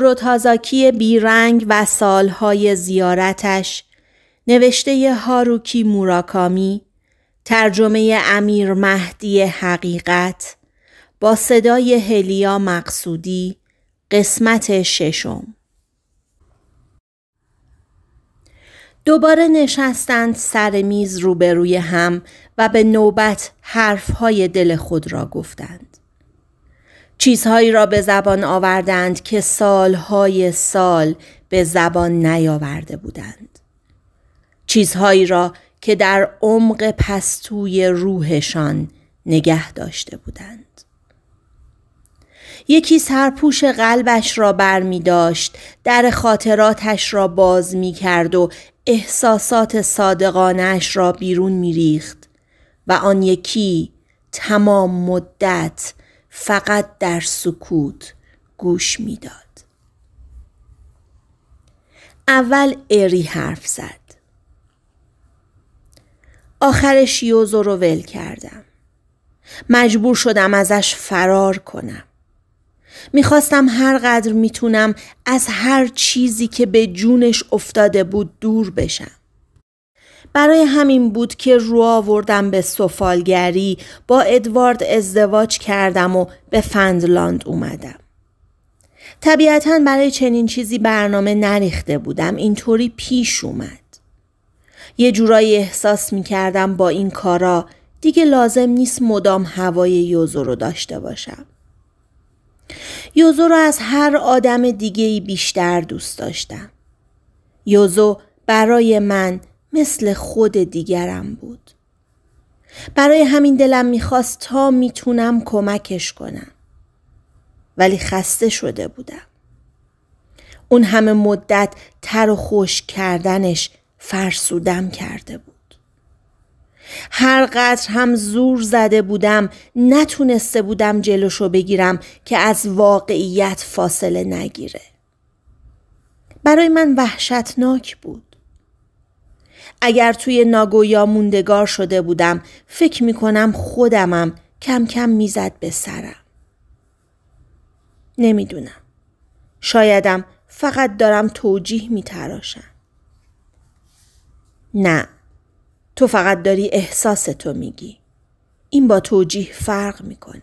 و تازاکی بیرنگ و سالهای زیارتش نوشته هاروکی موراکامی ترجمه امیر مهدی حقیقت با صدای هلیا مقصودی قسمت ششم دوباره نشستند سر میز روبروی هم و به نوبت حرفهای دل خود را گفتند. چیزهایی را به زبان آوردند که سالهای سال به زبان نیاورده بودند. چیزهایی را که در عمق پستوی روحشان نگه داشته بودند. یکی سرپوش قلبش را بر می داشت، در خاطراتش را باز می کرد و احساسات صادقانش را بیرون می ریخت و آن یکی تمام مدت فقط در سکوت گوش میداد. اول اری حرف زد. آخرش یوزو رو ول کردم. مجبور شدم ازش فرار کنم. میخواستم هر قدر میتونم از هر چیزی که به جونش افتاده بود دور بشم. برای همین بود که رو آوردم به سفالگری با ادوارد ازدواج کردم و به فندلاند اومدم. طبیعتا برای چنین چیزی برنامه نریخته بودم اینطوری پیش اومد. یه جورایی احساس می کردم با این کارا دیگه لازم نیست مدام هوای یوزو رو داشته باشم. یوزو رو از هر آدم دیگه بیشتر دوست داشتم. یوزو برای من مثل خود دیگرم بود. برای همین دلم میخواست تا میتونم کمکش کنم. ولی خسته شده بودم. اون همه مدت تر و خوش کردنش فرسودم کرده بود. هر هم زور زده بودم نتونسته بودم جلوشو بگیرم که از واقعیت فاصله نگیره. برای من وحشتناک بود. اگر توی ناگویا موندگار شده بودم فکر می کنم خودمم کم کم میزد به سرم. نمیدونم. شایدم فقط دارم توجیه می تراشم. نه. تو فقط داری احساس تو میگی. این با توجیه فرق میکنه.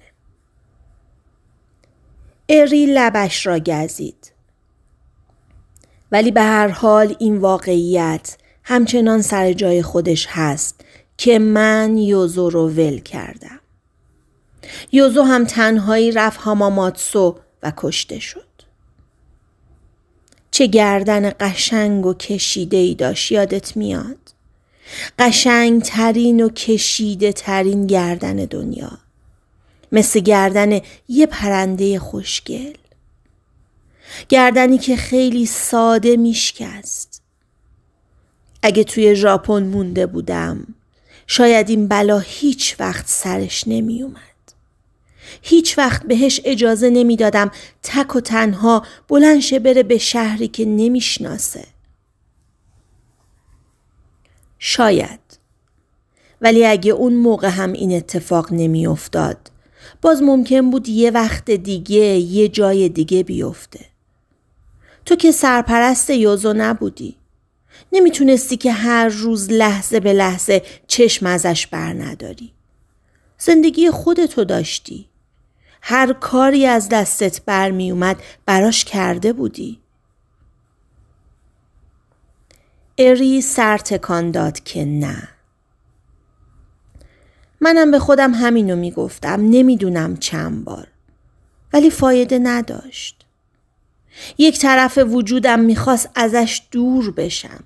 اری لبش را گزید. ولی به هر حال این واقعیت همچنان سر جای خودش هست که من یوزو رو ول کردم. یوزو هم تنهایی رفت هاماماتسو و کشته شد. چه گردن قشنگ و کشیده ای داشت یادت میاد؟ قشنگ ترین و کشیده ترین گردن دنیا. مثل گردن یه پرنده خوشگل. گردنی که خیلی ساده میشکست. اگه توی ژاپن مونده بودم شاید این بلا هیچ وقت سرش نمی اومد. هیچ وقت بهش اجازه نمیدادم تک و تنها بلنشه بره به شهری که نمیشناسه. شاید ولی اگه اون موقع هم این اتفاق نمیافتاد باز ممکن بود یه وقت دیگه یه جای دیگه بیفته تو که سرپرست یوزو نبودی نمیتونستی که هر روز لحظه به لحظه چشم ازش بر نداری. زندگی خودتو داشتی. هر کاری از دستت برمیومد براش کرده بودی. اری سر تکان داد که نه. منم به خودم همینو میگفتم نمیدونم چند بار. ولی فایده نداشت. یک طرف وجودم میخواست ازش دور بشم.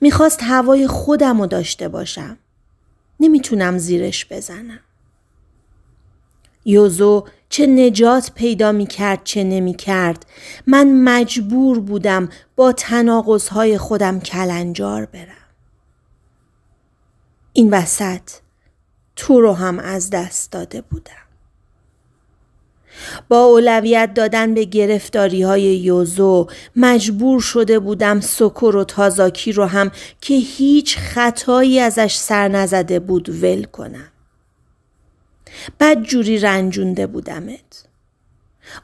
میخواست هوای خودم رو داشته باشم. نمیتونم زیرش بزنم. یوزو چه نجات پیدا میکرد چه نمیکرد. من مجبور بودم با تناقضهای خودم کلنجار برم. این وسط تو رو هم از دست داده بودم. با اولویت دادن به گرفتاری های یوزو مجبور شده بودم سکر و تازاکی رو هم که هیچ خطایی ازش سر نزده بود ول کنم. بد جوری رنجونده بودمت.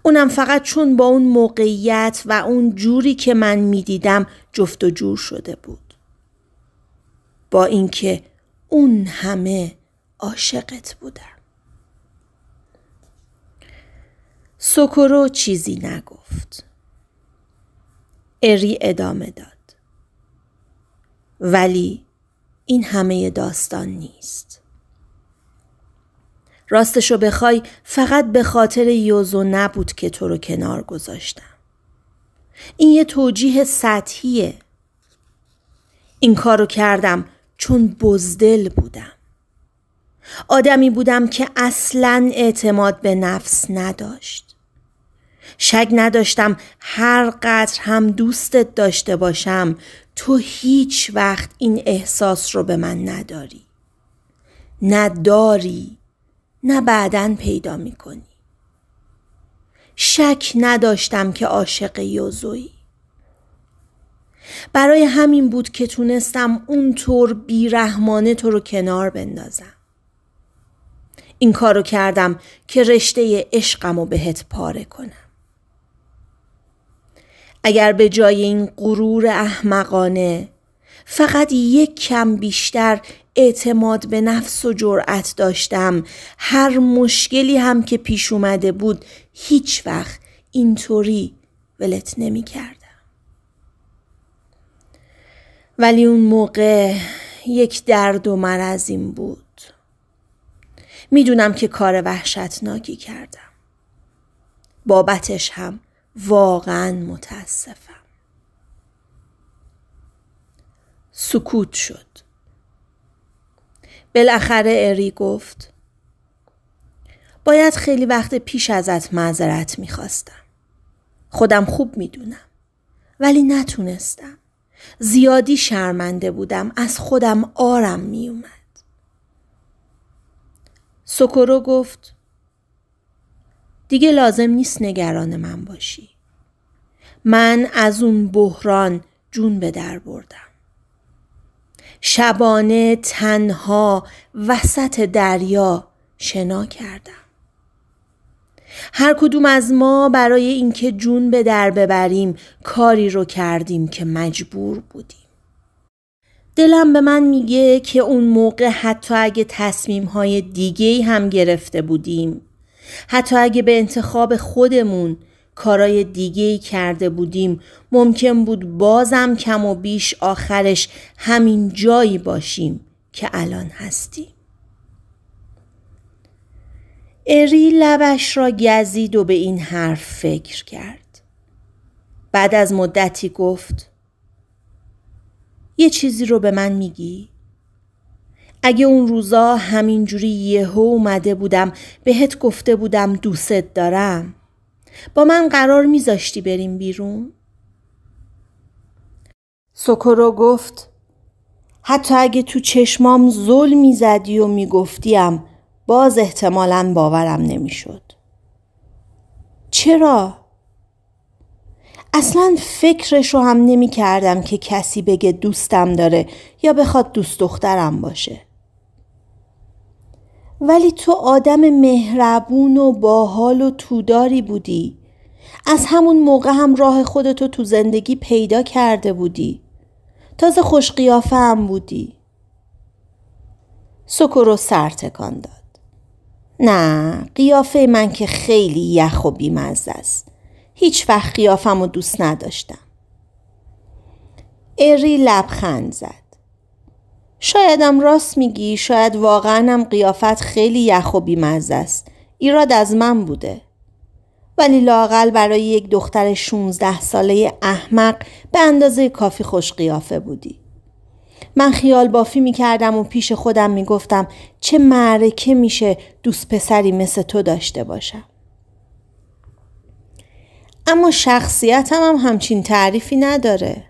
اونم فقط چون با اون موقعیت و اون جوری که من میدیدم جفت و جور شده بود. با اینکه اون همه عاشقت بودم. سوکورو چیزی نگفت. اری ادامه داد. ولی این همه داستان نیست. راستشو بخوای فقط به خاطر یوزو نبود که تو رو کنار گذاشتم. این یه توجیه سطحیه. این کارو کردم چون بزدل بودم. آدمی بودم که اصلا اعتماد به نفس نداشت. شک نداشتم هر قدر هم دوستت داشته باشم تو هیچ وقت این احساس رو به من نداری نداری نه بعدن پیدا کنی. شک نداشتم که عاشق یوزویی برای همین بود که تونستم اونطور بیرحمانه تو رو کنار بندازم این کارو کردم که رشته عشقم و بهت پاره کنم اگر به جای این غرور احمقانه فقط یک کم بیشتر اعتماد به نفس و جرأت داشتم هر مشکلی هم که پیش اومده بود هیچ وقت اینطوری ولت نمی کردم. ولی اون موقع یک درد و مرز این بود میدونم که کار وحشتناکی کردم بابتش هم واقعا متاسفم سکوت شد بالاخره اری گفت باید خیلی وقت پیش ازت معذرت میخواستم خودم خوب میدونم ولی نتونستم زیادی شرمنده بودم از خودم آرم میومد سکورو گفت دیگه لازم نیست نگران من باشی. من از اون بحران جون به در بردم. شبانه تنها وسط دریا شنا کردم. هر کدوم از ما برای اینکه جون به در ببریم کاری رو کردیم که مجبور بودیم. دلم به من میگه که اون موقع حتی اگه تصمیم های دیگه هم گرفته بودیم حتی اگه به انتخاب خودمون کارای دیگه ای کرده بودیم ممکن بود بازم کم و بیش آخرش همین جایی باشیم که الان هستیم. اری لبش را گزید و به این حرف فکر کرد. بعد از مدتی گفت یه چیزی رو به من میگی؟ اگه اون روزا همینجوری یهو اومده بودم بهت گفته بودم دوست دارم با من قرار میذاشتی بریم بیرون؟ سکرو گفت حتی اگه تو چشمام زل میزدی و میگفتیم باز احتمالا باورم نمیشد. چرا؟ اصلا فکرش رو هم نمی کردم که کسی بگه دوستم داره یا بخواد دوست دخترم باشه. ولی تو آدم مهربون و باحال و توداری بودی از همون موقع هم راه خودتو تو زندگی پیدا کرده بودی تازه خوش قیافه هم بودی سکرو سر تکان داد نه قیافه من که خیلی یخ و بیمزه است هیچ وقت قیافم و دوست نداشتم اری لبخند زد شایدم راست میگی شاید واقعا هم قیافت خیلی یخ و بیمزه است ایراد از من بوده ولی لاقل برای یک دختر 16 ساله احمق به اندازه کافی خوش قیافه بودی من خیال بافی می و پیش خودم میگفتم چه معرکه میشه دوست پسری مثل تو داشته باشم. اما شخصیتم هم همچین تعریفی نداره.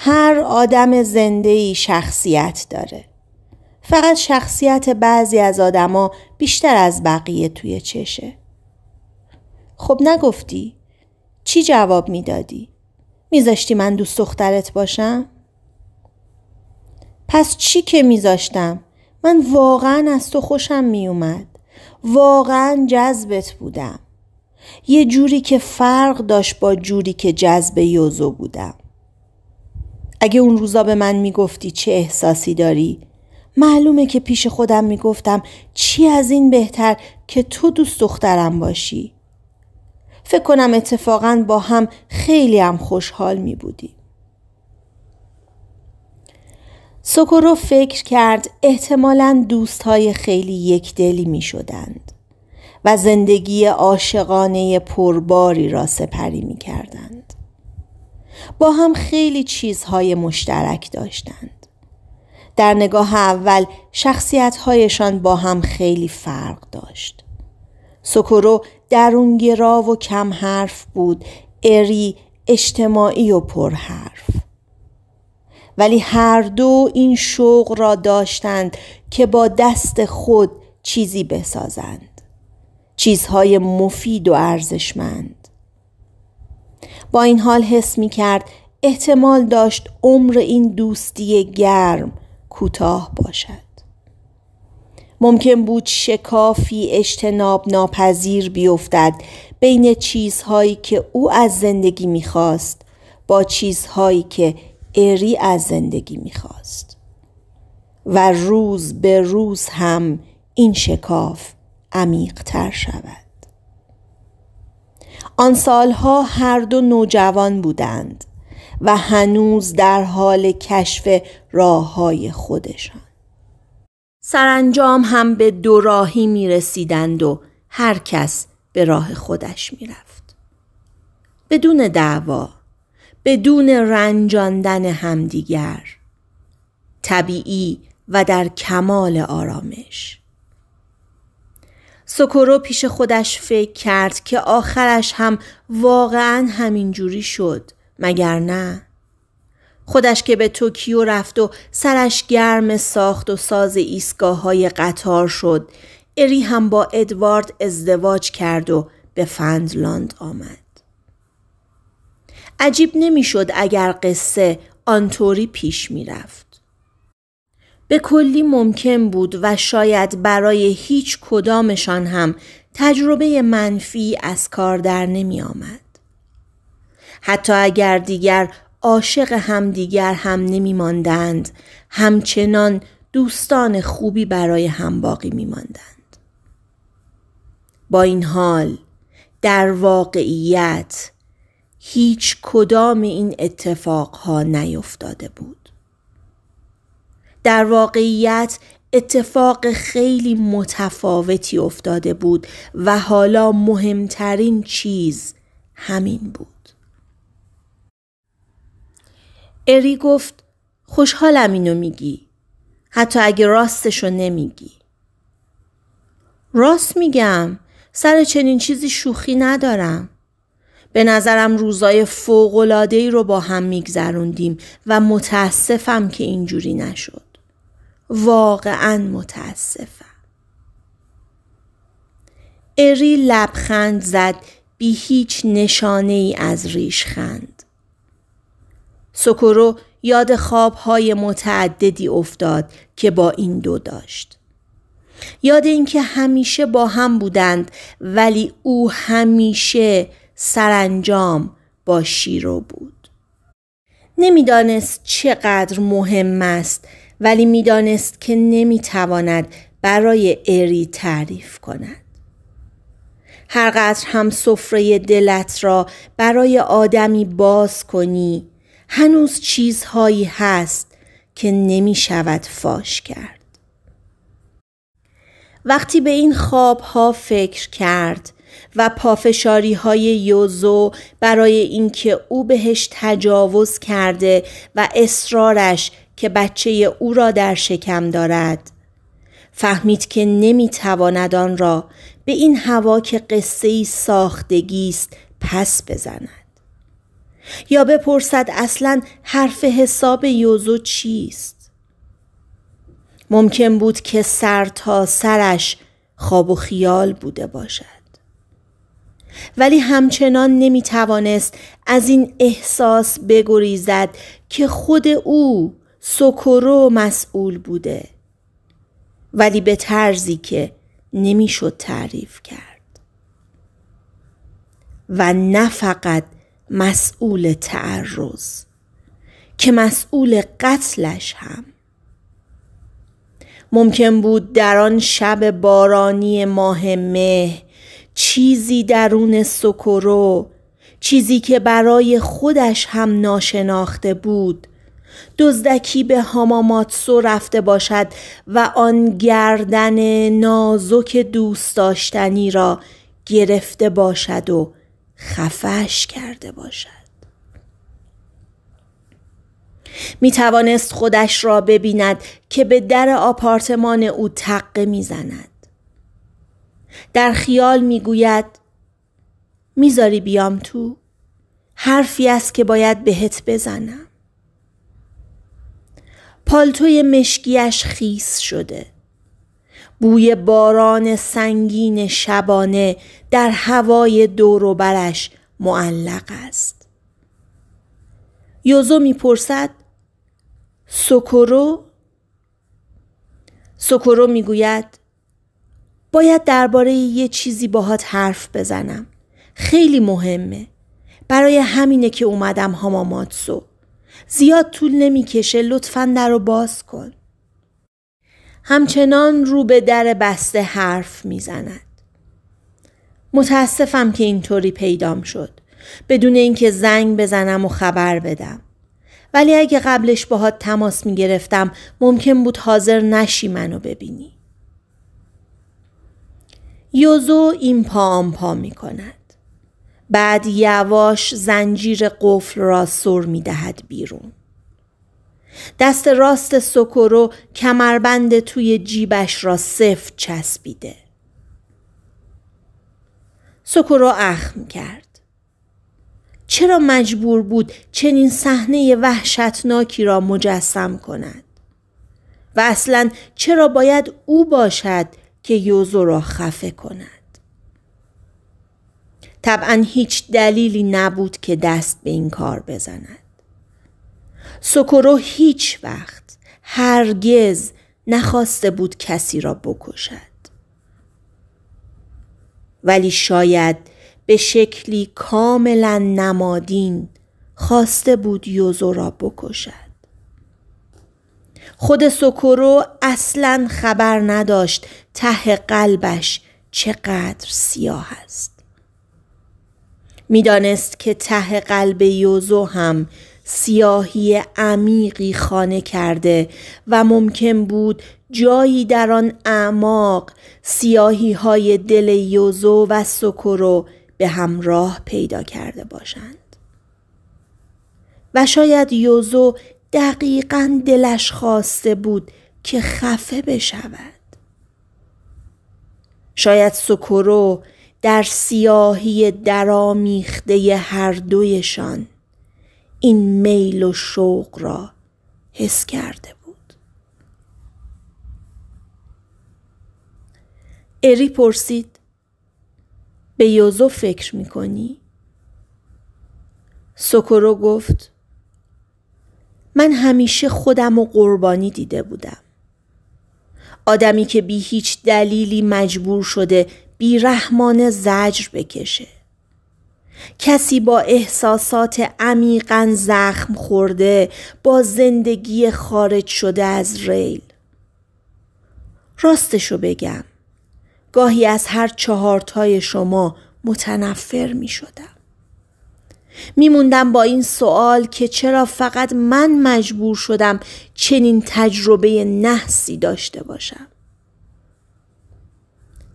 هر آدم زنده شخصیت داره. فقط شخصیت بعضی از آدما بیشتر از بقیه توی چشه. خب نگفتی؟ چی جواب میدادی؟ میذاشتی من دوست دخترت باشم؟ پس چی که میذاشتم؟ من واقعا از تو خوشم میومد. واقعا جذبت بودم. یه جوری که فرق داشت با جوری که جذب یوزو بودم. اگه اون روزا به من میگفتی چه احساسی داری؟ معلومه که پیش خودم میگفتم چی از این بهتر که تو دوست دخترم باشی؟ فکر کنم اتفاقا با هم خیلی هم خوشحال می بودی. سکرو فکر کرد احتمالا دوستهای خیلی یک می شدند و زندگی عاشقانه پرباری را سپری می کردند. با هم خیلی چیزهای مشترک داشتند. در نگاه اول شخصیتهایشان با هم خیلی فرق داشت. سوکورو درونگرا و کم حرف بود، اری اجتماعی و حرف. ولی هر دو این شوق را داشتند که با دست خود چیزی بسازند. چیزهای مفید و ارزشمند. با این حال حس می کرد احتمال داشت عمر این دوستی گرم کوتاه باشد ممکن بود شکافی اجتناب ناپذیر بیفتد بین چیزهایی که او از زندگی میخواست با چیزهایی که اری از زندگی میخواست و روز به روز هم این شکاف عمیقتر شود آن سالها هر دو نوجوان بودند و هنوز در حال کشف راه های خودشان. سرانجام هم به دو راهی می رسیدند و هر کس به راه خودش می رفت. بدون دعوا، بدون رنجاندن همدیگر، طبیعی و در کمال آرامش. سکورو پیش خودش فکر کرد که آخرش هم واقعا جوری شد مگر نه؟ خودش که به توکیو رفت و سرش گرم ساخت و ساز ایستگاه های قطار شد اری هم با ادوارد ازدواج کرد و به فندلاند آمد عجیب نمیشد اگر قصه آنطوری پیش میرفت به کلی ممکن بود و شاید برای هیچ کدامشان هم تجربه منفی از کار در نمی آمد. حتی اگر دیگر عاشق همدیگر هم نمی ماندند، همچنان دوستان خوبی برای هم باقی می ماندند. با این حال در واقعیت هیچ کدام این اتفاقها نیفتاده بود. در واقعیت اتفاق خیلی متفاوتی افتاده بود و حالا مهمترین چیز همین بود. اری گفت خوشحالم اینو میگی. حتی اگه راستشو نمیگی. راست میگم. سر چنین چیزی شوخی ندارم. به نظرم روزای فوقلادهی رو با هم میگذروندیم و متاسفم که اینجوری نشد. واقعا متاسفم اری لبخند زد بی هیچ نشانه ای از ریشخند سکرو یاد خوابهای متعددی افتاد که با این دو داشت یاد اینکه همیشه با هم بودند ولی او همیشه سرانجام با شیرو بود نمیدانست چقدر مهم است ولی میدانست که نمیتواند برای اری تعریف کند هرقدر هم سفره دلت را برای آدمی باز کنی هنوز چیزهایی هست که نمی شود فاش کرد وقتی به این خوابها فکر کرد و پافشاری های یوزو برای اینکه او بهش تجاوز کرده و اصرارش که بچه او را در شکم دارد فهمید که نمیتواند آن را به این هوا که قصه ای ساختگی است پس بزند یا بپرسد اصلا حرف حساب یوزو چیست ممکن بود که سر تا سرش خواب و خیال بوده باشد ولی همچنان نمیتوانست از این احساس بگریزد که خود او سکرو مسئول بوده ولی به طرزی که نمیشد تعریف کرد و نه فقط مسئول تعرض که مسئول قتلش هم ممکن بود در آن شب بارانی ماه مه چیزی درون سکرو چیزی که برای خودش هم ناشناخته بود دزدکی به هاماماتسو رفته باشد و آن گردن نازک دوست داشتنی را گرفته باشد و خفش کرده باشد می توانست خودش را ببیند که به در آپارتمان او تقه می زند. در خیال می گوید میذاری بیام تو؟ حرفی است که باید بهت بزنم. پالتوی مشکیش خیس شده بوی باران سنگین شبانه در هوای دوروبرش معلق است یوزو میپرسد سوکورو سوکورو میگوید باید درباره یه چیزی باهات حرف بزنم خیلی مهمه برای همینه که اومدم هاماماتسو زیاد طول نمیکشه لطفا در رو باز کن همچنان رو به در بسته حرف میزند متاسفم که اینطوری پیدام شد بدون اینکه زنگ بزنم و خبر بدم ولی اگه قبلش باهات تماس می گرفتم ممکن بود حاضر نشی منو ببینی یوزو این پا آن پا می کند بعد یواش زنجیر قفل را سر می دهد بیرون. دست راست سکرو کمربند توی جیبش را سفت چسبیده. سکرو اخم کرد. چرا مجبور بود چنین صحنه وحشتناکی را مجسم کند؟ و اصلا چرا باید او باشد که یوزو را خفه کند؟ طبعا هیچ دلیلی نبود که دست به این کار بزند سکرو هیچ وقت هرگز نخواسته بود کسی را بکشد ولی شاید به شکلی کاملا نمادین خواسته بود یوزو را بکشد خود سکرو اصلا خبر نداشت ته قلبش چقدر سیاه است میدانست که ته قلب یوزو هم سیاهی عمیقی خانه کرده و ممکن بود جایی در آن اعماق سیاهی های دل یوزو و سکرو به همراه پیدا کرده باشند. و شاید یوزو دقیقا دلش خواسته بود که خفه بشود. شاید سکورو در سیاهی درامیخته هر دویشان این میل و شوق را حس کرده بود اری پرسید به یوزو فکر میکنی؟ سکرو گفت من همیشه خودم و قربانی دیده بودم آدمی که بی هیچ دلیلی مجبور شده بیرحمان زجر بکشه کسی با احساسات عمیقا زخم خورده با زندگی خارج شده از ریل راستشو بگم گاهی از هر چهارتای شما متنفر می شدم میموندم با این سوال که چرا فقط من مجبور شدم چنین تجربه نحسی داشته باشم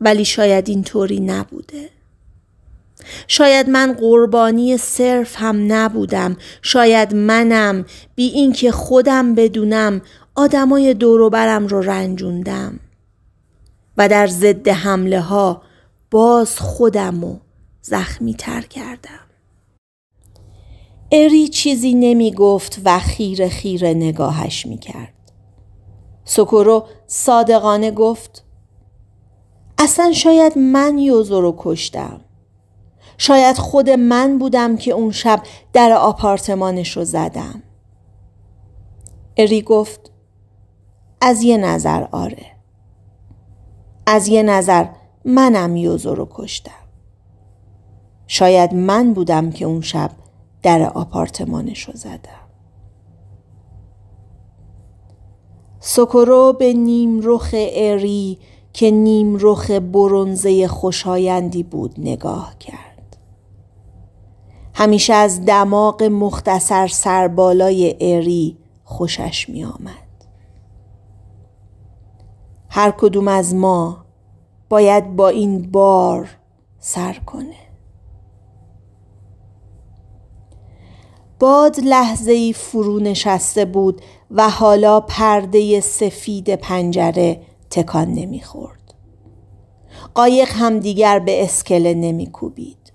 ولی شاید اینطوری نبوده. شاید من قربانی صرف هم نبودم شاید منم بی اینکه خودم بدونم آدمای دوروبرم رو رنجوندم و در ضد حمله ها باز خودم رو زخمی تر کردم اری چیزی نمی گفت و خیره خیره نگاهش می کرد سکورو صادقانه گفت اصلا شاید من یوزو رو کشتم شاید خود من بودم که اون شب در آپارتمانش رو زدم اری گفت از یه نظر آره از یه نظر منم یوزو رو کشتم شاید من بودم که اون شب در آپارتمانش رو زدم سکرو به نیم رخ اری که نیم رخ برونزه خوشایندی بود نگاه کرد. همیشه از دماغ مختصر سربالای اری خوشش می آمد. هر کدوم از ما باید با این بار سر کنه. باد لحظه ای فرو نشسته بود و حالا پرده سفید پنجره تکان نمیخورد قایق هم دیگر به اسکله نمیکوبید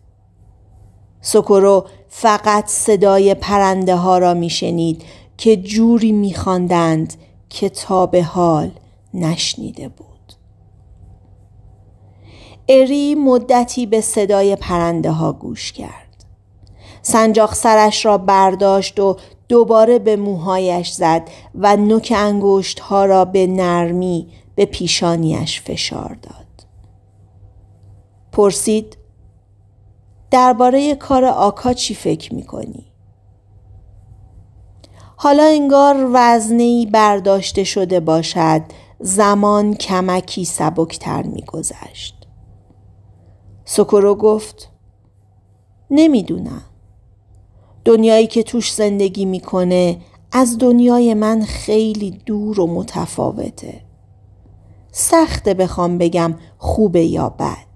سکرو فقط صدای پرنده ها را میشنید که جوری میخواندند که تا به حال نشنیده بود اری مدتی به صدای پرنده ها گوش کرد سنجاق سرش را برداشت و دوباره به موهایش زد و نوک انگشت ها را به نرمی به پیشانیش فشار داد. پرسید درباره کار آکا چی فکر کنی؟ حالا انگار وزنی برداشته شده باشد زمان کمکی سبکتر میگذشت. سکرو گفت نمیدونم. دنیایی که توش زندگی میکنه از دنیای من خیلی دور و متفاوته. سخته بخوام بگم خوبه یا بد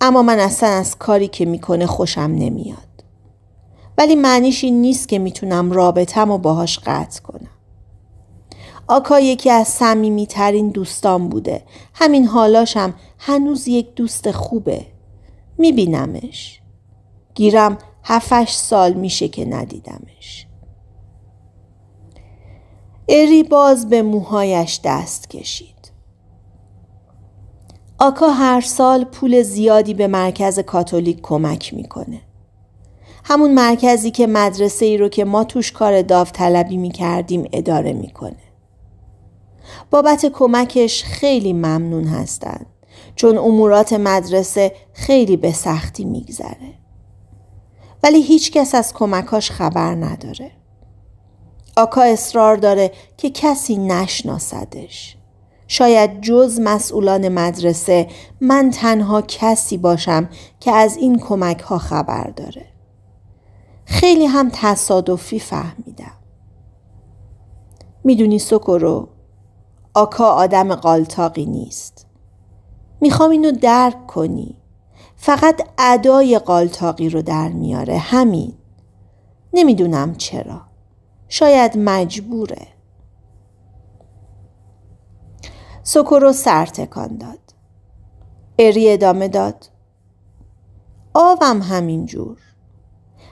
اما من اصلا از کاری که میکنه خوشم نمیاد ولی معنیش این نیست که میتونم رابطم و باهاش قطع کنم آکا یکی از صمیمیترین دوستان بوده همین حالاشم هنوز یک دوست خوبه میبینمش گیرم هفش سال میشه که ندیدمش اری باز به موهایش دست کشید. آکا هر سال پول زیادی به مرکز کاتولیک کمک میکنه. همون مرکزی که مدرسه ای رو که ما توش کار داوطلبی میکردیم اداره میکنه. بابت کمکش خیلی ممنون هستن چون امورات مدرسه خیلی به سختی میگذره. ولی هیچ کس از کمکاش خبر نداره. آکا اصرار داره که کسی نشناسدش. شاید جز مسئولان مدرسه من تنها کسی باشم که از این کمک ها خبر داره. خیلی هم تصادفی فهمیدم. میدونی سکرو آکا آدم قالتاقی نیست. میخوام اینو درک کنی. فقط ادای قالتاقی رو در میاره همین. نمیدونم چرا. شاید مجبوره سکرو سر تکان داد اری ادامه داد آوم همینجور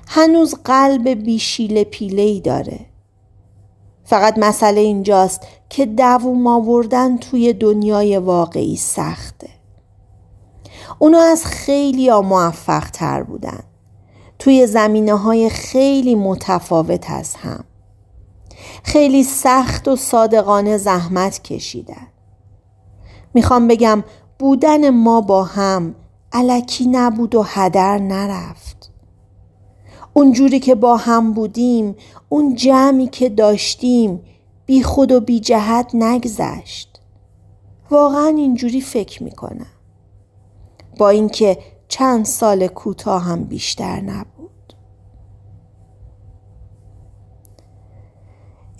هنوز قلب بیشیل پیلهی داره فقط مسئله اینجاست که دووم آوردن توی دنیای واقعی سخته اونا از خیلی ها موفق تر بودن توی زمینه های خیلی متفاوت از هم خیلی سخت و صادقانه زحمت کشیدن میخوام بگم بودن ما با هم علکی نبود و هدر نرفت اونجوری که با هم بودیم اون جمعی که داشتیم بی خود و بی جهت نگذشت واقعا اینجوری فکر میکنم با اینکه چند سال کوتاه هم بیشتر نبود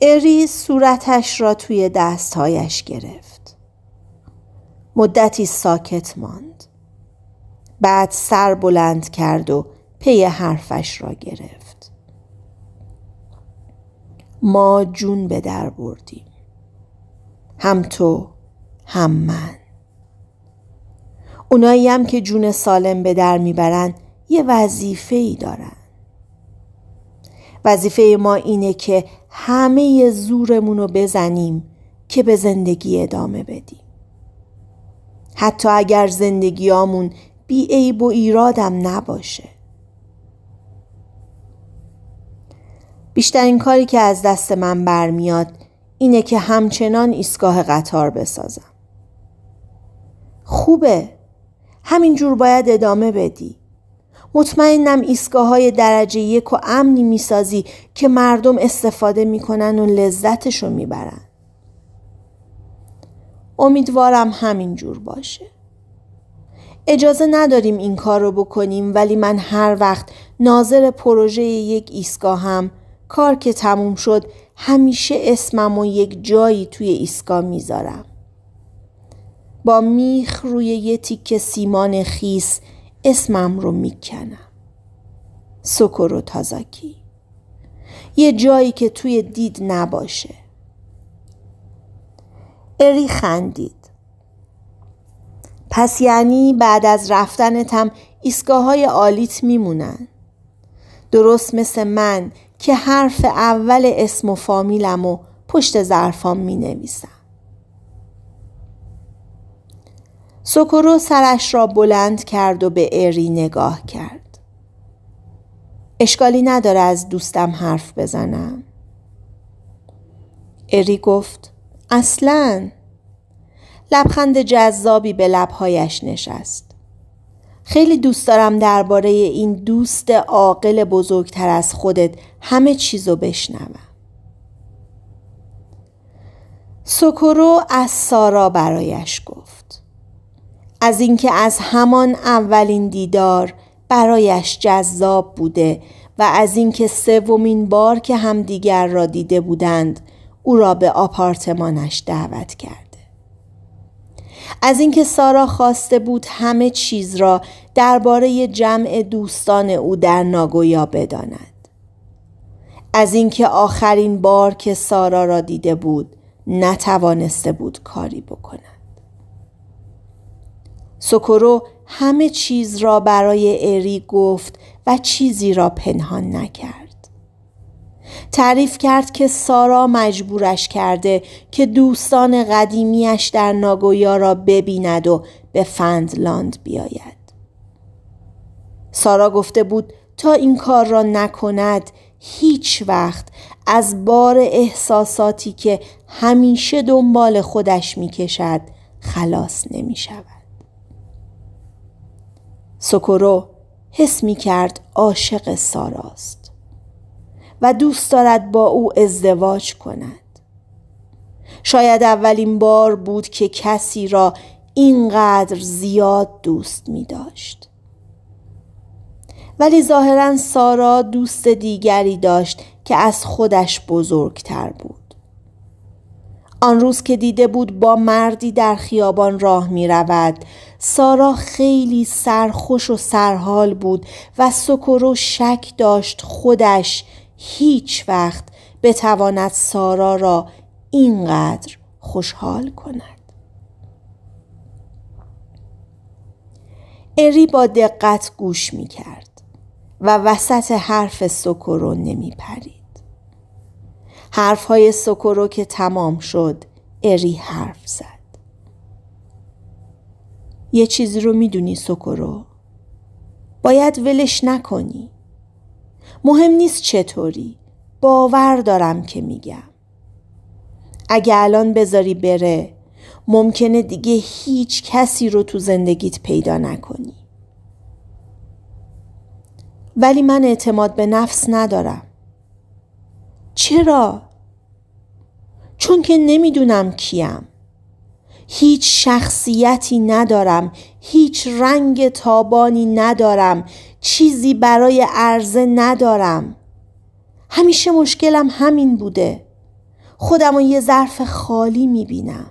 اری صورتش را توی دستهایش گرفت مدتی ساکت ماند بعد سر بلند کرد و پی حرفش را گرفت ما جون به در بردیم هم تو هم من اونایی هم که جون سالم به در میبرن یه وظیفه ای دارن وظیفه ما اینه که همه زورمون رو بزنیم که به زندگی ادامه بدیم. حتی اگر زندگیامون بی عیب و ایرادم نباشه. بیشترین کاری که از دست من برمیاد اینه که همچنان ایستگاه قطار بسازم. خوبه. همینجور باید ادامه بدی. مطمئنم ایستگاه های درجه یک و امنی میسازی که مردم استفاده میکنن و لذتشو میبرن. امیدوارم همینجور باشه. اجازه نداریم این کار رو بکنیم ولی من هر وقت ناظر پروژه یک ایستگاه هم کار که تموم شد همیشه اسمم و یک جایی توی ایستگاه میذارم. با میخ روی یه تیک سیمان خیس اسمم رو میکنم و تازاکی یه جایی که توی دید نباشه اری خندید پس یعنی بعد از رفتنتم هم ایستگاه های عالیت میمونن درست مثل من که حرف اول اسم و فامیلم و پشت ظرفام می نویسم. سوکورو سرش را بلند کرد و به اری نگاه کرد. اشکالی نداره از دوستم حرف بزنم. اری گفت اصلا لبخند جذابی به لبهایش نشست. خیلی دوست دارم درباره این دوست عاقل بزرگتر از خودت همه چیزو بشنوم. سوکورو از سارا برایش گفت. از اینکه از همان اولین دیدار برایش جذاب بوده و از اینکه سومین بار که همدیگر را دیده بودند او را به آپارتمانش دعوت کرده از اینکه سارا خواسته بود همه چیز را درباره جمع دوستان او در ناگویا بداند از اینکه آخرین بار که سارا را دیده بود نتوانسته بود کاری بکند سکرو همه چیز را برای اری گفت و چیزی را پنهان نکرد. تعریف کرد که سارا مجبورش کرده که دوستان قدیمیش در ناگویا را ببیند و به فندلاند بیاید. سارا گفته بود تا این کار را نکند هیچ وقت از بار احساساتی که همیشه دنبال خودش کشد خلاص نمی شود. سکرو حس می کرد عاشق ساراست و دوست دارد با او ازدواج کند. شاید اولین بار بود که کسی را اینقدر زیاد دوست می داشت. ولی ظاهرا سارا دوست دیگری داشت که از خودش بزرگتر بود. آن روز که دیده بود با مردی در خیابان راه می رود سارا خیلی سرخوش و سرحال بود و سکرو شک داشت خودش هیچ وقت بتواند سارا را اینقدر خوشحال کند. اری با دقت گوش می کرد و وسط حرف سکرو نمی پرید. حرف های سکرو که تمام شد اری حرف زد. یه چیزی رو میدونی سکرو باید ولش نکنی مهم نیست چطوری باور دارم که میگم اگه الان بذاری بره ممکنه دیگه هیچ کسی رو تو زندگیت پیدا نکنی ولی من اعتماد به نفس ندارم چرا؟ چون که نمیدونم کیم هیچ شخصیتی ندارم هیچ رنگ تابانی ندارم چیزی برای عرضه ندارم همیشه مشکلم همین بوده خودم و یه ظرف خالی میبینم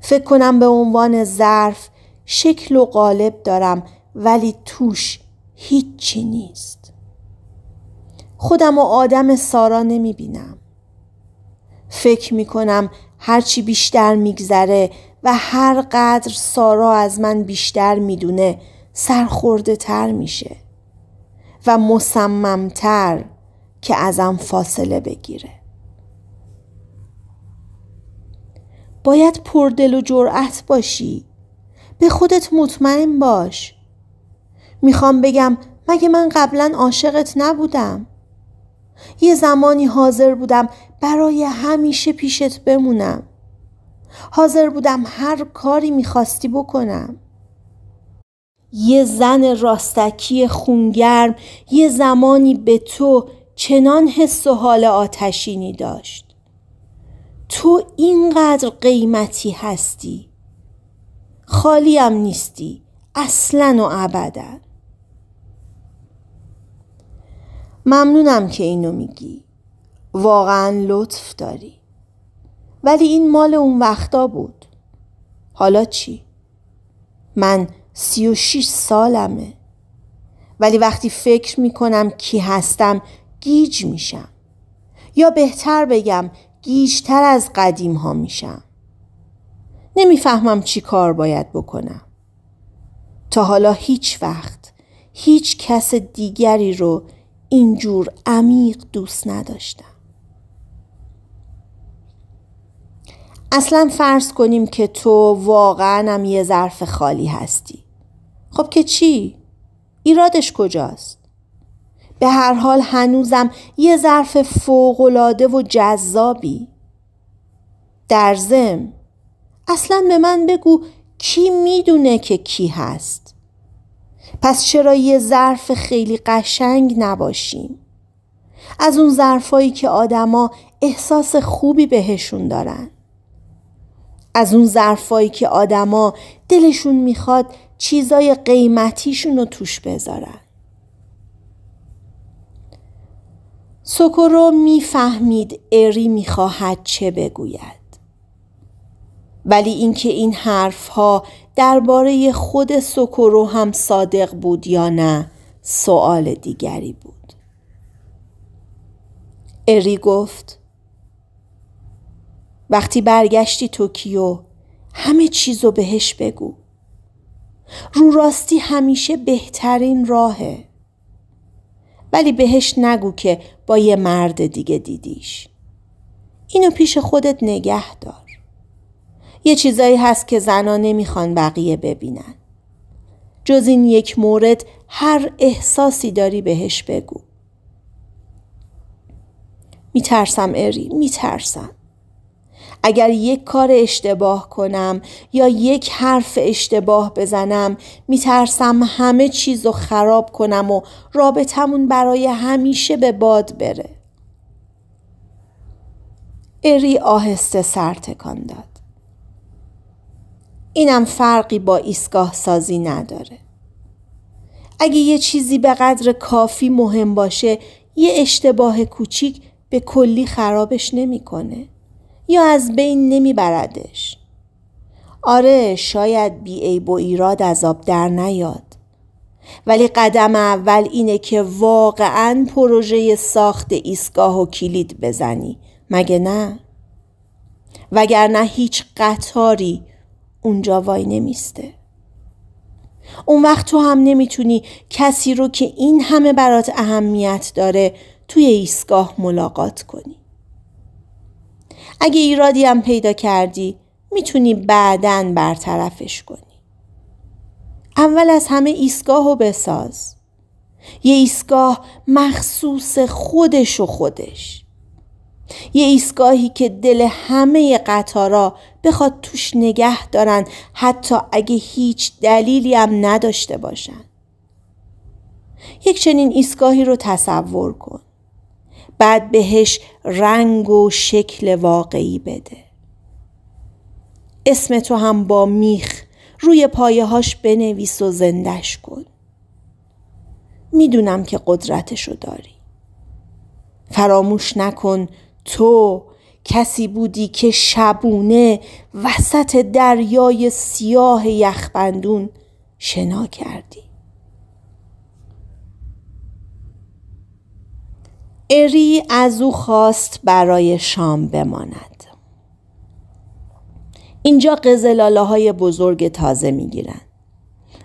فکر کنم به عنوان ظرف شکل و قالب دارم ولی توش هیچی نیست خودم و آدم سارا نمی بینم فکر می کنم هرچی بیشتر میگذره و هر قدر سارا از من بیشتر میدونه سرخورده تر میشه و مصممتر که ازم فاصله بگیره باید پردل و جرأت باشی به خودت مطمئن باش میخوام بگم مگه من قبلا عاشقت نبودم یه زمانی حاضر بودم برای همیشه پیشت بمونم حاضر بودم هر کاری میخواستی بکنم یه زن راستکی خونگرم یه زمانی به تو چنان حس و حال آتشینی داشت تو اینقدر قیمتی هستی خالیم نیستی اصلا و ابدا ممنونم که اینو میگی واقعا لطف داری ولی این مال اون وقتا بود حالا چی؟ من سی و شیش سالمه ولی وقتی فکر میکنم کی هستم گیج میشم یا بهتر بگم گیجتر از قدیم ها میشم نمیفهمم چی کار باید بکنم تا حالا هیچ وقت هیچ کس دیگری رو اینجور عمیق دوست نداشتم اصلا فرض کنیم که تو واقعا هم یه ظرف خالی هستی خب که چی؟ ایرادش کجاست؟ به هر حال هنوزم یه ظرف فوقلاده و جذابی در زم اصلا به من بگو کی میدونه که کی هست پس چرا یه ظرف خیلی قشنگ نباشیم از اون ظرفایی که آدما احساس خوبی بهشون دارن از اون ظرفایی که آدما دلشون میخواد چیزای قیمتیشون رو توش بذارن سوکورو میفهمید اری میخواهد چه بگوید ولی اینکه این حرفها درباره خود سوکورو هم صادق بود یا نه سوال دیگری بود اری گفت وقتی برگشتی توکیو همه چیزو بهش بگو رو راستی همیشه بهترین راهه ولی بهش نگو که با یه مرد دیگه دیدیش اینو پیش خودت نگه دار یه چیزایی هست که زنا نمیخوان بقیه ببینن جز این یک مورد هر احساسی داری بهش بگو میترسم اری میترسم اگر یک کار اشتباه کنم یا یک حرف اشتباه بزنم میترسم همه چیز خراب کنم و رابطمون برای همیشه به باد بره اری آهسته سر تکان داد اینم فرقی با ایستگاه سازی نداره اگه یه چیزی به قدر کافی مهم باشه یه اشتباه کوچیک به کلی خرابش نمیکنه. یا از بین نمی بردش آره شاید بیعیب و ایراد از آب در نیاد ولی قدم اول اینه که واقعا پروژه ساخت ایستگاه و کلید بزنی مگه نه؟ وگرنه هیچ قطاری اونجا وای نمیسته اون وقت تو هم نمیتونی کسی رو که این همه برات اهمیت داره توی ایستگاه ملاقات کنی اگه ایرادی هم پیدا کردی میتونی بعدن برطرفش کنی. اول از همه ایستگاه و بساز. یه ایستگاه مخصوص خودش و خودش. یه ایستگاهی که دل همه قطارا بخواد توش نگه دارن حتی اگه هیچ دلیلی هم نداشته باشن. یک چنین ایستگاهی رو تصور کن. بعد بهش رنگ و شکل واقعی بده اسم تو هم با میخ روی پایه هاش بنویس و زندش کن میدونم که رو داری فراموش نکن تو کسی بودی که شبونه وسط دریای سیاه یخبندون شنا کردی اری از او خواست برای شام بماند اینجا قزلاله های بزرگ تازه گیرن.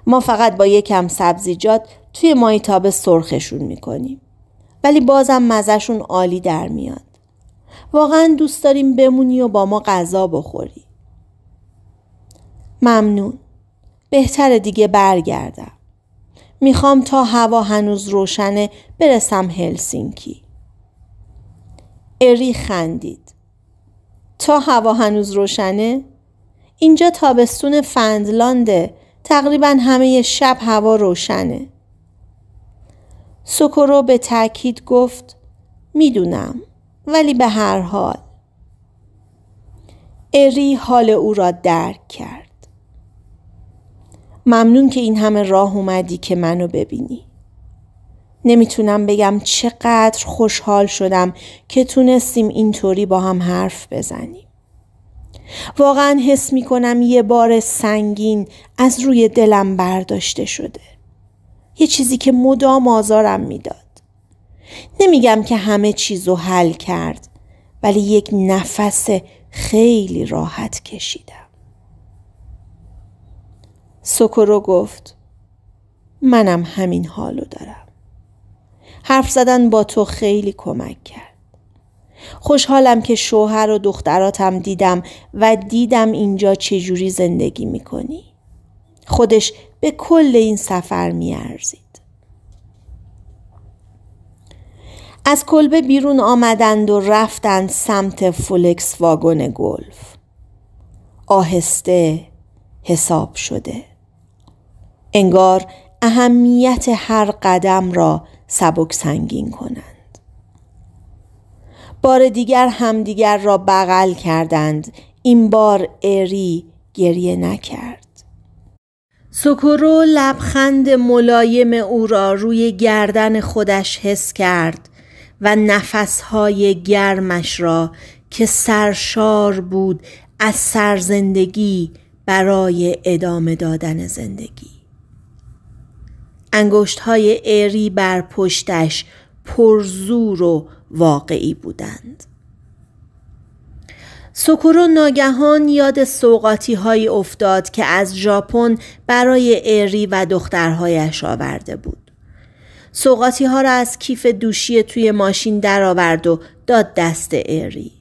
ما فقط با یکم سبزیجات توی مایتاب سرخشون میکنیم ولی بازم مزهشون عالی در میاد واقعا دوست داریم بمونی و با ما غذا بخوری ممنون بهتر دیگه برگردم میخوام تا هوا هنوز روشنه برسم هلسینکی اری خندید تا هوا هنوز روشنه اینجا تابستون فندلانده تقریبا همه شب هوا روشنه سوکورو به تاکید گفت میدونم ولی به هر حال اری حال او را درک کرد ممنون که این همه راه اومدی که منو ببینی نمیتونم بگم چقدر خوشحال شدم که تونستیم اینطوری با هم حرف بزنیم. واقعا حس میکنم یه بار سنگین از روی دلم برداشته شده. یه چیزی که مدام آزارم میداد. نمیگم که همه چیزو حل کرد ولی یک نفس خیلی راحت کشیدم. سکرو گفت منم همین حالو دارم. حرف زدن با تو خیلی کمک کرد. خوشحالم که شوهر و دختراتم دیدم و دیدم اینجا چجوری زندگی میکنی. خودش به کل این سفر میارزید. از کلبه بیرون آمدند و رفتند سمت فولکس واگن گلف. آهسته حساب شده. انگار اهمیت هر قدم را سبک سنگین کنند. بار دیگر همدیگر را بغل کردند این بار اری گریه نکرد سوکورو لبخند ملایم او را روی گردن خودش حس کرد و نفسهای گرمش را که سرشار بود از سرزندگی برای ادامه دادن زندگی انگشت های ایری بر پشتش پرزور و واقعی بودند. سکورو ناگهان یاد سوقاتی های افتاد که از ژاپن برای ایری و دخترهایش آورده بود. سوقاتی ها را از کیف دوشی توی ماشین درآورد و داد دست ایری.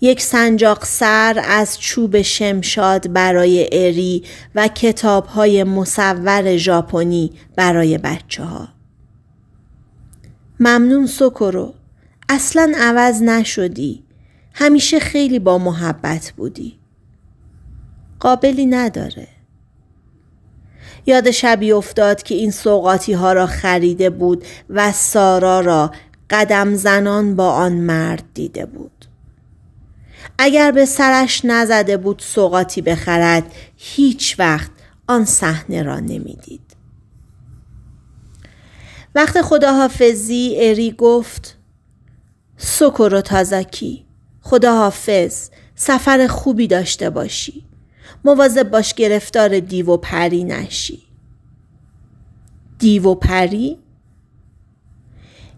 یک سنجاق سر از چوب شمشاد برای اری و کتاب های مصور ژاپنی برای بچه ها. ممنون سکرو اصلا عوض نشدی همیشه خیلی با محبت بودی قابلی نداره یاد شبی افتاد که این سوقاتی ها را خریده بود و سارا را قدم زنان با آن مرد دیده بود اگر به سرش نزده بود سوقاتی بخرد هیچ وقت آن صحنه را نمیدید. وقت خداحافظی اری گفت سکر و تازکی، خداحافظ سفر خوبی داشته باشی مواظب باش گرفتار دیو و پری نشی دیو و پری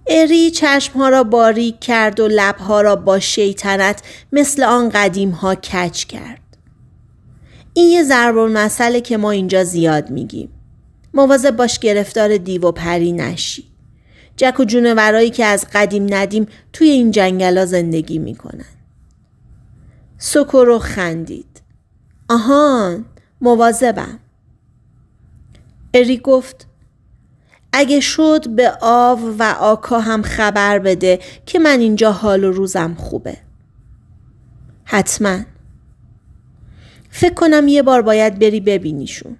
اری چشمها را باریک کرد و لبها را با شیطنت مثل آن قدیم ها کچ کرد. این یه ضرب مسئله که ما اینجا زیاد میگیم. مواظب باش گرفتار دیو و پری نشی. جک و جونورایی که از قدیم ندیم توی این جنگلا زندگی میکنن. سکورو خندید. آهان مواظبم. اری گفت اگه شد به آو و آکا هم خبر بده که من اینجا حال و روزم خوبه. حتما. فکر کنم یه بار باید بری ببینیشون.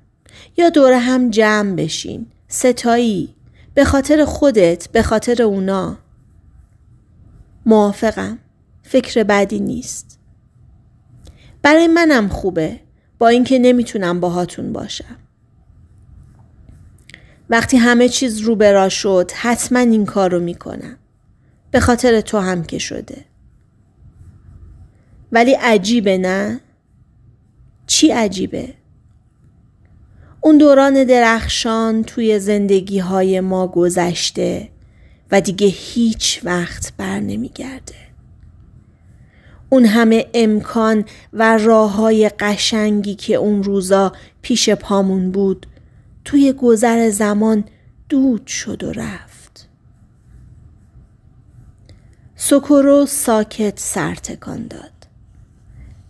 یا دوره هم جمع بشین. ستایی. به خاطر خودت، به خاطر اونا. موافقم. فکر بدی نیست. برای منم خوبه. با اینکه نمیتونم باهاتون باشم. وقتی همه چیز رو برا شد حتما این کار رو میکنم. به خاطر تو هم که شده. ولی عجیبه نه؟ چی عجیبه؟ اون دوران درخشان توی زندگی های ما گذشته و دیگه هیچ وقت بر نمیگرده. اون همه امکان و راه های قشنگی که اون روزا پیش پامون بود توی گذر زمان دود شد و رفت سکورو ساکت سرتکان داد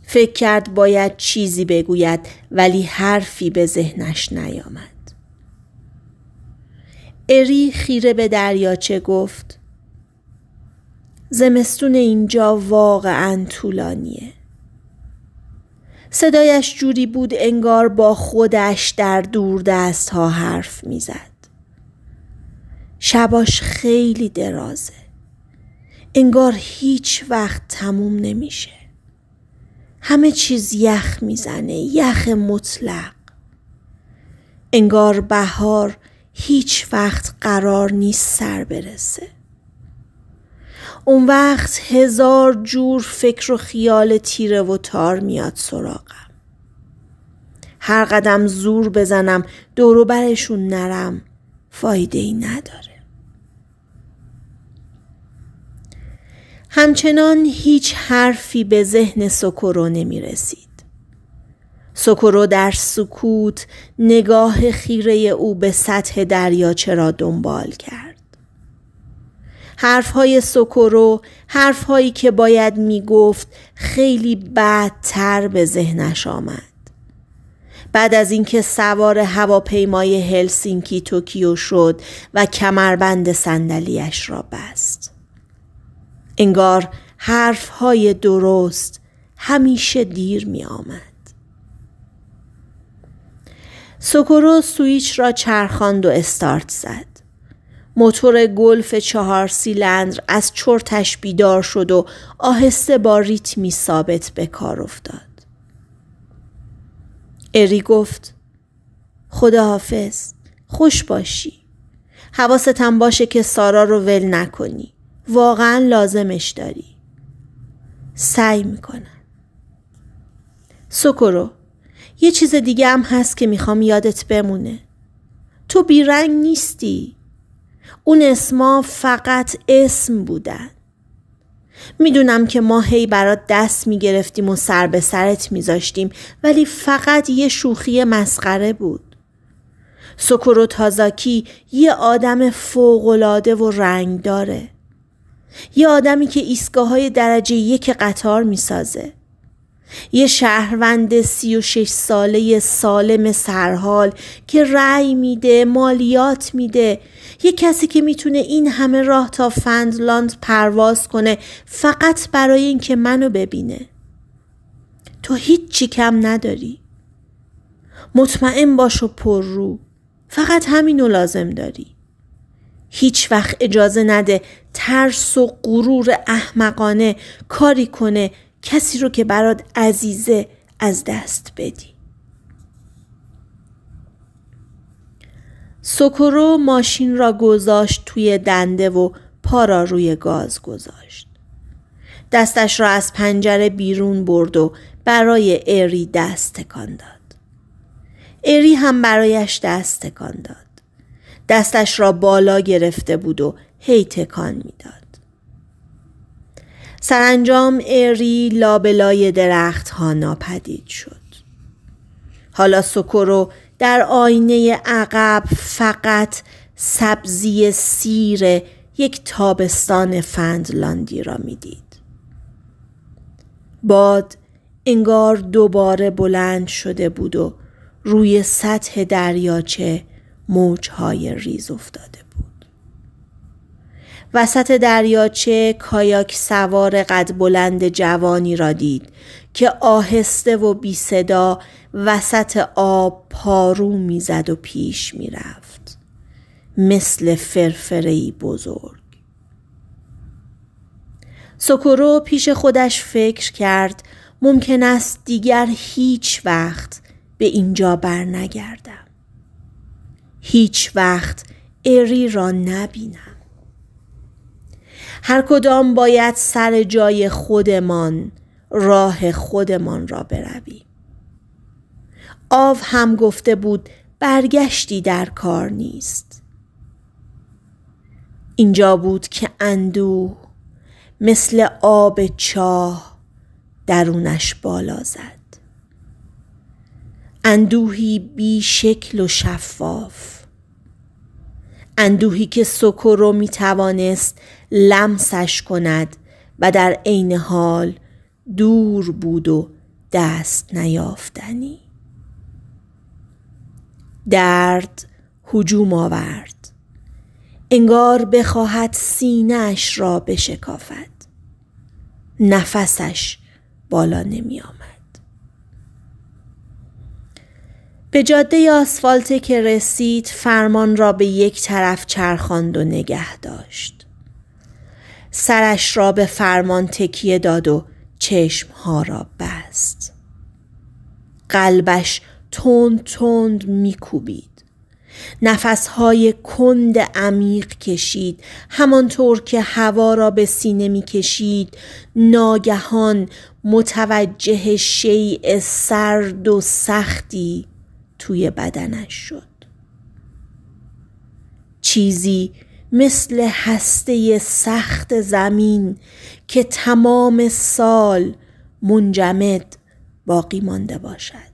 فکر کرد باید چیزی بگوید ولی حرفی به ذهنش نیامد اری خیره به دریاچه گفت زمستون اینجا واقعا طولانیه صدایش جوری بود انگار با خودش در دور دست ها حرف میزد. شباش خیلی درازه. انگار هیچ وقت تموم نمیشه. همه چیز یخ میزنه یخ مطلق. انگار بهار هیچ وقت قرار نیست سر برسه. اون وقت هزار جور فکر و خیال تیره و تار میاد سراغم هر قدم زور بزنم دورو برشون نرم فایده ای نداره همچنان هیچ حرفی به ذهن سکرو نمی رسید. سکرو در سکوت نگاه خیره او به سطح دریاچه را دنبال کرد. حرفهای سکرو حرفهایی که باید میگفت خیلی بدتر به ذهنش آمد بعد از اینکه سوار هواپیمای هلسینکی توکیو شد و کمربند صندلیاش را بست انگار حرفهای درست همیشه دیر می آمد. سوکورو سویچ را چرخاند و استارت زد. موتور گلف چهار سیلندر از چرتش بیدار شد و آهسته با ریتمی ثابت به کار افتاد. اری گفت خداحافظ خوش باشی. حواستم باشه که سارا رو ول نکنی. واقعا لازمش داری. سعی میکنم. سکرو یه چیز دیگه هم هست که میخوام یادت بمونه. تو بیرنگ نیستی. اون اسما فقط اسم بودن میدونم که ما هی برات دست میگرفتیم و سر به سرت میذاشتیم ولی فقط یه شوخی مسخره بود و تازاکی یه آدم فوقالعاده و رنگ داره یه آدمی که ایستگاه های درجه یک قطار میسازه یه شهروند سی و شش ساله سالم سرحال که رأی میده مالیات میده یه کسی که میتونه این همه راه تا فندلاند پرواز کنه فقط برای اینکه منو ببینه تو هیچی کم نداری مطمئن باش و پر رو فقط همینو لازم داری هیچ وقت اجازه نده ترس و غرور احمقانه کاری کنه کسی رو که برات عزیزه از دست بدی سکرو ماشین را گذاشت توی دنده و پا را روی گاز گذاشت. دستش را از پنجره بیرون برد و برای اری دست تکان داد. اری هم برایش دست تکان داد. دستش را بالا گرفته بود و هی تکان میداد. سرانجام اری لابلای درخت ها ناپدید شد. حالا سکرو، در آینه عقب فقط سبزی سیر یک تابستان فندلاندی را میدید. باد انگار دوباره بلند شده بود و روی سطح دریاچه موجهای ریز افتاده بود. وسط دریاچه کایاک سوار قد بلند جوانی را دید که آهسته و بی صدا وسط آب پارو میزد و پیش میرفت مثل فرفرهای بزرگ سکرو پیش خودش فکر کرد ممکن است دیگر هیچ وقت به اینجا برنگردم هیچ وقت اری را نبینم هر کدام باید سر جای خودمان راه خودمان را برویم آو هم گفته بود برگشتی در کار نیست اینجا بود که اندوه مثل آب چاه درونش بالا زد اندوهی بی شکل و شفاف اندوهی که سکر رو می توانست لمسش کند و در عین حال دور بود و دست نیافتنی درد هجوم آورد انگار بخواهد سینهش را بشکافد نفسش بالا نمی آمد. به جاده آسفالت که رسید فرمان را به یک طرف چرخاند و نگه داشت. سرش را به فرمان تکیه داد و چشمها را بست. قلبش تند تند میکوبید نفسهای کند عمیق کشید همانطور که هوا را به سینه میکشید ناگهان متوجه شیء سرد و سختی توی بدنش شد چیزی مثل هسته سخت زمین که تمام سال منجمد باقی مانده باشد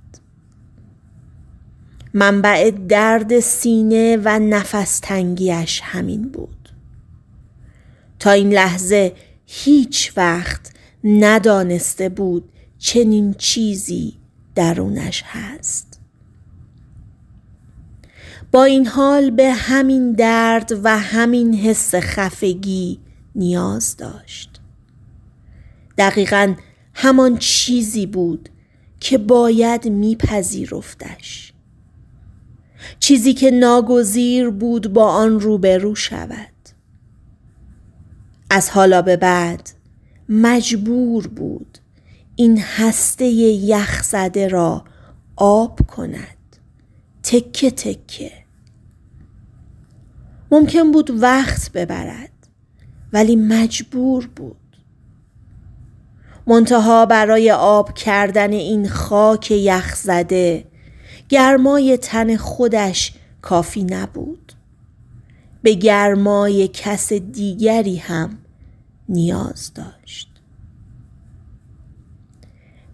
منبع درد سینه و نفس تنگیش همین بود تا این لحظه هیچ وقت ندانسته بود چنین چیزی درونش هست با این حال به همین درد و همین حس خفگی نیاز داشت دقیقا همان چیزی بود که باید میپذیرفتش چیزی که ناگزیر بود با آن روبرو شود از حالا به بعد مجبور بود این هسته یخ زده را آب کند تکه تکه ممکن بود وقت ببرد ولی مجبور بود منتها برای آب کردن این خاک یخ زده گرمای تن خودش کافی نبود به گرمای کس دیگری هم نیاز داشت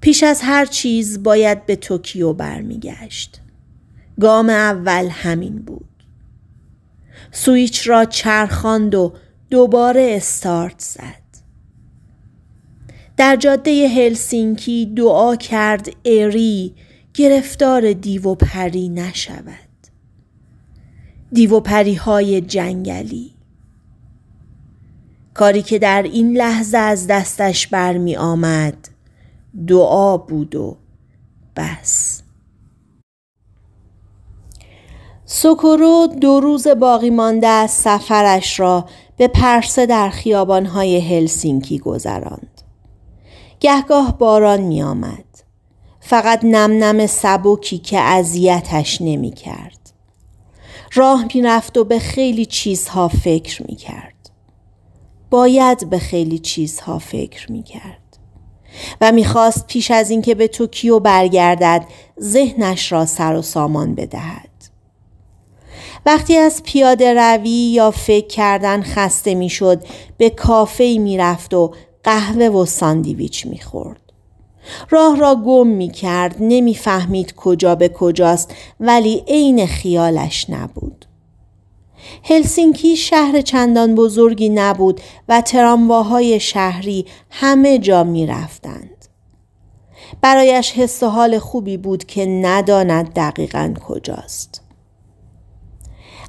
پیش از هر چیز باید به توکیو برمیگشت گام اول همین بود سویچ را چرخاند و دوباره استارت زد در جاده هلسینکی دعا کرد اری گرفتار دیو و پری نشود دیو و پری های جنگلی کاری که در این لحظه از دستش برمی آمد دعا بود و بس سکورو دو روز باقی مانده از سفرش را به پرسه در خیابانهای هلسینکی گذراند. گهگاه باران می آمد. فقط نم نم سبکی که اذیتش نمی کرد. راه می رفت و به خیلی چیزها فکر می کرد. باید به خیلی چیزها فکر می کرد. و میخواست پیش از اینکه به توکیو برگردد ذهنش را سر و سامان بدهد وقتی از پیاده روی یا فکر کردن خسته میشد به کافه میرفت و قهوه و ساندیویچ میخورد راه را گم می کرد نمی فهمید کجا به کجاست ولی عین خیالش نبود. هلسینکی شهر چندان بزرگی نبود و ترامواهای شهری همه جا می رفتند. برایش حس و حال خوبی بود که نداند دقیقا کجاست.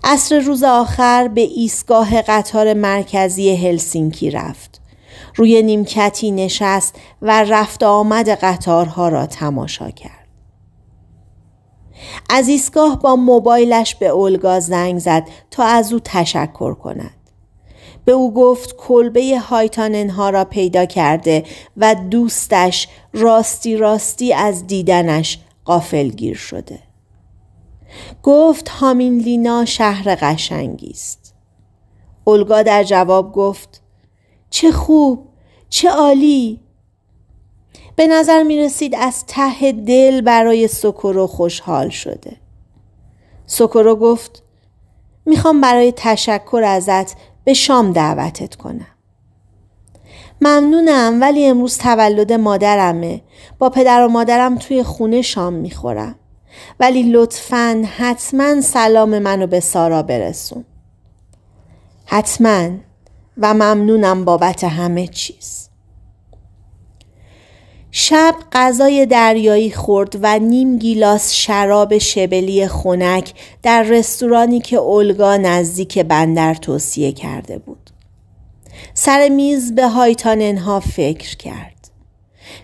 عصر روز آخر به ایستگاه قطار مرکزی هلسینکی رفت. روی نیمکتی نشست و رفت آمد قطارها را تماشا کرد. از ایستگاه با موبایلش به اولگا زنگ زد تا از او تشکر کند. به او گفت کلبه هایتاننها را پیدا کرده و دوستش راستی راستی از دیدنش گیر شده. گفت هامین لینا شهر قشنگی است. اولگا در جواب گفت چه خوب چه عالی به نظر می رسید از ته دل برای سکرو خوشحال شده سکرو گفت میخوام برای تشکر ازت به شام دعوتت کنم ممنونم ولی امروز تولد مادرمه با پدر و مادرم توی خونه شام میخورم ولی لطفا حتما سلام منو به سارا برسون حتماً و ممنونم بابت همه چیز شب غذای دریایی خورد و نیم گیلاس شراب شبلی خنک در رستورانی که اولگا نزدیک بندر توصیه کرده بود. سر میز به هایتاننها فکر کرد.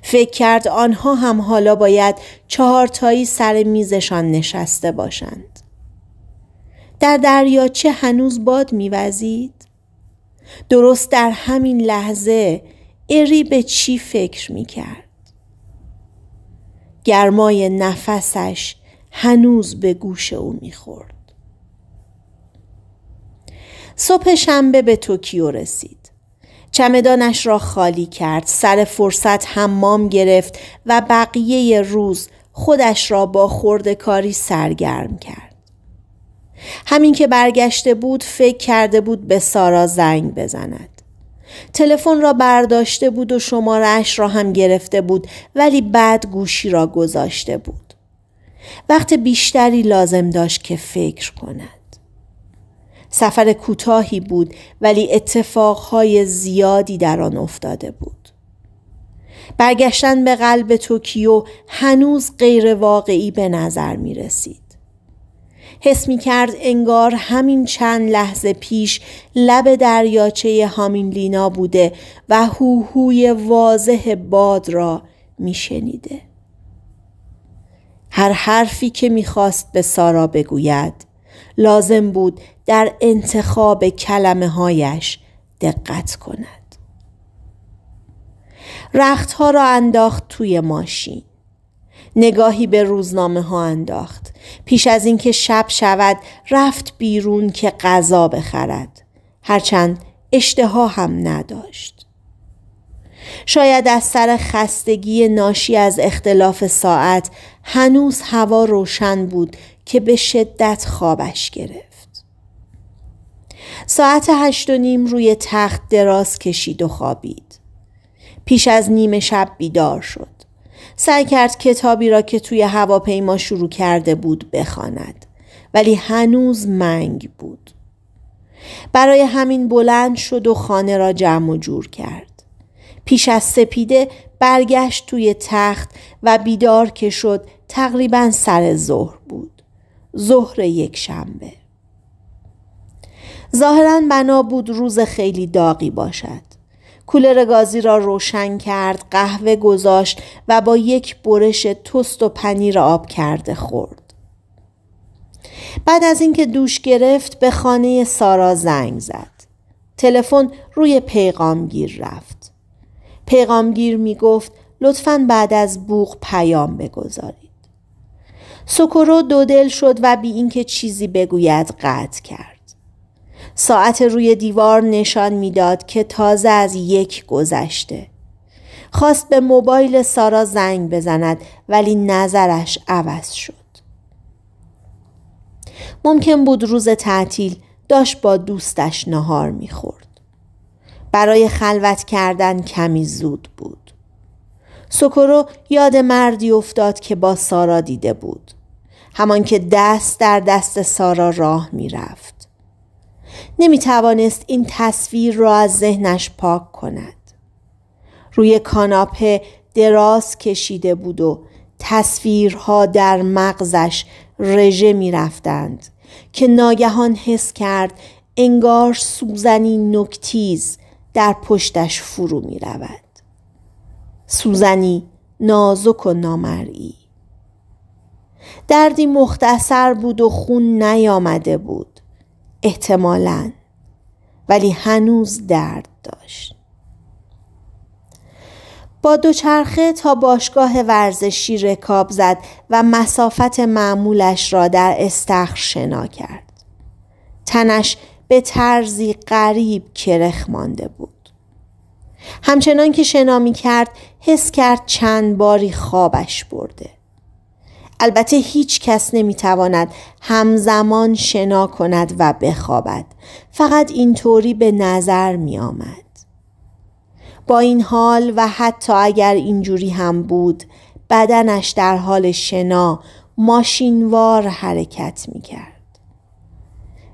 فکر کرد آنها هم حالا باید چهارتایی سر میزشان نشسته باشند. در دریاچه هنوز باد میوزید؟ درست در همین لحظه اری به چی فکر می کرد. گرمای نفسش هنوز به گوش او می خورد. صبح شنبه به توکیو رسید. چمدانش را خالی کرد، سر فرصت حمام گرفت و بقیه روز خودش را با خورد کاری سرگرم کرد. همین که برگشته بود فکر کرده بود به سارا زنگ بزند. تلفن را برداشته بود و اش را هم گرفته بود ولی بعد گوشی را گذاشته بود. وقت بیشتری لازم داشت که فکر کند. سفر کوتاهی بود ولی اتفاقهای زیادی در آن افتاده بود. برگشتن به قلب توکیو هنوز غیر واقعی به نظر می رسید. حس می کرد انگار همین چند لحظه پیش لب دریاچه لینا بوده و هوهوی واضح باد را می شنیده. هر حرفی که خواست به سارا بگوید لازم بود در انتخاب کلمه هایش دقت کند. رختها را انداخت توی ماشین. نگاهی به روزنامه ها انداخت پیش از اینکه شب شود رفت بیرون که غذا بخرد هرچند اشتها هم نداشت شاید از سر خستگی ناشی از اختلاف ساعت هنوز هوا روشن بود که به شدت خوابش گرفت ساعت هشت و نیم روی تخت دراز کشید و خوابید پیش از نیمه شب بیدار شد سعی کرد کتابی را که توی هواپیما شروع کرده بود بخواند ولی هنوز منگ بود برای همین بلند شد و خانه را جمع و جور کرد پیش از سپیده برگشت توی تخت و بیدار که شد تقریبا سر ظهر بود ظهر یک شنبه ظاهرا بنا بود روز خیلی داغی باشد کولر گازی را روشن کرد قهوه گذاشت و با یک برش تست و پنیر آب کرده خورد بعد از اینکه دوش گرفت به خانه سارا زنگ زد تلفن روی پیغامگیر رفت پیغامگیر می گفت لطفا بعد از بوغ پیام بگذارید دو دودل شد و بی اینکه چیزی بگوید قطع کرد ساعت روی دیوار نشان میداد که تازه از یک گذشته خواست به موبایل سارا زنگ بزند ولی نظرش عوض شد ممکن بود روز تعطیل داشت با دوستش نهار میخورد برای خلوت کردن کمی زود بود سکرو یاد مردی افتاد که با سارا دیده بود همان که دست در دست سارا راه میرفت نمی توانست این تصویر را از ذهنش پاک کند. روی کاناپه دراز کشیده بود و تصویرها در مغزش رژه می رفتند که ناگهان حس کرد انگار سوزنی نکتیز در پشتش فرو می سوزنی نازک و نامرئی. دردی مختصر بود و خون نیامده بود. احتمالا ولی هنوز درد داشت با دوچرخه تا باشگاه ورزشی رکاب زد و مسافت معمولش را در استخر شنا کرد تنش به طرزی غریب کرخ مانده بود همچنان که شنا می کرد حس کرد چند باری خوابش برده البته هیچ کس نمیتواند همزمان شنا کند و بخوابد فقط اینطوری به نظر می آمد. با این حال و حتی اگر اینجوری هم بود بدنش در حال شنا ماشینوار حرکت می کرد.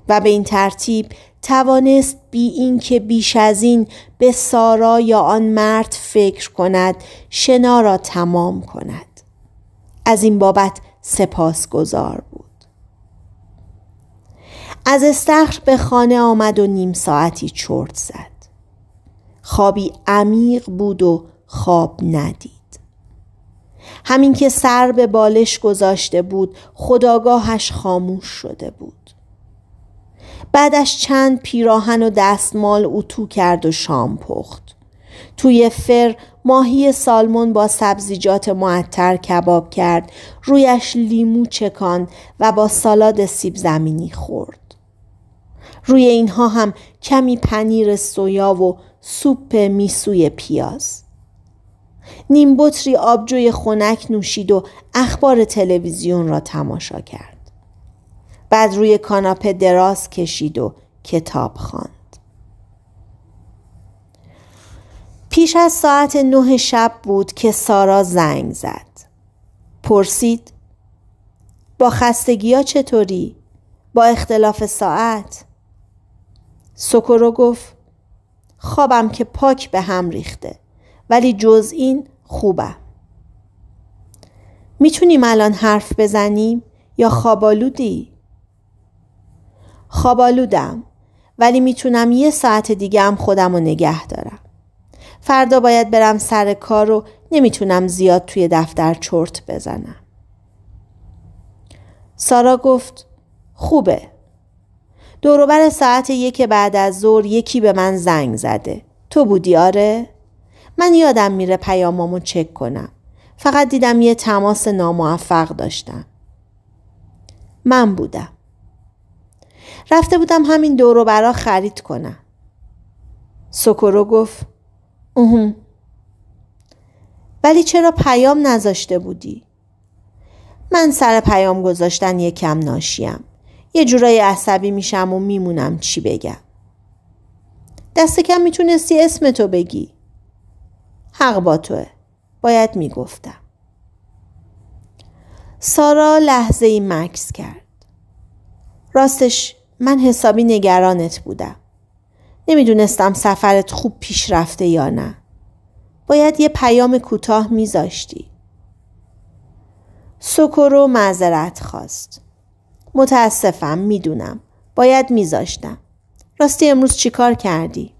و به این ترتیب توانست بی که بیش از این به سارا یا آن مرد فکر کند شنا را تمام کند از این بابت سپاسگزار بود از استخر به خانه آمد و نیم ساعتی چرت زد خوابی عمیق بود و خواب ندید همین که سر به بالش گذاشته بود خداگاهش خاموش شده بود بعدش چند پیراهن و دستمال اتو کرد و شام پخت توی فر ماهی سالمون با سبزیجات معطر کباب کرد رویش لیمو چکان و با سالاد سیب زمینی خورد روی اینها هم کمی پنیر سویا و سوپ میسوی پیاز نیم بطری آبجوی خنک نوشید و اخبار تلویزیون را تماشا کرد بعد روی کاناپه دراز کشید و کتاب خواند پیش از ساعت نه شب بود که سارا زنگ زد. پرسید با خستگی ها چطوری؟ با اختلاف ساعت؟ سکرو گفت خوابم که پاک به هم ریخته ولی جز این خوبم. میتونیم الان حرف بزنیم یا خوابالودی؟ خوابالودم ولی میتونم یه ساعت دیگه هم خودم رو نگه دارم. فردا باید برم سر کار و نمیتونم زیاد توی دفتر چرت بزنم. سارا گفت خوبه. دوروبر ساعت یک بعد از ظهر یکی به من زنگ زده. تو بودی آره؟ من یادم میره پیامامو چک کنم. فقط دیدم یه تماس ناموفق داشتم. من بودم. رفته بودم همین دوروبرا خرید کنم. سکرو گفت اوه. ولی چرا پیام نذاشته بودی؟ من سر پیام گذاشتن یکم ناشیم. یه جورای عصبی میشم و میمونم چی بگم. دست کم میتونستی اسم تو بگی. حق با توه. باید میگفتم. سارا لحظه ای مکس کرد. راستش من حسابی نگرانت بودم. نمیدونستم سفرت خوب پیش رفته یا نه. باید یه پیام کوتاه میذاشتی. سوکورو معذرت خواست. متاسفم میدونم. باید میذاشتم. راستی امروز چیکار کردی؟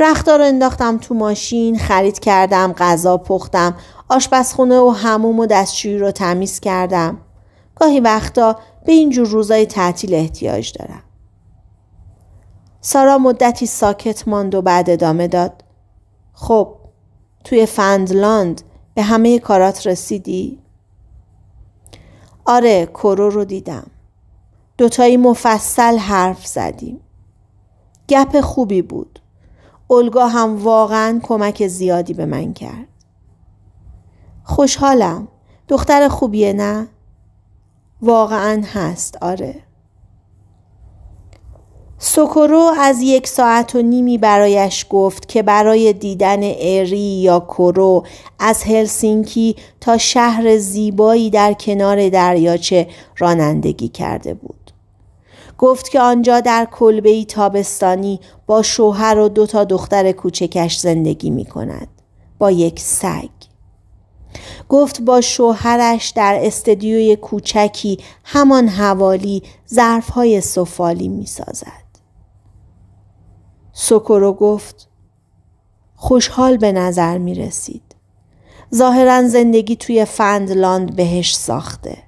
رختار رو انداختم تو ماشین، خرید کردم، غذا پختم، آشپزخونه و هموم و دستشویی رو تمیز کردم. گاهی وقتا به اینجور روزای تعطیل احتیاج دارم. سارا مدتی ساکت ماند و بعد ادامه داد. خب توی فندلاند به همه کارات رسیدی؟ آره کرو رو دیدم. دوتایی مفصل حرف زدیم. گپ خوبی بود. اولگا هم واقعا کمک زیادی به من کرد. خوشحالم. دختر خوبیه نه؟ واقعا هست آره. سوکورو از یک ساعت و نیمی برایش گفت که برای دیدن اری یا کرو از هلسینکی تا شهر زیبایی در کنار دریاچه رانندگی کرده بود. گفت که آنجا در کلبه تابستانی با شوهر و دو تا دختر کوچکش زندگی می کند. با یک سگ. گفت با شوهرش در استدیوی کوچکی همان حوالی ظرفهای سفالی می سازد. سکرو گفت خوشحال به نظر می رسید. ظاهرا زندگی توی فندلاند بهش ساخته.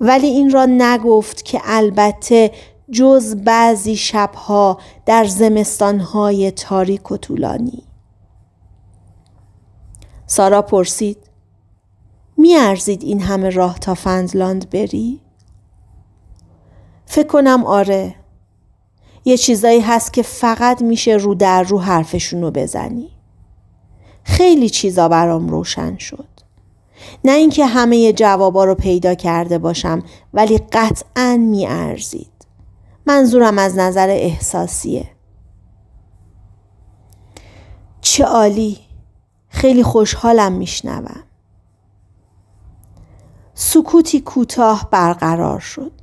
ولی این را نگفت که البته جز بعضی شبها در زمستانهای تاریک و طولانی. سارا پرسید ارزید این همه راه تا فندلاند بری؟ فکر کنم آره یه چیزایی هست که فقط میشه رو در رو حرفشونو بزنی خیلی چیزا برام روشن شد نه اینکه همه جوابا رو پیدا کرده باشم ولی قطعا میارزید منظورم از نظر احساسیه چه عالی خیلی خوشحالم میشنوم سکوتی کوتاه برقرار شد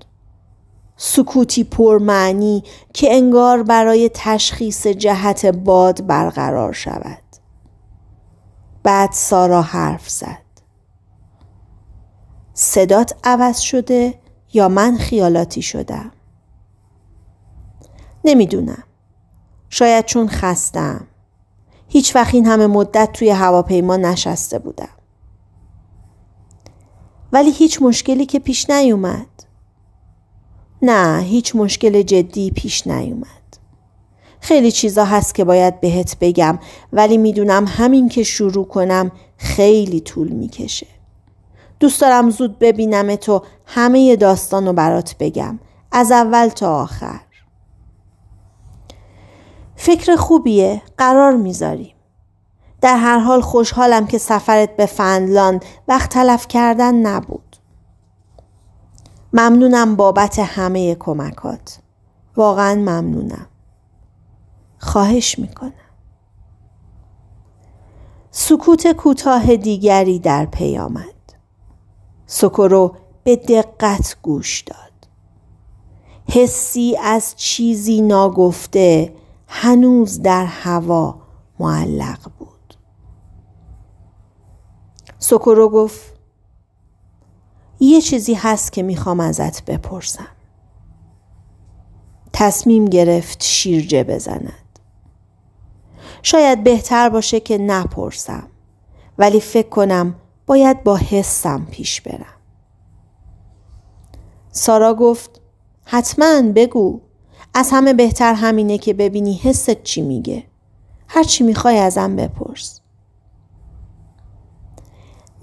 سکوتی پرمعنی که انگار برای تشخیص جهت باد برقرار شود بعد سارا حرف زد صدات عوض شده یا من خیالاتی شدم نمیدونم شاید چون خستم هیچ وقت این همه مدت توی هواپیما نشسته بودم ولی هیچ مشکلی که پیش نیومد نه هیچ مشکل جدی پیش نیومد. خیلی چیزا هست که باید بهت بگم ولی میدونم همین که شروع کنم خیلی طول میکشه. دوست دارم زود ببینم تو همه داستان رو برات بگم از اول تا آخر. فکر خوبیه قرار میذاریم. در هر حال خوشحالم که سفرت به فنلاند وقت تلف کردن نبود. ممنونم بابت همه کمکات. واقعا ممنونم. خواهش میکنم. سکوت کوتاه دیگری در پی آمد. سکرو به دقت گوش داد. حسی از چیزی ناگفته هنوز در هوا معلق بود. سکرو گفت یه چیزی هست که میخوام ازت بپرسم تصمیم گرفت شیرجه بزند شاید بهتر باشه که نپرسم ولی فکر کنم باید با حسم پیش برم سارا گفت حتما بگو از همه بهتر همینه که ببینی حست چی میگه هر چی میخوای ازم بپرس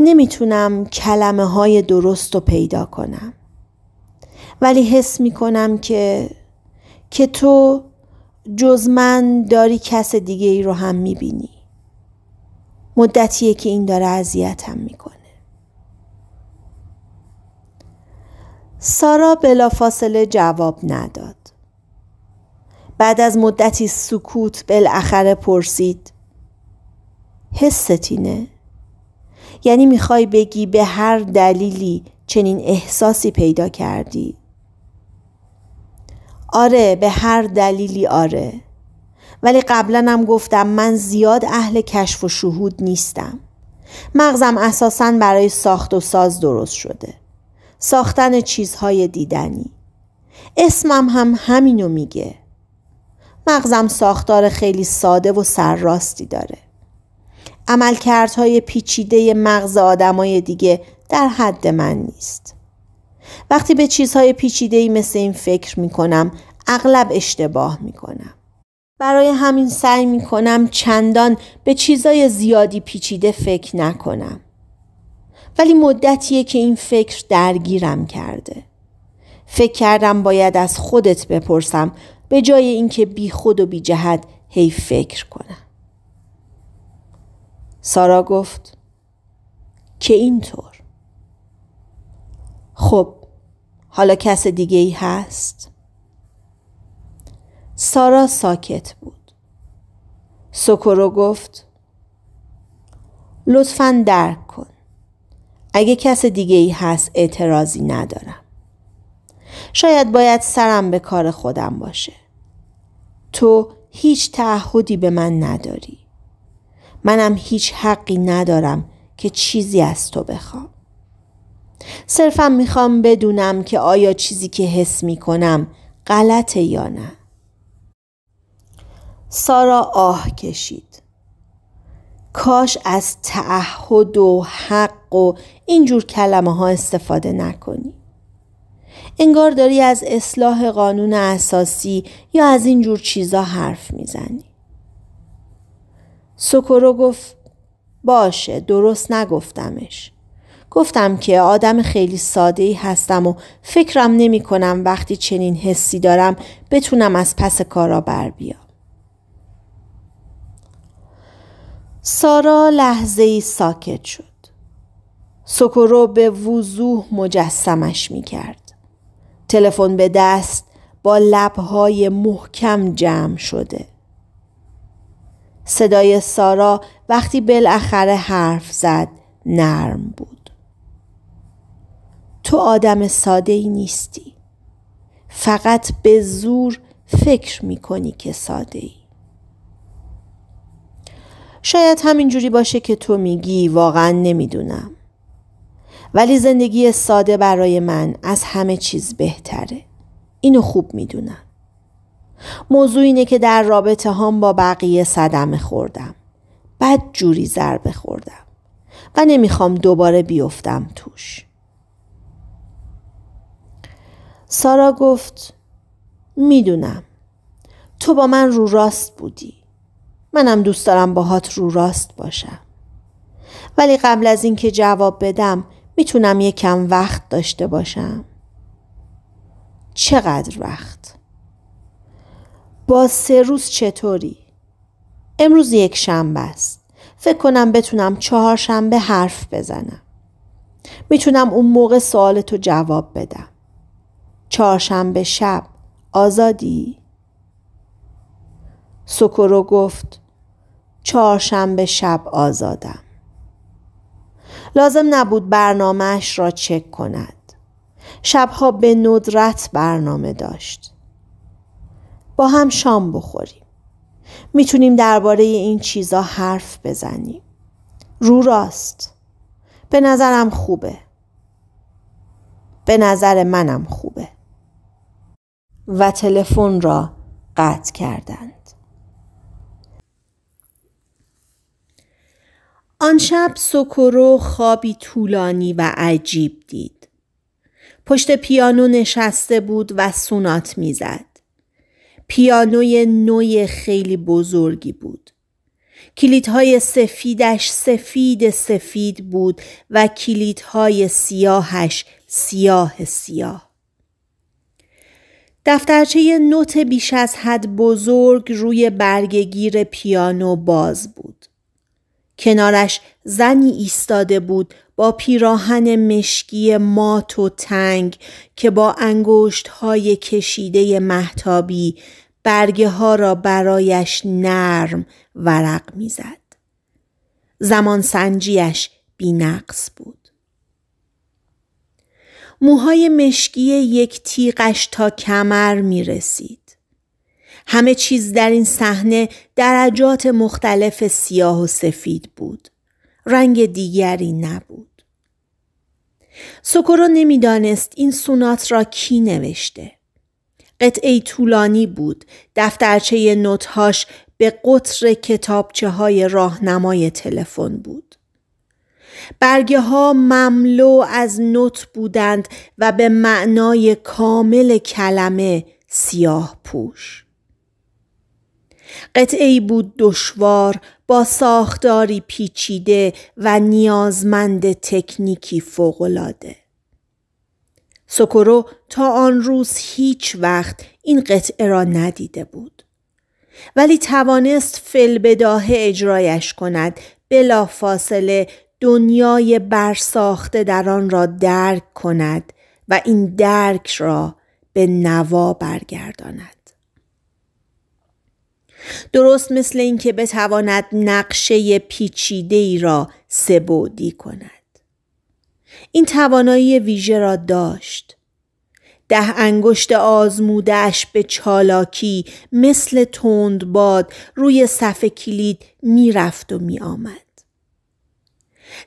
نمیتونم کلمه های درست رو پیدا کنم ولی حس میکنم که که تو جز من داری کس دیگه ای رو هم میبینی مدتیه که این داره اذیتم میکنه سارا بلافاصله جواب نداد بعد از مدتی سکوت بالاخره پرسید حستینه یعنی میخوای بگی به هر دلیلی چنین احساسی پیدا کردی آره به هر دلیلی آره ولی قبلا هم گفتم من زیاد اهل کشف و شهود نیستم مغزم اساسا برای ساخت و ساز درست شده ساختن چیزهای دیدنی اسمم هم همینو میگه مغزم ساختار خیلی ساده و سرراستی داره عملکردهای پیچیده مغز آدمای دیگه در حد من نیست وقتی به چیزهای پیچیده مثل این فکر کنم، اغلب اشتباه کنم. برای همین سعی کنم چندان به چیزای زیادی پیچیده فکر نکنم ولی مدتیه که این فکر درگیرم کرده فکر کردم باید از خودت بپرسم به جای اینکه بی خود و بی جهت هی فکر کنم سارا گفت که اینطور خب حالا کس دیگه ای هست؟ سارا ساکت بود سکرو گفت لطفا درک کن اگه کس دیگه ای هست اعتراضی ندارم شاید باید سرم به کار خودم باشه تو هیچ تعهدی به من نداری منم هیچ حقی ندارم که چیزی از تو بخوام. صرفم میخوام بدونم که آیا چیزی که حس میکنم غلطه یا نه. سارا آه کشید. کاش از تعهد و حق و اینجور کلمه ها استفاده نکنی. انگار داری از اصلاح قانون اساسی یا از اینجور چیزا حرف میزنی. سوکورو گفت باشه درست نگفتمش. گفتم که آدم خیلی ساده ای هستم و فکرم نمی کنم وقتی چنین حسی دارم بتونم از پس کارا بر بیام. سارا لحظه ای ساکت شد. سکرو به وضوح مجسمش می کرد. تلفن به دست با لبهای محکم جمع شده. صدای سارا وقتی بالاخره حرف زد نرم بود. تو آدم ساده ای نیستی. فقط به زور فکر می کنی که ساده ای. شاید همینجوری باشه که تو میگی واقعا نمیدونم. ولی زندگی ساده برای من از همه چیز بهتره. اینو خوب میدونم. موضوع اینه که در رابطه هم با بقیه صدمه خوردم. بد جوری ضربه خوردم. و نمیخوام دوباره بیفتم توش. سارا گفت میدونم تو با من رو راست بودی. منم دوست دارم باهات رو راست باشم. ولی قبل از اینکه جواب بدم میتونم یه کم وقت داشته باشم. چقدر وقت؟ با سه روز چطوری؟ امروز یک شنبه است. فکر کنم بتونم چهار شنبه حرف بزنم. میتونم اون موقع سوال تو جواب بدم. چهارشنبه شب آزادی؟ سکرو گفت چهارشنبه شب آزادم. لازم نبود برنامهش را چک کند. شبها به ندرت برنامه داشت. با هم شام بخوریم میتونیم درباره این چیزا حرف بزنیم رو راست به نظرم خوبه به نظر منم خوبه و تلفن را قطع کردند آن شب سکرو خوابی طولانی و عجیب دید پشت پیانو نشسته بود و سونات میزد پیانوی نوی خیلی بزرگی بود. کلیدهای سفیدش سفید سفید بود و کلیدهای سیاهش سیاه سیاه. دفترچه نوت بیش از حد بزرگ روی برگگیر پیانو باز بود. کنارش زنی ایستاده بود با پیراهن مشکی مات و تنگ که با انگشت های کشیده محتابی برگه ها را برایش نرم ورق میزد. زمان سنجیش نقص بود. موهای مشکی یک تیغش تا کمر می رسید. همه چیز در این صحنه درجات مختلف سیاه و سفید بود. رنگ دیگری نبود. سکورو نمیدانست این سونات را کی نوشته. قطعی طولانی بود. دفترچه نوتهاش به قطر کتابچه های راهنمای تلفن بود. برگه ها مملو از نوت بودند و به معنای کامل کلمه سیاه پوش. ای بود دشوار با ساختاری پیچیده و نیازمند تکنیکی فوقالعاده سوکورو تا آن روز هیچ وقت این قطعه را ندیده بود ولی توانست فلبداه اجرایش کند بلا فاصله دنیای برساخته در آن را درک کند و این درک را به نوا برگرداند درست مثل اینکه بتواند نقشه پیچیده ای را سبودی کند. این توانایی ویژه را داشت. ده انگشت آزمودش به چالاکی مثل تند باد روی صفحه کلید میرفت و میآمد.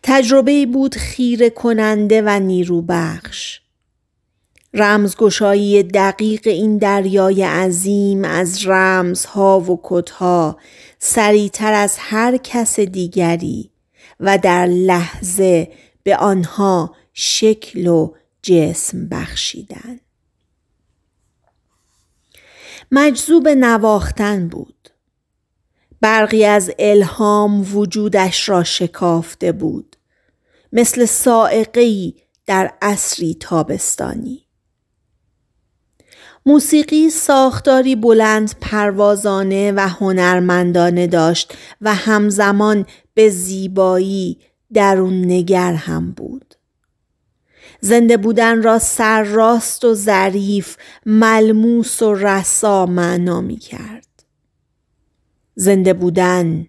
تجربه بود خیره کننده و نیرو نیروبخش. رمزگشایی دقیق این دریای عظیم از رمزها و کدها سریعتر از هر کس دیگری و در لحظه به آنها شکل و جسم بخشیدن مجذوب نواختن بود برقی از الهام وجودش را شکافته بود مثل سائقی در اصری تابستانی موسیقی ساختاری بلند پروازانه و هنرمندانه داشت و همزمان به زیبایی درون نگر هم بود. زنده بودن را سرراست و ظریف ملموس و رسا معنا می کرد. زنده بودن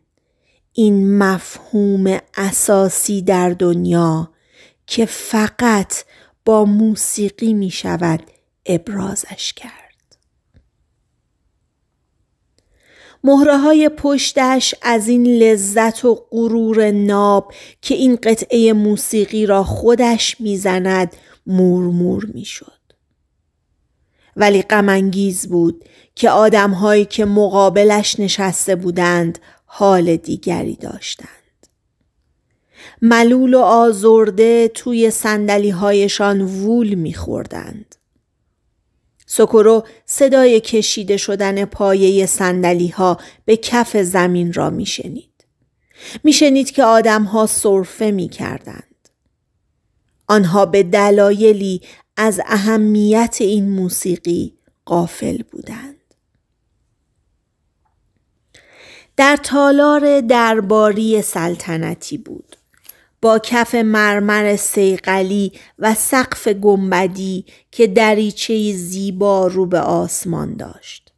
این مفهوم اساسی در دنیا که فقط با موسیقی می شود ابرازش کرد مهره های پشتش از این لذت و غرور ناب که این قطعه موسیقی را خودش میزند مورمور میشد ولی غمانگیز بود که آدمهایی که مقابلش نشسته بودند حال دیگری داشتند ملول و آزرده توی سندلی هایشان وول میخوردند. سکورو صدای کشیده شدن پایه سندلی ها به کف زمین را میشنید. میشنید که آدمها سرفه میکردند. آنها به دلایلی از اهمیت این موسیقی قافل بودند. در تالار درباری سلطنتی بود. با کف مرمر سیقلی و سقف گنبدی که دریچه زیبا رو به آسمان داشت.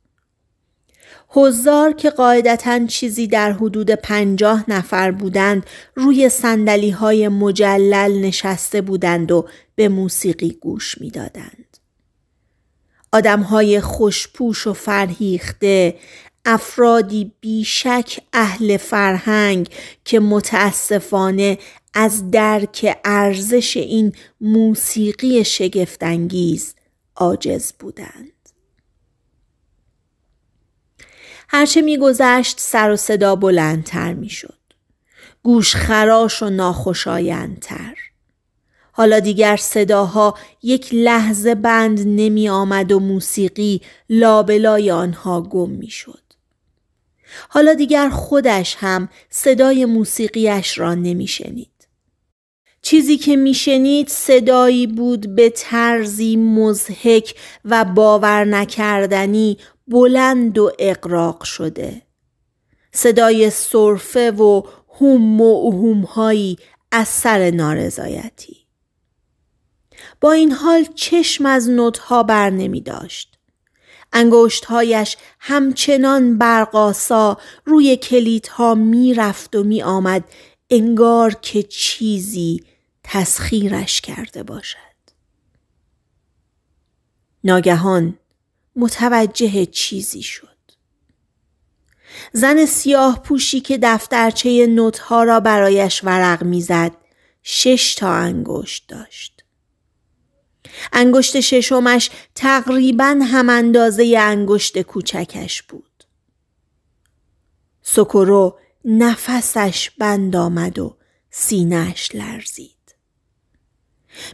حضار که قاعدتا چیزی در حدود پنجاه نفر بودند روی سندلی های مجلل نشسته بودند و به موسیقی گوش میدادند. آدمهای خوشپوش و فرهیخته افرادی بیشک اهل فرهنگ که متاسفانه از درک ارزش این موسیقی شگفتانگیز عاجز بودند هرچه میگذشت سر و صدا بلندتر میشد گوش خراش و ناخوشایندتر حالا دیگر صداها یک لحظه بند نمی آمد و موسیقی لابلای آنها گم می شد. حالا دیگر خودش هم صدای موسیقیش را نمیشنید. چیزی که میشنید صدایی بود به طرزی مزهک و باور نکردنی بلند و اقراق شده. صدای صرفه و هم و هم هایی از سر نارضایتی. با این حال چشم از نوتها بر نمی داشت. انگشتهایش همچنان برقاسا روی کلیدها می رفت و می آمد انگار که چیزی تسخیرش کرده باشد. ناگهان متوجه چیزی شد. زن سیاه پوشی که دفترچه ها را برایش ورق میزد شش تا انگشت داشت. انگشت ششمش تقریبا هم اندازه انگشت کوچکش بود. سکرو نفسش بند آمد و سینهش لرزید.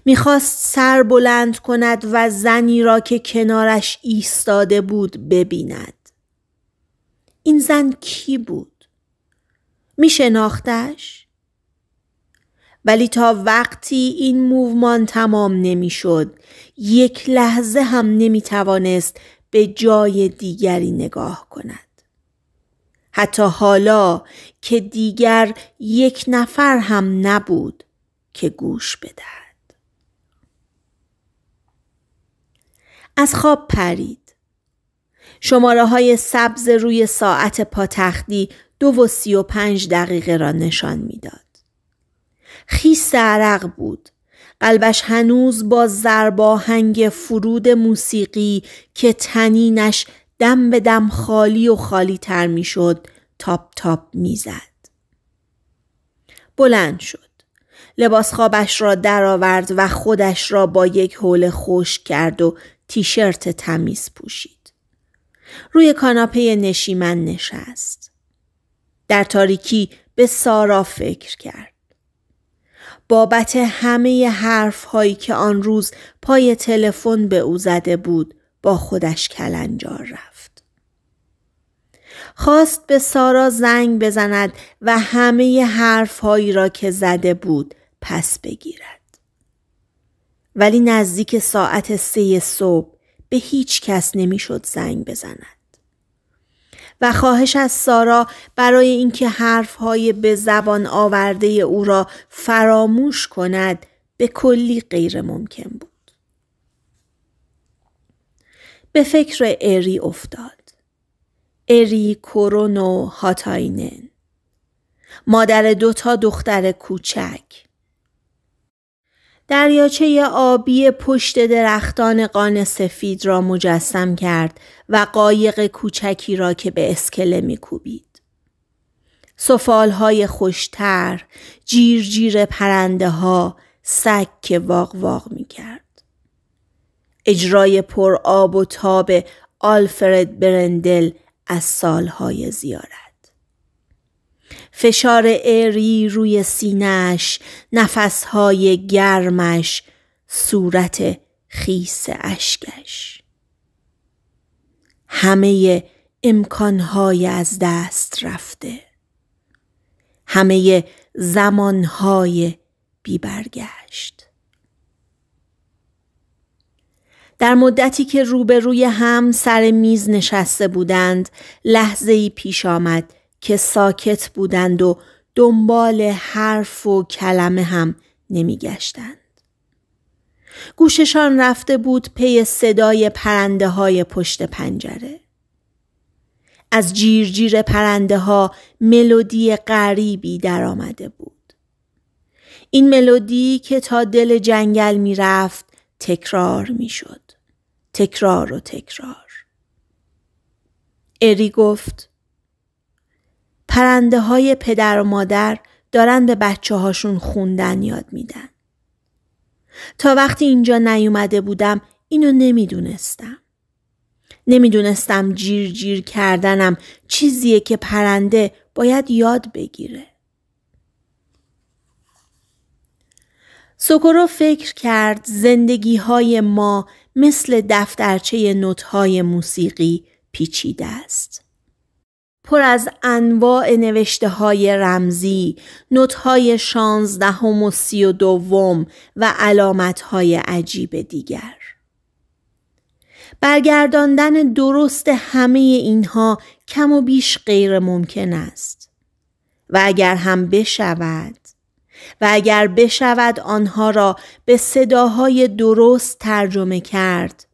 میخواست سر بلند کند و زنی را که کنارش ایستاده بود ببیند. این زن کی بود؟ میشناختش؟ ولی تا وقتی این موومان تمام نمیشد یک لحظه هم نمی توانست به جای دیگری نگاه کند. حتی حالا که دیگر یک نفر هم نبود که گوش بدهد. از خواب پرید. شماره های سبز روی ساعت پاتختی دو و سی و پنج دقیقه را نشان میداد. خیس عرق بود. قلبش هنوز با زرباهنگ فرود موسیقی که تنینش دم به دم خالی و خالی تر می شد تاپ تاپ می زد. بلند شد. لباس خوابش را درآورد و خودش را با یک حول خشک کرد و تیشرت تمیز پوشید. روی کاناپه نشیمن نشست. در تاریکی به سارا فکر کرد. بابت همه حرف هایی که آن روز پای تلفن به او زده بود با خودش کلنجار رفت. خواست به سارا زنگ بزند و همه حرف هایی را که زده بود پس بگیرد. ولی نزدیک ساعت سه صبح به هیچ کس نمیشد زنگ بزند. و خواهش از سارا برای اینکه حرفهای به زبان آورده او را فراموش کند به کلی غیر ممکن بود. به فکر اری افتاد. اری کرونو هاتاینن. مادر دوتا دختر کوچک. دریاچه آبی پشت درختان قان سفید را مجسم کرد و قایق کوچکی را که به اسکله میکوبید. سفالهای خوشتر، جیر جیر پرنده ها، سگ که واق واق می کرد. اجرای پر آب و تاب آلفرد برندل از سالهای زیارت. فشار اری روی سینهش، نفسهای گرمش، صورت خیس اشکش. همه امکانهای از دست رفته. همه زمانهای بیبرگشت. در مدتی که روبروی هم سر میز نشسته بودند لحظه ای پیش آمد که ساکت بودند و دنبال حرف و کلمه هم نمیگشتند. گوششان رفته بود پی صدای پرنده های پشت پنجره. از جیرجیر جیر پرنده ها ملودی غریبی درآمده بود. این ملودی که تا دل جنگل رفت تکرار شد تکرار و تکرار. اری گفت پرنده های پدر و مادر دارن به بچه هاشون خوندن یاد میدن. تا وقتی اینجا نیومده بودم اینو نمیدونستم. نمیدونستم جیر جیر کردنم چیزیه که پرنده باید یاد بگیره. سوکورو فکر کرد زندگی های ما مثل دفترچه نوت موسیقی پیچیده است. پر از انواع نوشته های رمزی، نوت های شانزدهم و سی و دوم و علامت های عجیب دیگر. برگرداندن درست همه اینها کم و بیش غیر ممکن است. و اگر هم بشود و اگر بشود آنها را به صداهای درست ترجمه کرد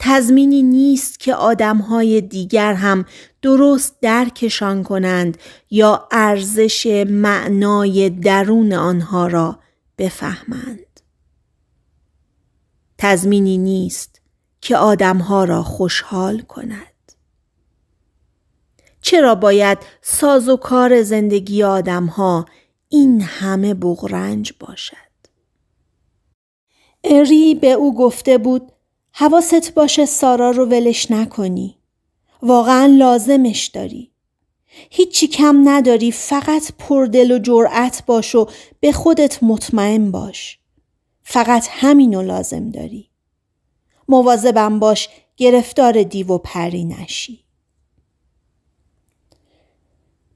تضمینی نیست که آدمهای دیگر هم درست درکشان کنند یا ارزش معنای درون آنها را بفهمند. تضمینی نیست که آدمها را خوشحال کند. چرا باید ساز و کار زندگی آدمها این همه بغرنج باشد؟ اری به او گفته بود حواست باشه سارا رو ولش نکنی. واقعا لازمش داری هیچی کم نداری فقط پردل و جرأت باش و به خودت مطمئن باش فقط همینو لازم داری مواظبم باش گرفتار دیو و پری نشی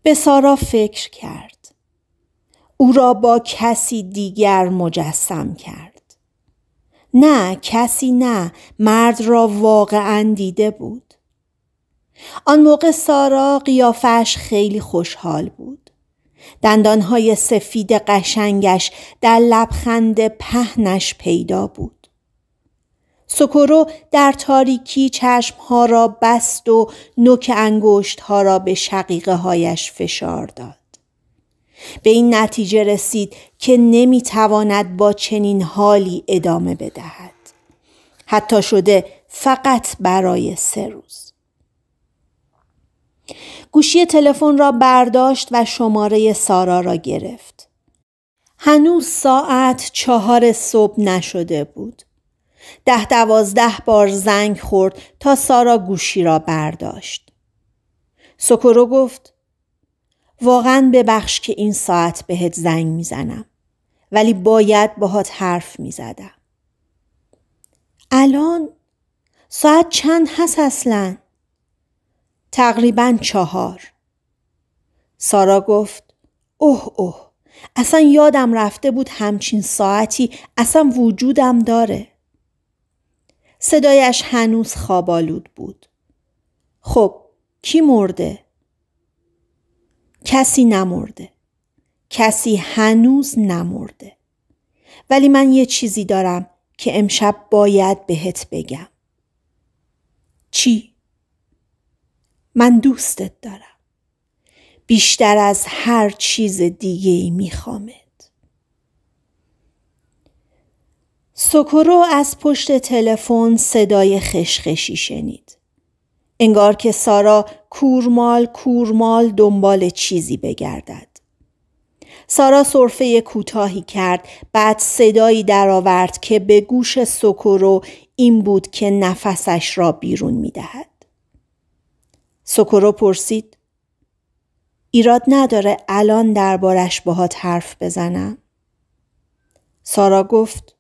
به سارا فکر کرد او را با کسی دیگر مجسم کرد نه کسی نه مرد را واقعا دیده بود آن موقع سارا قیافش خیلی خوشحال بود. دندانهای سفید قشنگش در لبخند پهنش پیدا بود. سکرو در تاریکی چشمها را بست و نوک انگشتها را به شقیقه هایش فشار داد. به این نتیجه رسید که نمیتواند با چنین حالی ادامه بدهد. حتی شده فقط برای سه روز. گوشی تلفن را برداشت و شماره سارا را گرفت. هنوز ساعت چهار صبح نشده بود. ده دوازده بار زنگ خورد تا سارا گوشی را برداشت. سکرو گفت واقعا ببخش که این ساعت بهت زنگ میزنم ولی باید باهات حرف میزدم. الان ساعت چند هست اصلاً؟ تقریبا چهار سارا گفت اوه اوه اصلا یادم رفته بود همچین ساعتی اصلا وجودم داره صدایش هنوز خوابالود بود خب کی مرده؟ کسی نمرده کسی هنوز نمرده ولی من یه چیزی دارم که امشب باید بهت بگم چی؟ من دوستت دارم بیشتر از هر چیز دیگه ای میخوامت سکرو از پشت تلفن صدای خشخشی شنید انگار که سارا کورمال کورمال دنبال چیزی بگردد سارا صرفه کوتاهی کرد بعد صدایی درآورد که به گوش سکرو این بود که نفسش را بیرون میدهد سکرو پرسید ایراد نداره الان دربارش باهات حرف بزنم. سارا گفت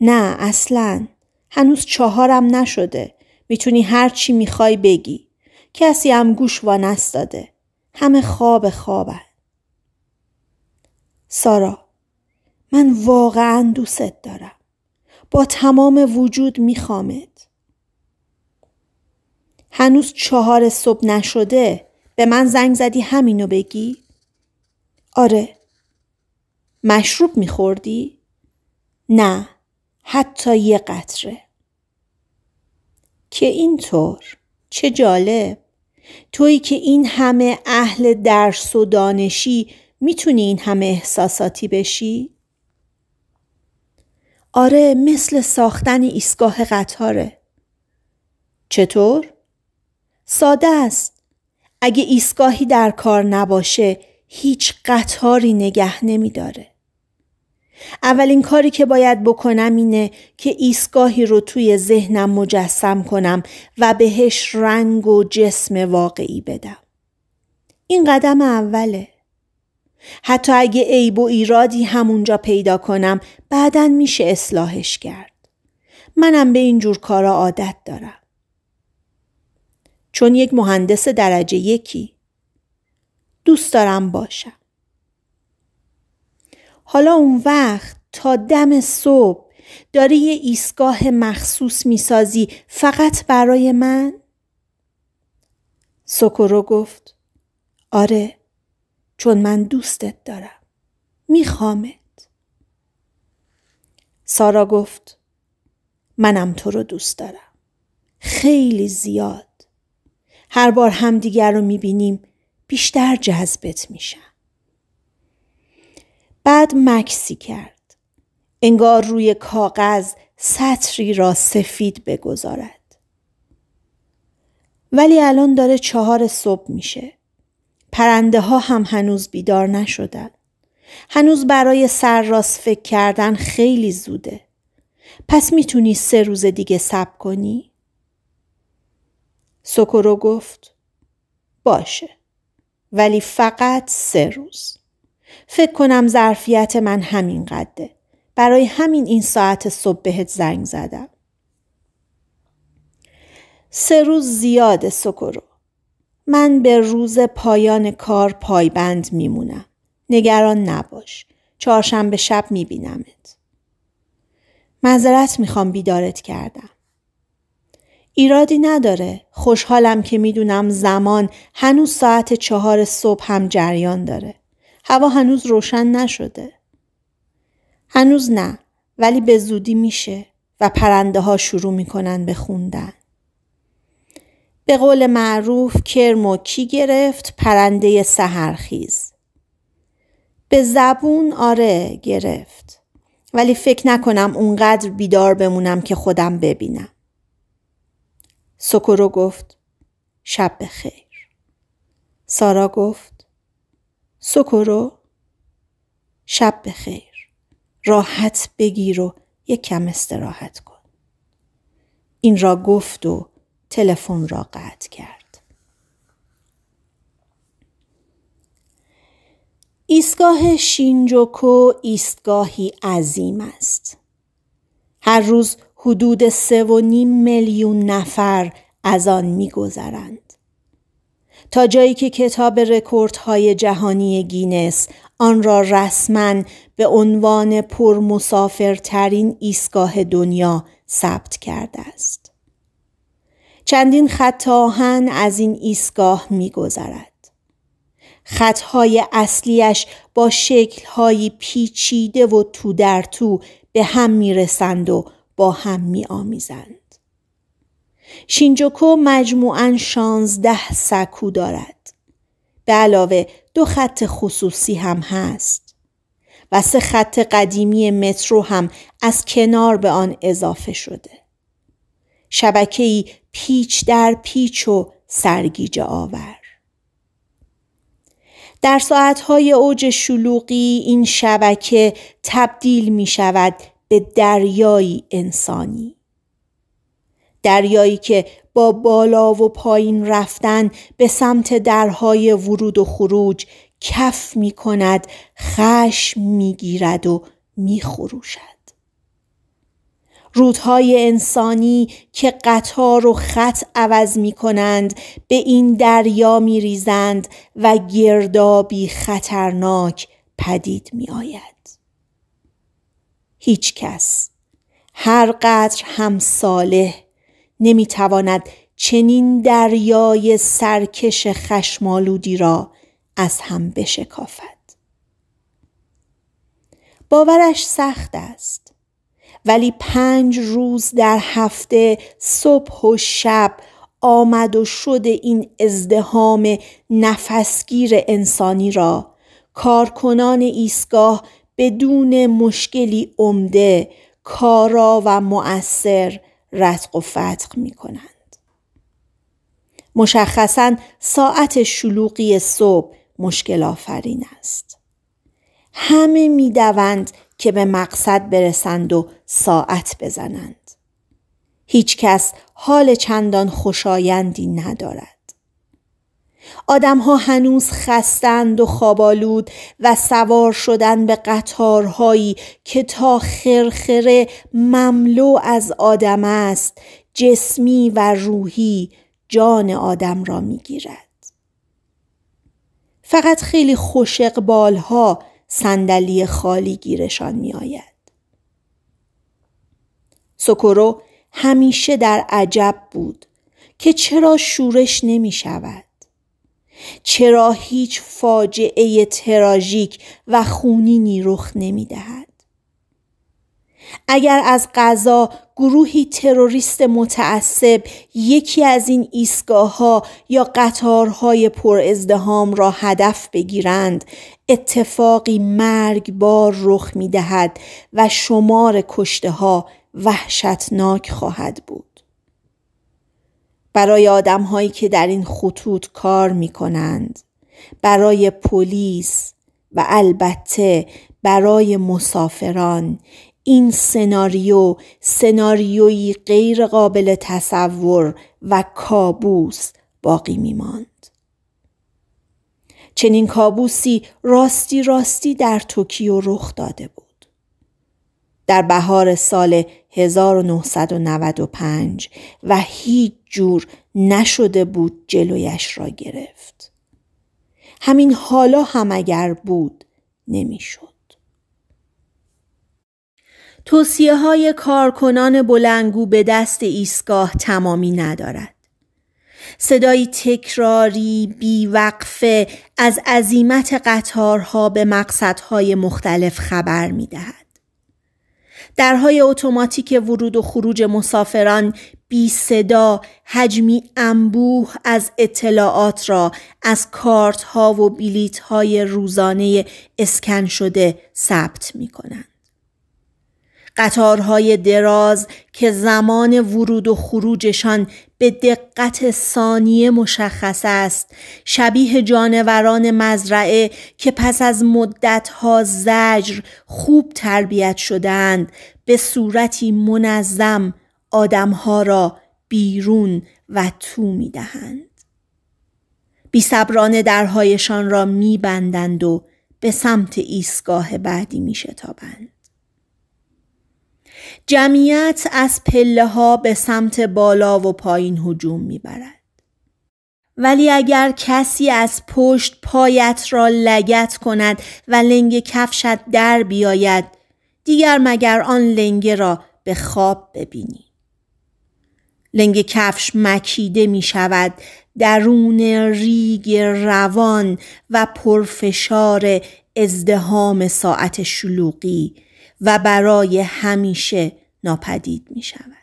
نه اصلا هنوز چهارم نشده میتونی هر چی میخوای بگی کسی هم گوش و نستاده همه خواب خوابن سارا من واقعا دوست دارم با تمام وجود میخوامت هنوز چهار صبح نشده به من زنگ زدی همینو بگی؟ آره مشروب میخوردی؟ نه حتی یه قطره که اینطور چه جالب تویی که این همه اهل درس و دانشی میتونی این همه احساساتی بشی؟ آره مثل ساختن ایستگاه قطاره چطور؟ ساده است. اگه ایستگاهی در کار نباشه هیچ قطاری نگه نمی داره. اولین کاری که باید بکنم اینه که ایستگاهی رو توی ذهنم مجسم کنم و بهش رنگ و جسم واقعی بدم. این قدم اوله. حتی اگه عیب و ایرادی همونجا پیدا کنم بعدا میشه اصلاحش کرد. منم به این جور کارا عادت دارم. چون یک مهندس درجه یکی دوست دارم باشم حالا اون وقت تا دم صبح داری یه ایستگاه مخصوص میسازی فقط برای من؟ سکرو گفت آره چون من دوستت دارم میخوامت سارا گفت منم تو رو دوست دارم خیلی زیاد هر بار همدیگر رو میبینیم بیشتر جذبت میشم. بعد مکسی کرد. انگار روی کاغذ سطری را سفید بگذارد. ولی الان داره چهار صبح میشه. پرنده ها هم هنوز بیدار نشدن. هنوز برای راست فکر کردن خیلی زوده. پس میتونی سه روز دیگه سب کنی؟ سوکورو گفت باشه ولی فقط سه روز فکر کنم ظرفیت من همین قده برای همین این ساعت صبح بهت زنگ زدم سه روز زیاده سوکورو من به روز پایان کار پایبند میمونم نگران نباش چهارشنبه شب میبینمت معذرت میخوام بیدارت کردم ایرادی نداره. خوشحالم که میدونم زمان هنوز ساعت چهار صبح هم جریان داره. هوا هنوز روشن نشده. هنوز نه ولی به زودی میشه و پرنده ها شروع میکنن به خوندن. به قول معروف کرم و کی گرفت پرنده سهرخیز. به زبون آره گرفت. ولی فکر نکنم اونقدر بیدار بمونم که خودم ببینم. سکرو گفت شب بخیر. سارا گفت سکرو شب بخیر. راحت بگیر و یک کم استراحت کن. این را گفت و تلفن را قطع کرد. ایستگاه شینجوکو ایستگاهی عظیم است. هر روز حدود سه و نیم میلیون نفر از آن میگذرند. تا جایی که کتاب رکوردهای جهانی گینس آن را رسما به عنوان پرمسافرترین ایستگاه دنیا ثبت کرده است. چندین خط آهن از این ایستگاه میگذرد. خطهای اصلیش با شکلهایی پیچیده و تو در تو به هم میرسند و با هم می آمیزند. شینجوکو مجموعاً شانزده سکو دارد. به علاوه دو خط خصوصی هم هست و سه خط قدیمی مترو هم از کنار به آن اضافه شده. شبکه‌ای پیچ در پیچ و سرگیجه آور. در ساعتهای اوج شلوغی این شبکه تبدیل می شود به دریایی انسانی دریایی که با بالا و پایین رفتن به سمت درهای ورود و خروج کف می کند خشم می گیرد و می خروشد. رودهای انسانی که قطار و خط عوض می کنند به این دریا می ریزند و گردابی خطرناک پدید می آید. هیچ کس هر قدر هم صالح نمیتواند چنین دریای سرکش خشمالودی را از هم بشکافد باورش سخت است ولی پنج روز در هفته صبح و شب آمد و شد این ازدهام نفسگیر انسانی را کارکنان ایستگاه بدون مشکلی عمده کارا و مؤثر رتق و فتق می کنند. مشخصا ساعت شلوغی صبح مشکل آفرین است. همه می دوند که به مقصد برسند و ساعت بزنند. هیچ کس حال چندان خوشایندی ندارد. آدمها هنوز خستند و خوابالود و سوار شدن به قطارهایی که تا خرخره مملو از آدم است جسمی و روحی جان آدم را میگیرد فقط خیلی خوش صندلی خالی گیرشان میآید سکورو همیشه در عجب بود که چرا شورش نمی شود. چرا هیچ فاجعه تراژیک و خونینی رخ نمیدهد اگر از غذا گروهی تروریست متعصب یکی از این ایستگاه ها یا قطارهای پر ازدهام را هدف بگیرند اتفاقی مرگبار رخ می دهد و شمار کشته ها وحشتناک خواهد بود. برای آدم هایی که در این خطوط کار می کنند برای پلیس و البته برای مسافران این سناریو سناریویی غیر قابل تصور و کابوس باقی می ماند. چنین کابوسی راستی راستی در توکیو رخ داده بود. در بهار سال 1995 و هیچ جور نشده بود جلویش را گرفت. همین حالا هم اگر بود نمیشد. توصیه های کارکنان بلنگو به دست ایستگاه تمامی ندارد. صدای تکراری بیوقفه از عظیمت قطارها به مقصدهای مختلف خبر می دهد. درهای اتوماتیک ورود و خروج مسافران بی صدا حجمی انبوه از اطلاعات را از کارت ها و بیلیت های روزانه اسکن شده ثبت می کنند. قطارهای دراز که زمان ورود و خروجشان به دقت ثانیه مشخص است شبیه جانوران مزرعه که پس از مدتها زجر خوب تربیت شدند به صورتی منظم آدمها را بیرون و تو می دهند. بیصبرانه درهایشان را می و به سمت ایستگاه بعدی می شتابند. جمعیت از پله ها به سمت بالا و پایین هجوم برد ولی اگر کسی از پشت پایت را لگت کند و لنگ کفشت در بیاید دیگر مگر آن لنگه را به خواب ببینی. لنگ کفش مکیده می شود درون ریگ روان و پرفشار ازدهام ساعت شلوغی و برای همیشه ناپدید می شود.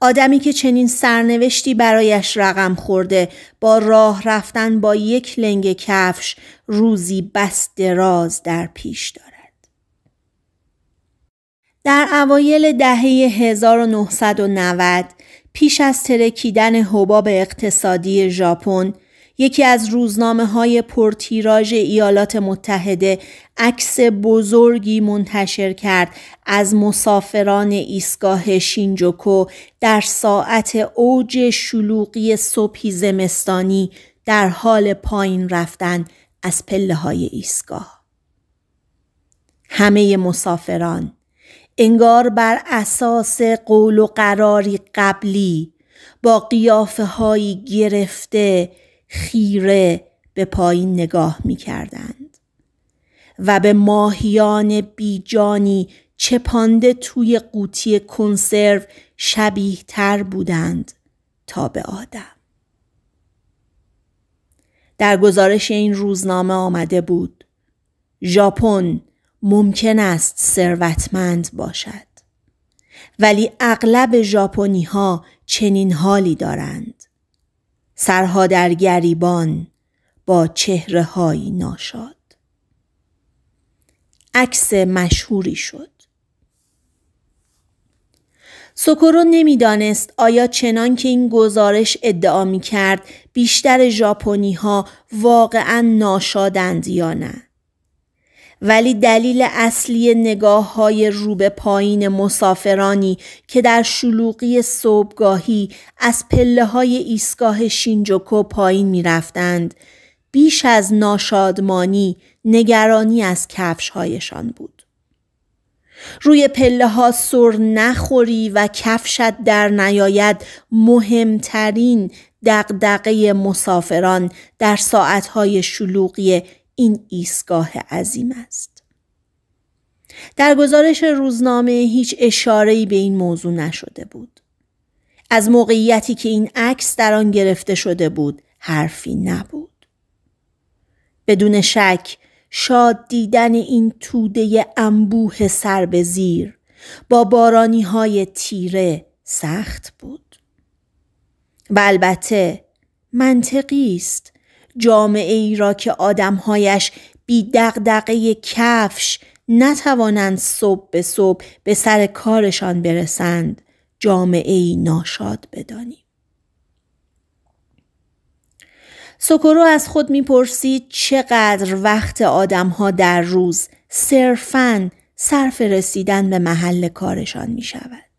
آدمی که چنین سرنوشتی برایش رقم خورده با راه رفتن با یک لنگ کفش روزی بس دراز در پیش دارد. در اوایل دهه 1990 پیش از ترکیدن حباب اقتصادی ژاپن یکی از روزنامه های پرتیراژ ایالات متحده عکس بزرگی منتشر کرد از مسافران ایستگاه شینجوکو در ساعت اوج شلوغی صبحی زمستانی در حال پایین رفتن از پله های ایستگاه همه مسافران انگار بر اساس قول و قراری قبلی با قیافه هایی گرفته خیره به پایین نگاه می کردند و به ماهیان بیجانی چپانده توی قوطی کنسرو شبیه تر بودند تا به آدم. در گزارش این روزنامه آمده بود ژاپن ممکن است ثروتمند باشد ولی اغلب ژاپنی ها چنین حالی دارند سرها در گریبان با چهره های ناشاد عکس مشهوری شد سوکورو نمیدانست آیا چنان که این گزارش ادعا می کرد بیشتر ژاپنی ها واقعا ناشادند یا نه ولی دلیل اصلی نگاه های روبه پایین مسافرانی که در شلوغی صبحگاهی از پله های ایستگاه شینجوکو پایین می رفتند بیش از ناشادمانی نگرانی از کفش هایشان بود. روی پله ها سر نخوری و کفشت در نیاید مهمترین دقدقه مسافران در ساعتهای شلوغی این ایستگاه عظیم است. در گزارش روزنامه هیچ اشاره‌ای به این موضوع نشده بود. از موقعیتی که این عکس در آن گرفته شده بود حرفی نبود. بدون شک شاد دیدن این توده انبوه سر به زیر با بارانی های تیره سخت بود. و البته منطقی است جامعه ای را که آدمهایش بی دقدقه کفش نتوانند صبح به صبح به سر کارشان برسند جامعه ای ناشاد بدانیم. سکرو از خود میپرسید چقدر وقت آدمها در روز صرفاً صرف رسیدن به محل کارشان می شود.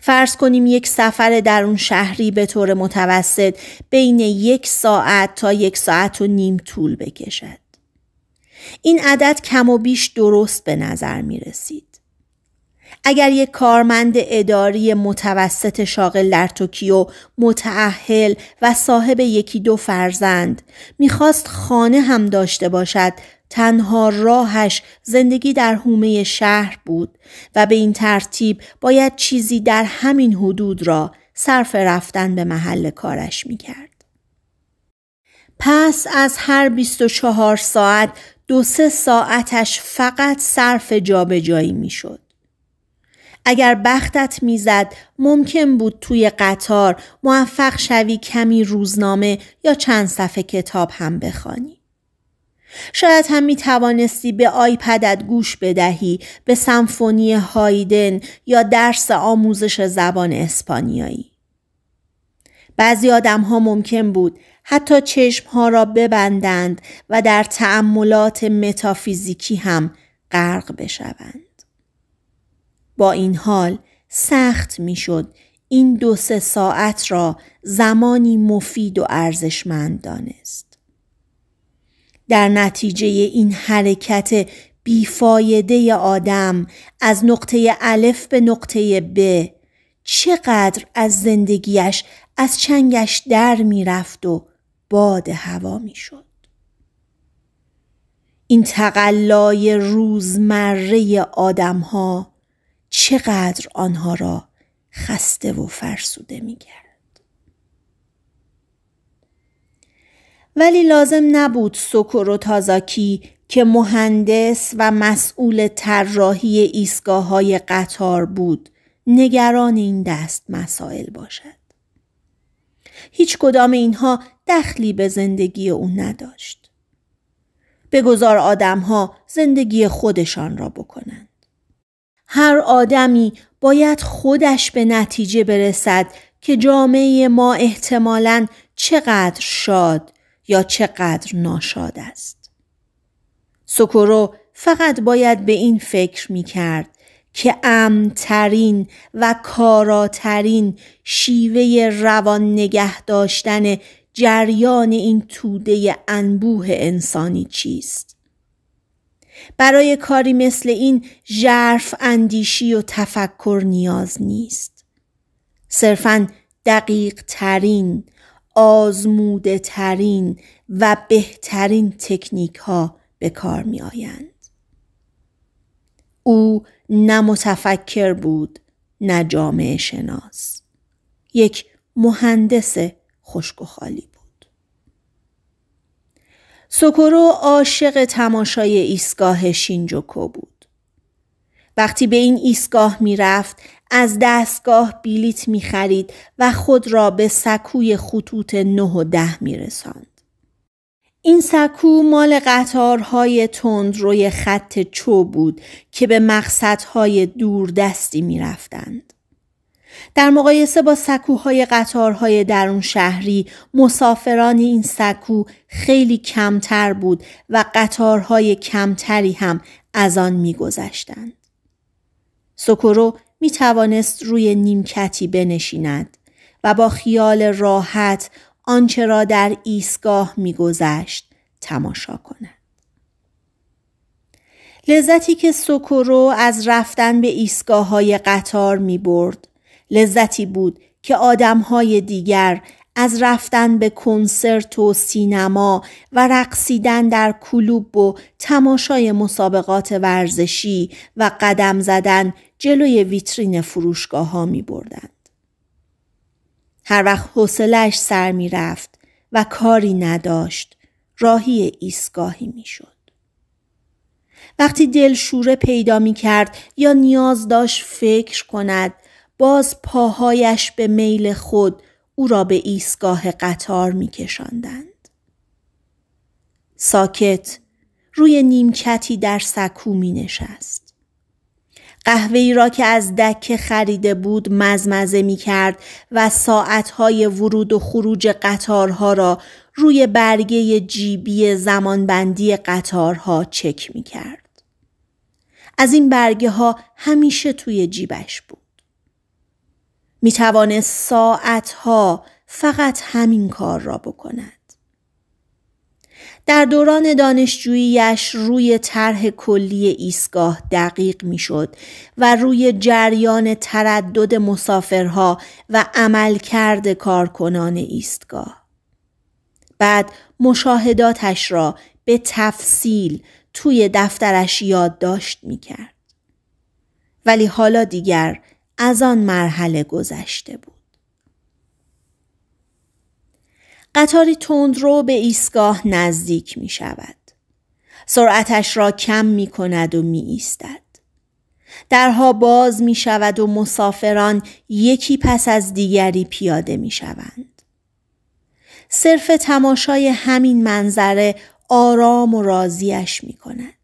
فرض کنیم یک سفر در اون شهری به طور متوسط بین یک ساعت تا یک ساعت و نیم طول بکشد. این عدد کم و بیش درست به نظر می رسید. اگر یک کارمند اداری متوسط شاغل در توکیو متعهل و صاحب یکی دو فرزند میخواست خانه هم داشته باشد تنها راهش زندگی در حومه شهر بود و به این ترتیب باید چیزی در همین حدود را صرف رفتن به محل کارش می کرد. پس از هر 24 ساعت دو سه ساعتش فقط صرف جابجایی میشد. اگر بختت میزد ممکن بود توی قطار موفق شوی کمی روزنامه یا چند صفحه کتاب هم بخوانی. شاید هم می توانستی به آیپدت گوش بدهی به سمفونی هایدن یا درس آموزش زبان اسپانیایی. بعضی آدم ها ممکن بود حتی چشم ها را ببندند و در تعملات متافیزیکی هم غرق بشوند. با این حال سخت میشد این دو سه ساعت را زمانی مفید و ارزشمند دانست. در نتیجه این حرکت بیفایده آدم از نقطه الف به نقطه ب چقدر از زندگیش از چنگش در میرفت و باد هوا میشد این تقلای روزمره آدمها چقدر آنها را خسته و فرسوده میکرد ولی لازم نبود و تازاکی که مهندس و مسئول طراحی ایستگاه های قطار بود نگران این دست مسائل باشد. هیچ کدام اینها دخلی به زندگی او نداشت. بگذار ها زندگی خودشان را بکنند. هر آدمی باید خودش به نتیجه برسد که جامعه ما احتمالاً چقدر شاد یا چقدر ناشاد است. سکورو فقط باید به این فکر می کرد که امترین و کاراترین شیوه روان نگه داشتن جریان این توده انبوه انسانی چیست. برای کاری مثل این ژرف اندیشی و تفکر نیاز نیست. صرفا دقیق ترین آزموده ترین و بهترین تکنیک ها به کار می آیند. او نه متفکر بود نه جامعه شناس. یک مهندس خشک و خالی بود. سوکورو عاشق تماشای ایستگاه شینجوکو بود. وقتی به این ایستگاه میرفت از دستگاه بیلیت می خرید و خود را به سکوی خطوط 9 و ده می رساند. این سکو مال قطارهای تند روی خط چو بود که به مقصدهای دوردستی می رفتند. در مقایسه با سکوهای قطارهای درون شهری مسافران این سکو خیلی کمتر بود و قطارهای کمتری هم از آن گذشتند. سکورو می توانست روی نیمکتی بنشیند و با خیال راحت آنچه را در ایستگاه میگذشت تماشا کند. لذتی که سوکورو از رفتن به ایستگاه های قطار می برد. لذتی بود که آدم های دیگر از رفتن به کنسرت و سینما و رقصیدن در کلوب و تماشای مسابقات ورزشی و قدم زدن جلوی ویترین فروشگاه ها می بردند. هر وقت حوصلش سر می رفت و کاری نداشت راهی ایستگاهی می شد. وقتی دلشوره پیدا می کرد یا نیاز داشت فکر کند باز پاهایش به میل خود او را به ایستگاه قطار می کشندند. ساکت روی نیمکتی در سکو می نشست. قهوه را که از دکه خریده بود مزمزه می کرد و ساعتهای ورود و خروج قطارها را روی برگه جیبی زمانبندی قطارها چک می کرد. از این برگه ها همیشه توی جیبش بود. می توانست ساعتها فقط همین کار را بکند. در دوران دانشجوییش روی طرح کلی ایستگاه دقیق میشد و روی جریان تردد مسافرها و عملکرد کارکنان ایستگاه بعد مشاهداتش را به تفصیل توی دفترش یادداشت میکرد ولی حالا دیگر از آن مرحله گذشته بود قطاری رو به ایستگاه نزدیک می شود. سرعتش را کم می کند و می ایستد. درها باز می شود و مسافران یکی پس از دیگری پیاده می شوند. صرف تماشای همین منظره آرام و راضیش می کند.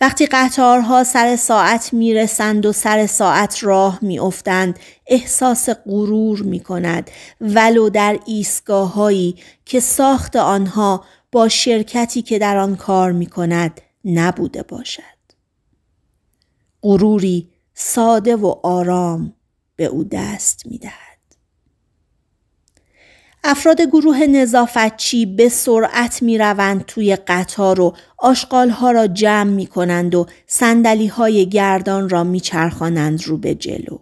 وقتی قطارها سر ساعت میرسند و سر ساعت راه میافتند احساس غرور می کند ولو در ایستگاه هایی که ساخت آنها با شرکتی که در آن کار می کند نبوده باشد. غروری ساده و آرام به او دست می دهد. افراد گروه نظافتچی به سرعت می روند توی قطار و ها را جمع می کنند و سندلی های گردان را می چرخانند رو به جلو.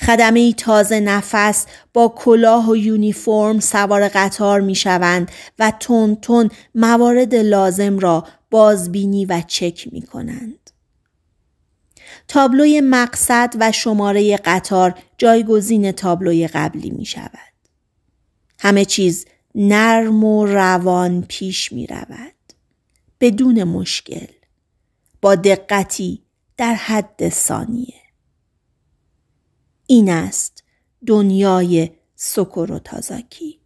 خدمه تازه نفس با کلاه و یونیفرم سوار قطار می شوند و تون تون موارد لازم را بازبینی و چک می کنند. تابلوی مقصد و شماره قطار جایگزین تابلوی قبلی می شود. همه چیز نرم و روان پیش می رود. بدون مشکل. با دقتی در حد ثانیه. این است دنیای سکر و تازاکی.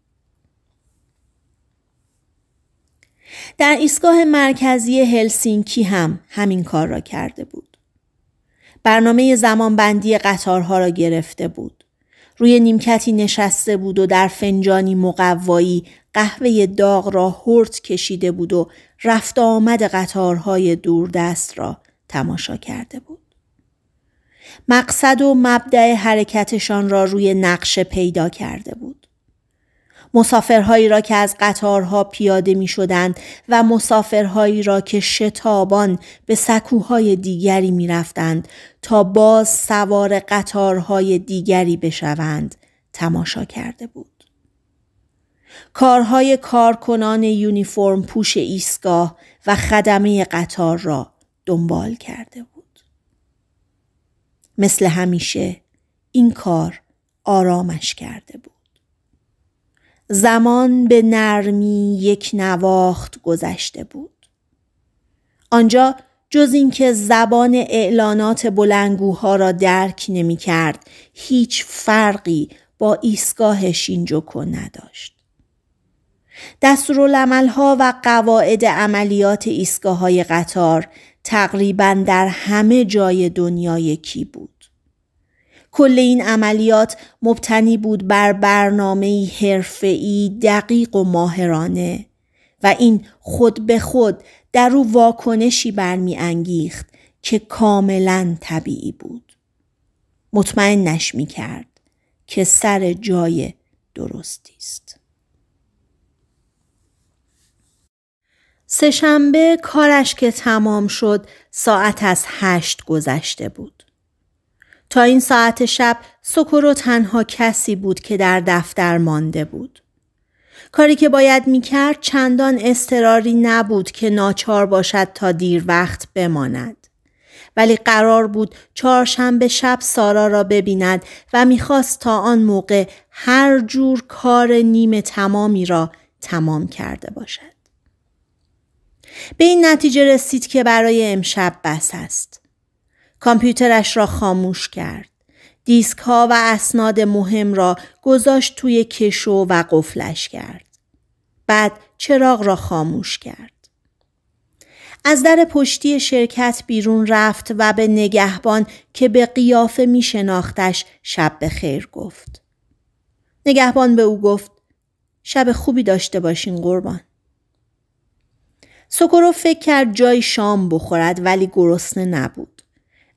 در ایستگاه مرکزی هلسینکی هم همین کار را کرده بود. برنامه زمانبندی قطارها را گرفته بود. روی نیمکتی نشسته بود و در فنجانی مقوایی قهوه داغ را هرد کشیده بود و رفت آمد قطارهای دوردست را تماشا کرده بود. مقصد و مبدع حرکتشان را روی نقشه پیدا کرده بود. مسافرهایی را که از قطارها پیاده می شدند و مسافرهایی را که شتابان به سکوهای دیگری می رفتند تا باز سوار قطارهای دیگری بشوند تماشا کرده بود. کارهای کارکنان یونیفرم پوش ایستگاه و خدمه قطار را دنبال کرده بود. مثل همیشه این کار آرامش کرده بود. زمان به نرمی یک نواخت گذشته بود. آنجا جز اینکه زبان اعلانات بلنگوها را درک نمی کرد، هیچ فرقی با ایستگاه شینجوکو نداشت. دستورالعملها و قواعد عملیات ایستگاه های قطار تقریبا در همه جای دنیا یکی بود. کل این عملیات مبتنی بود بر برنامه حرفه‌ای دقیق و ماهرانه و این خود به خود در او واکنشی برمیانگیخت که کاملا طبیعی بود مطمئن می کرد که سر جای درستی است سهشنبه کارش که تمام شد ساعت از هشت گذشته بود تا این ساعت شب سکرو تنها کسی بود که در دفتر مانده بود. کاری که باید میکرد چندان استراری نبود که ناچار باشد تا دیر وقت بماند. ولی قرار بود چهارشنبه شب سارا را ببیند و میخواست تا آن موقع هر جور کار نیمه تمامی را تمام کرده باشد. به این نتیجه رسید که برای امشب بس است. کامپیوترش را خاموش کرد. دیسک ها و اسناد مهم را گذاشت توی کشو و قفلش کرد. بعد چراغ را خاموش کرد. از در پشتی شرکت بیرون رفت و به نگهبان که به قیافه می شناختش شب به خیر گفت. نگهبان به او گفت شب خوبی داشته باشین قربان. سکرو فکر کرد جای شام بخورد ولی گرسنه نبود.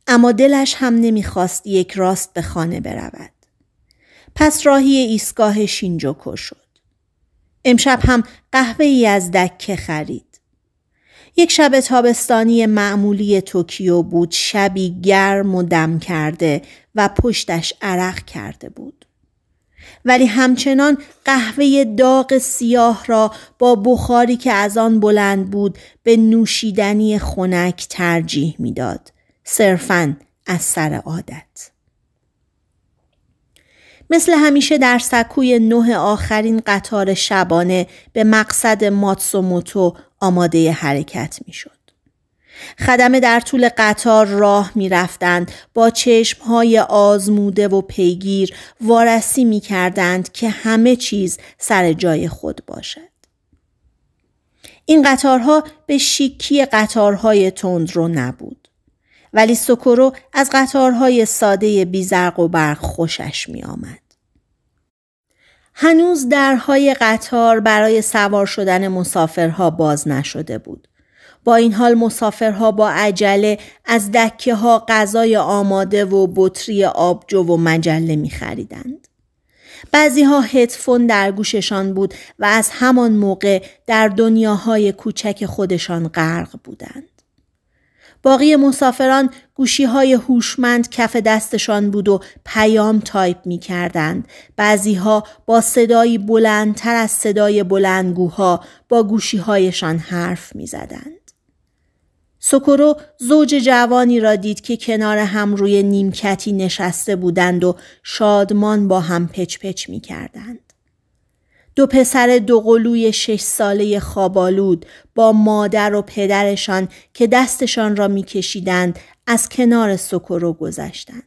اما دلش هم نمیخواست یک راست به خانه برود. پس راهی ایستگاه شینجوکو شد. امشب هم قهوه ای از دکه خرید. یک شب تابستانی معمولی توکیو بود شبی گرم و دم کرده و پشتش عرق کرده بود. ولی همچنان قهوه داغ سیاه را با بخاری که از آن بلند بود به نوشیدنی خنک ترجیح میداد صرفا از سر عادت مثل همیشه در سکوی نه آخرین قطار شبانه به مقصد ماتسوموتو آماده حرکت می شد. خدمه در طول قطار راه می رفتند با چشم های آزموده و پیگیر وارسی می کردند که همه چیز سر جای خود باشد. این قطارها به شیکی قطارهای رو نبود. ولی سکرو از قطارهای ساده بیزرق و برق خوشش می آمد. هنوز درهای قطار برای سوار شدن مسافرها باز نشده بود. با این حال مسافرها با عجله از دکه ها غذای آماده و بطری آبجو و مجله می خریدند. بعضی ها هدفون در گوششان بود و از همان موقع در دنیاهای کوچک خودشان غرق بودند. باقی مسافران گوشی های هوشمند کف دستشان بود و پیام تایپ می کردند. بعضی ها با صدایی بلندتر از صدای بلندگوها با گوشی هایشان حرف می زدند. سکرو زوج جوانی را دید که کنار هم روی نیمکتی نشسته بودند و شادمان با هم پچ پچ می کردند. دو پسر دوقلوی شش ساله خابالود با مادر و پدرشان که دستشان را میکشیدند از کنار سکرو گذشتند.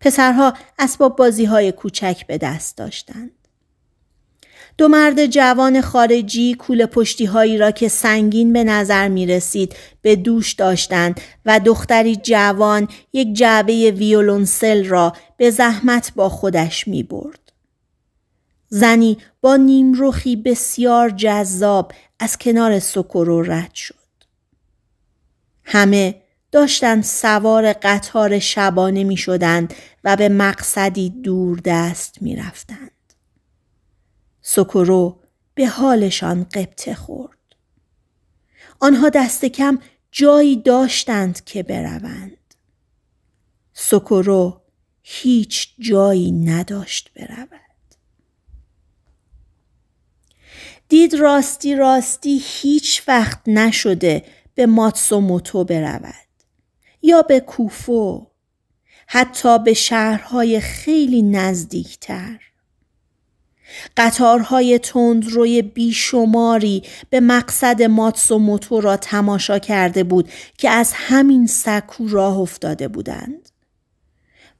پسرها اسباب بازی های کوچک به دست داشتند. دو مرد جوان خارجی کول پشتی هایی را که سنگین به نظر می رسید به دوش داشتند و دختری جوان یک جعبه ویولونسل را به زحمت با خودش می برد. زنی با نیمروخی بسیار جذاب از کنار سکرو رد شد. همه داشتن سوار قطار شبانه می شدند و به مقصدی دور دست می رفتند. سکرو به حالشان قبطه خورد. آنها دست کم جایی داشتند که بروند. سکرو هیچ جایی نداشت برود. دید راستی راستی هیچ وقت نشده به موتو برود یا به کوفو حتی به شهرهای خیلی نزدیکتر قطارهای تندروی بیشماری به مقصد موتو را تماشا کرده بود که از همین سکو راه افتاده بودند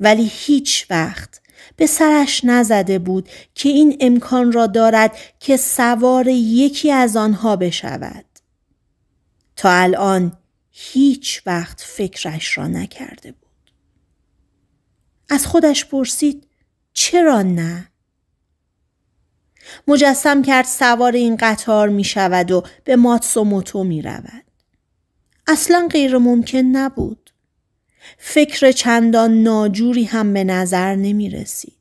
ولی هیچ وقت به سرش نزده بود که این امکان را دارد که سوار یکی از آنها بشود. تا الان هیچ وقت فکرش را نکرده بود. از خودش پرسید چرا نه؟ مجسم کرد سوار این قطار می شود و به ماتسوموتو می رود. اصلا غیر ممکن نبود. فکر چندان ناجوری هم به نظر نمی رسید.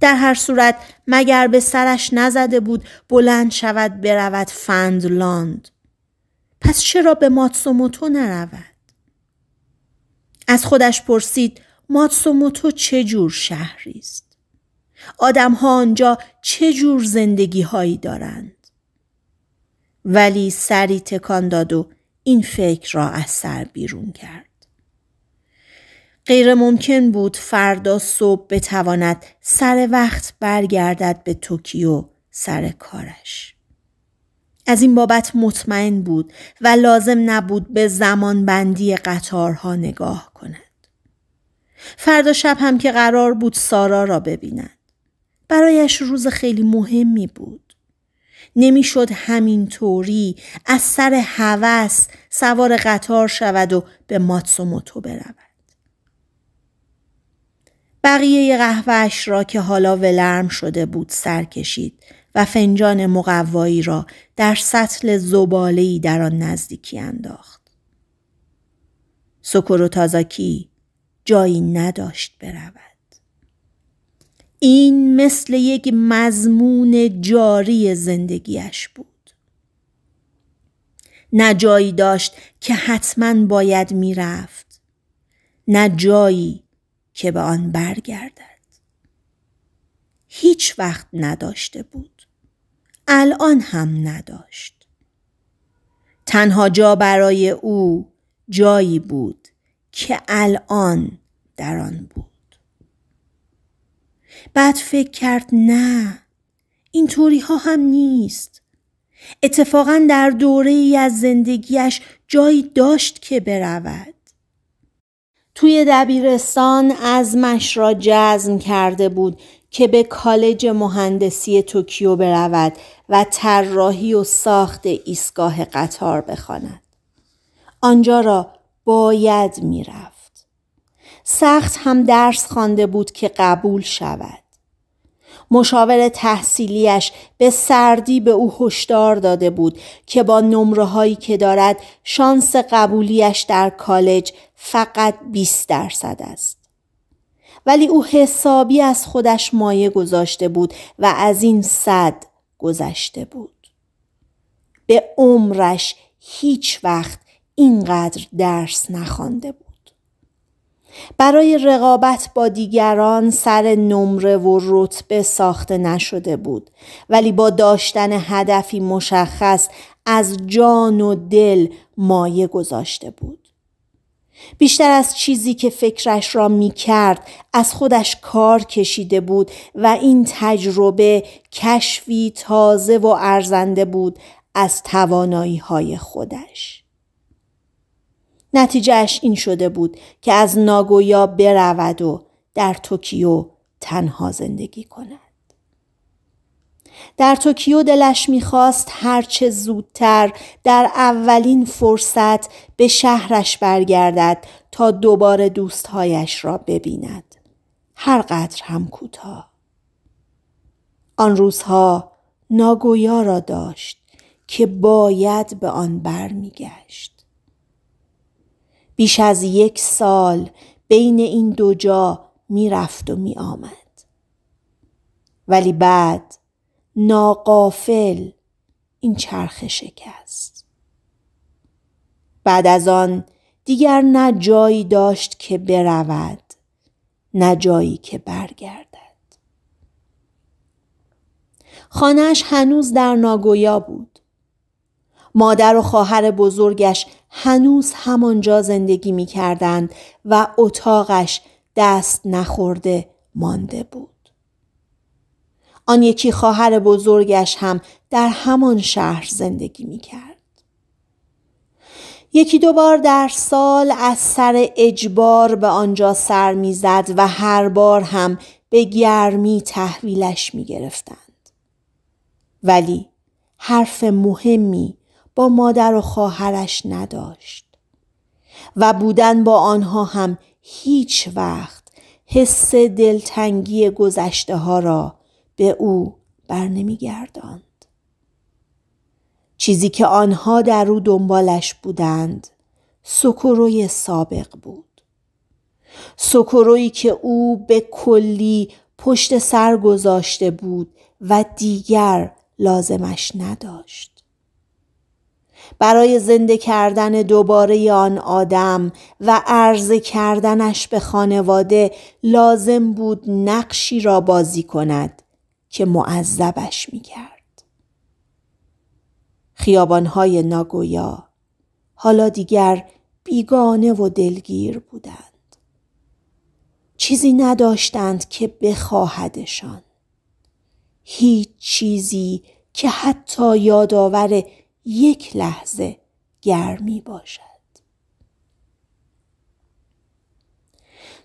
در هر صورت مگر به سرش نزده بود بلند شود برود فندلاند. پس چرا به ماتسوموتو نرود؟ از خودش پرسید ماتسوموتو چه جور شهری است؟ ها آنجا چه جور زندگی هایی دارند؟ ولی سری تکان داد و این فکر را از سر بیرون کرد. غیر ممکن بود فردا صبح بتواند سر وقت برگردد به توکیو سر کارش. از این بابت مطمئن بود و لازم نبود به زمان بندی قطارها نگاه کند. فردا شب هم که قرار بود سارا را ببیند. برایش روز خیلی مهمی بود. نمیشد طوری از سر هوس سوار قطار شود و به ماتسوموتو برود. بقیه قهوهش را که حالا ولرم شده بود سر کشید و فنجان مقوایی را در سطل زبالهی در آن نزدیکی انداخت. و تازاکی جایی نداشت برود. این مثل یک مضمون جاری زندگیش بود. نه جایی داشت که حتما باید میرفت. نه جایی که به آن برگردد هیچ وقت نداشته بود الان هم نداشت تنها جا برای او جایی بود که الان در آن بود بعد فکر کرد نه این طوری ها هم نیست اتفاقا در دوره ای از زندگیش جایی داشت که برود توی دبیرستان مش را جزم کرده بود که به کالج مهندسی توکیو برود و طراحی و ساخت ایستگاه قطار بخواند. آنجا را باید میرفت. سخت هم درس خوانده بود که قبول شود. مشاور تحصیلیش به سردی به او هشدار داده بود که با نمره هایی که دارد شانس قبولیش در کالج فقط 20 درصد است. ولی او حسابی از خودش مایه گذاشته بود و از این صد گذشته بود. به عمرش هیچ وقت اینقدر درس نخوانده بود. برای رقابت با دیگران سر نمره و رتبه ساخته نشده بود ولی با داشتن هدفی مشخص از جان و دل مایه گذاشته بود بیشتر از چیزی که فکرش را می کرد از خودش کار کشیده بود و این تجربه کشفی تازه و ارزنده بود از توانایی های خودش. نتیجهش این شده بود که از ناگویا برود و در توکیو تنها زندگی کند. در توکیو دلش میخواست هرچه زودتر در اولین فرصت به شهرش برگردد تا دوباره دوستهایش را ببیند. هر قدر هم کوتاه. آن روزها ناگویا را داشت که باید به آن برمیگشت. بیش از یک سال بین این دو جا میرفت و می آمد. ولی بعد ناقافل این چرخ شکست. بعد از آن دیگر نه جایی داشت که برود نه جایی که برگردد. خانهش هنوز در ناگویا بود. مادر و خواهر بزرگش هنوز همانجا زندگی می کردند و اتاقش دست نخورده مانده بود. آن یکی خواهر بزرگش هم در همان شهر زندگی می کرد. یکی دو بار در سال از سر اجبار به آنجا سر میزد و هر بار هم به گرمی تحویلش می گرفتند. ولی حرف مهمی با مادر و خواهرش نداشت و بودن با آنها هم هیچ وقت حس دلتنگی گذشته ها را به او نمیگرداند. چیزی که آنها در او دنبالش بودند سکروی سابق بود. سکروی که او به کلی پشت سر گذاشته بود و دیگر لازمش نداشت. برای زنده کردن دوباره آن آدم و عرضه کردنش به خانواده لازم بود نقشی را بازی کند که معذبش می کرد. خیابانهای ناگویا حالا دیگر بیگانه و دلگیر بودند. چیزی نداشتند که بخواهدشان. هیچ چیزی که حتی یادآور یک لحظه گرمی باشد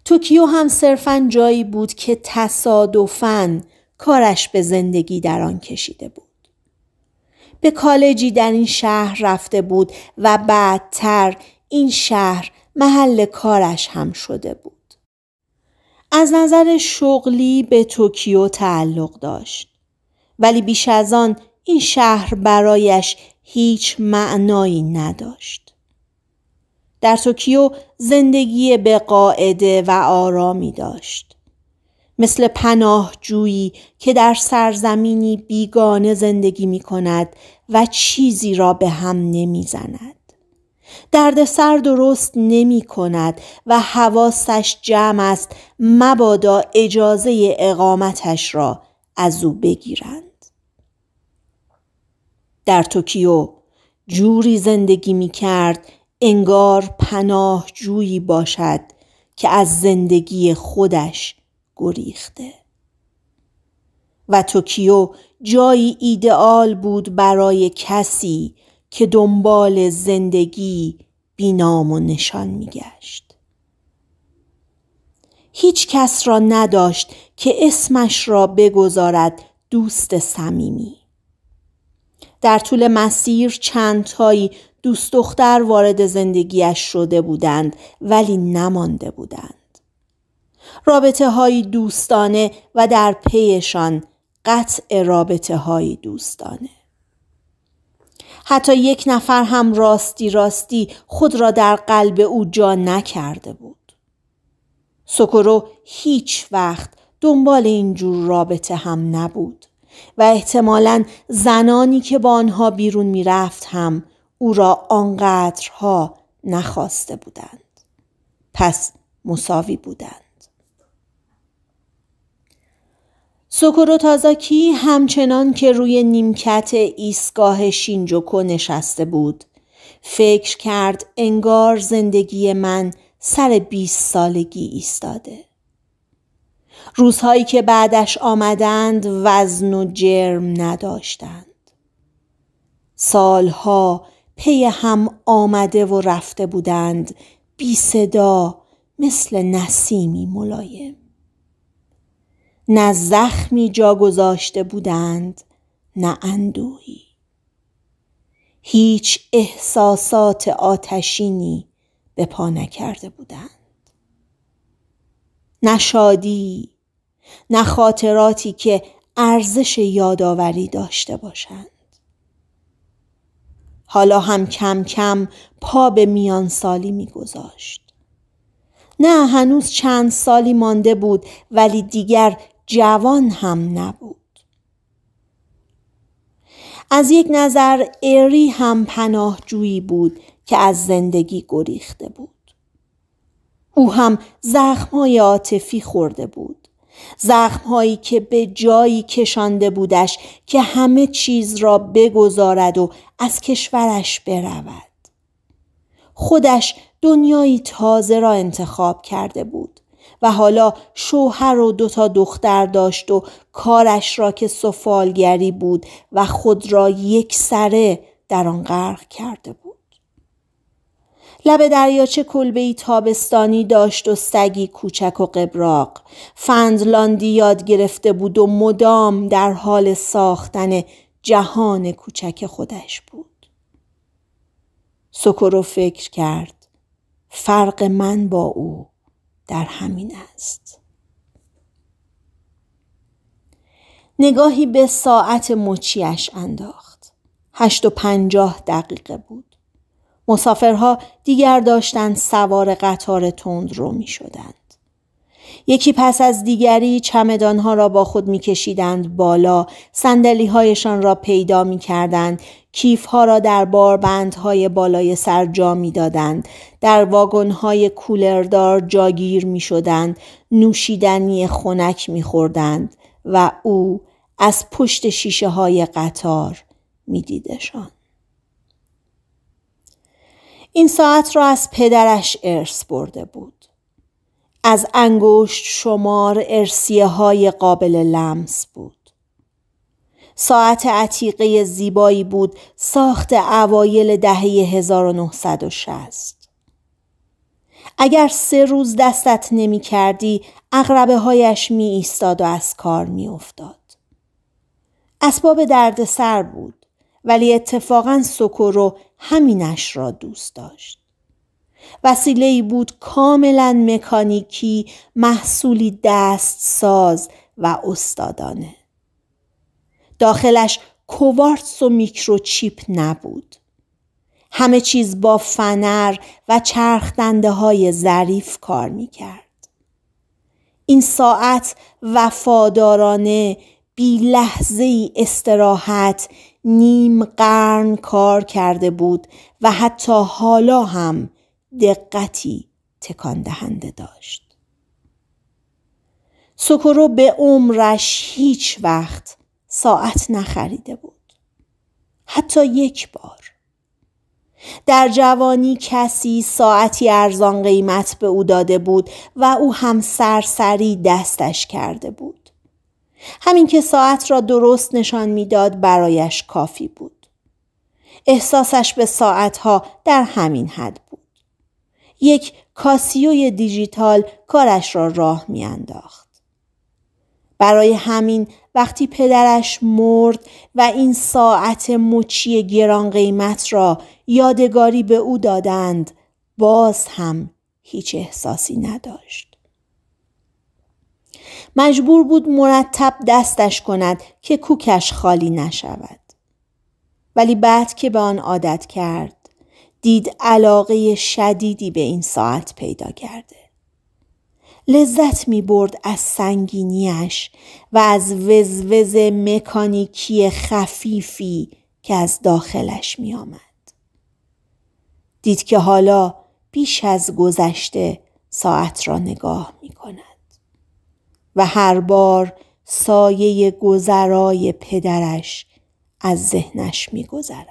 توکیو هم صرفا جایی بود که تصادفاً کارش به زندگی در آن کشیده بود. به کالجی در این شهر رفته بود و بعدتر این شهر محل کارش هم شده بود. از نظر شغلی به توکیو تعلق داشت. ولی بیش از آن این شهر برایش هیچ معنایی نداشت. در توکیو زندگی به قاعده و آرامی داشت. مثل پناهجویی که در سرزمینی بیگانه زندگی می کند و چیزی را به هم نمی زند. دردسر درست نمی کند و حواسش جمع است مبادا اجازه اقامتش را از او بگیرند. در توکیو جوری زندگی می کرد انگار پناه جویی باشد که از زندگی خودش گریخته و توکیو جایی ایدئال بود برای کسی که دنبال زندگی بینام و نشان گشت. هیچ کس را نداشت که اسمش را بگذارد دوست صمیمی در طول مسیر چند تایی دوست دختر وارد زندگیش شده بودند ولی نمانده بودند. رابطه های دوستانه و در پیشان قطع رابطه های دوستانه. حتی یک نفر هم راستی راستی خود را در قلب او جا نکرده بود. سکرو هیچ وقت دنبال اینجور رابطه هم نبود. و احتمالا زنانی که با آنها بیرون میرفت هم او را آنقدرها نخواسته بودند پس مساوی بودند سوکورو تازاکی همچنان که روی نیمکت ایستگاه شینجوکو نشسته بود فکر کرد انگار زندگی من سر 20 سالگی ایستاده روزهایی که بعدش آمدند وزن و جرم نداشتند سالها پی هم آمده و رفته بودند بی صدا مثل نسیمی ملایم نه زخمی جا گذاشته بودند نه اندوهی هیچ احساسات آتشینی به پا نکرده بودند نه شادی نه خاطراتی که ارزش یادآوری داشته باشند حالا هم کم کم پا به میان سالی می گذاشت. نه هنوز چند سالی مانده بود ولی دیگر جوان هم نبود. از یک نظر اری هم پناهجویی بود که از زندگی گریخته بود. او هم زخمهای عاطفی خورده بود. هایی که به جایی کشانده بودش که همه چیز را بگذارد و از کشورش برود. خودش دنیایی تازه را انتخاب کرده بود و حالا شوهر و دوتا دختر داشت و کارش را که سفالگری بود و خود را یک سره در آن غرق کرده بود. لب دریاچه کلبه تابستانی داشت و سگی کوچک و قبراق فندلاندی یاد گرفته بود و مدام در حال ساختن جهان کوچک خودش بود سکرو فکر کرد فرق من با او در همین است نگاهی به ساعت مچیش انداخت هشت و پنجاه دقیقه بود مسافرها دیگر داشتند سوار قطار تند رو می شدند. یکی پس از دیگری چمدانها را با خود کشیدند بالا سندلی هایشان را پیدا می کردند کیفها را در های بالای سر جا می دادند. در واگنهای کولردار جاگیر می شدند. نوشیدنی خنک می خوردند. و او از پشت شیشه های قطار می دیدشان. این ساعت را از پدرش ارث برده بود. از انگشت شمار ارسیه های قابل لمس بود. ساعت عتیقه زیبایی بود ساخت اوایل دهه 1960. اگر سه روز دستت نمی کردی اغربه هایش می ایستاد و از کار می افتاد. اسباب سر بود ولی اتفاقا و همینش را دوست داشت. وسیله ای بود کاملا مکانیکی محصولی دست ساز و استادانه. داخلش کوارتس و میکروچیپ نبود. همه چیز با فنر و چرخدنده های ظریف کار میکرد. این ساعت وفادارانه بی لحظه استراحت نیم قرن کار کرده بود و حتی حالا هم دقتی تکان دهنده داشت. سکرو به عمرش هیچ وقت ساعت نخریده بود. حتی یک بار. در جوانی کسی ساعتی ارزان قیمت به او داده بود و او هم سرسری دستش کرده بود. همین که ساعت را درست نشان میداد برایش کافی بود. احساسش به ساعتها در همین حد بود. یک کاسیوی دیجیتال کارش را راه میانداخت. برای همین وقتی پدرش مرد و این ساعت مچی گران قیمت را یادگاری به او دادند باز هم هیچ احساسی نداشت. مجبور بود مرتب دستش کند که کوکش خالی نشود. ولی بعد که به آن عادت کرد دید علاقه شدیدی به این ساعت پیدا کرده. لذت می برد از سنگینیش و از وزوز مکانیکی خفیفی که از داخلش می آمد. دید که حالا بیش از گذشته ساعت را نگاه می کند. و هر بار سایه گذرای پدرش از ذهنش میگذرد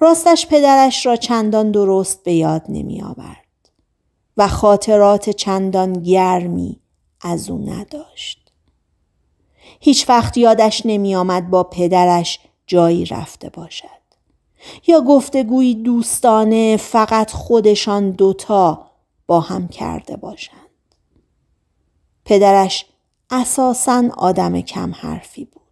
راستش پدرش را چندان درست به یاد نمی آورد و خاطرات چندان گرمی از او نداشت. هیچ وقت یادش نمی آمد با پدرش جایی رفته باشد. یا گفتگوی دوستانه فقط خودشان دوتا با هم کرده باشند. پدرش اساسا آدم کم حرفی بود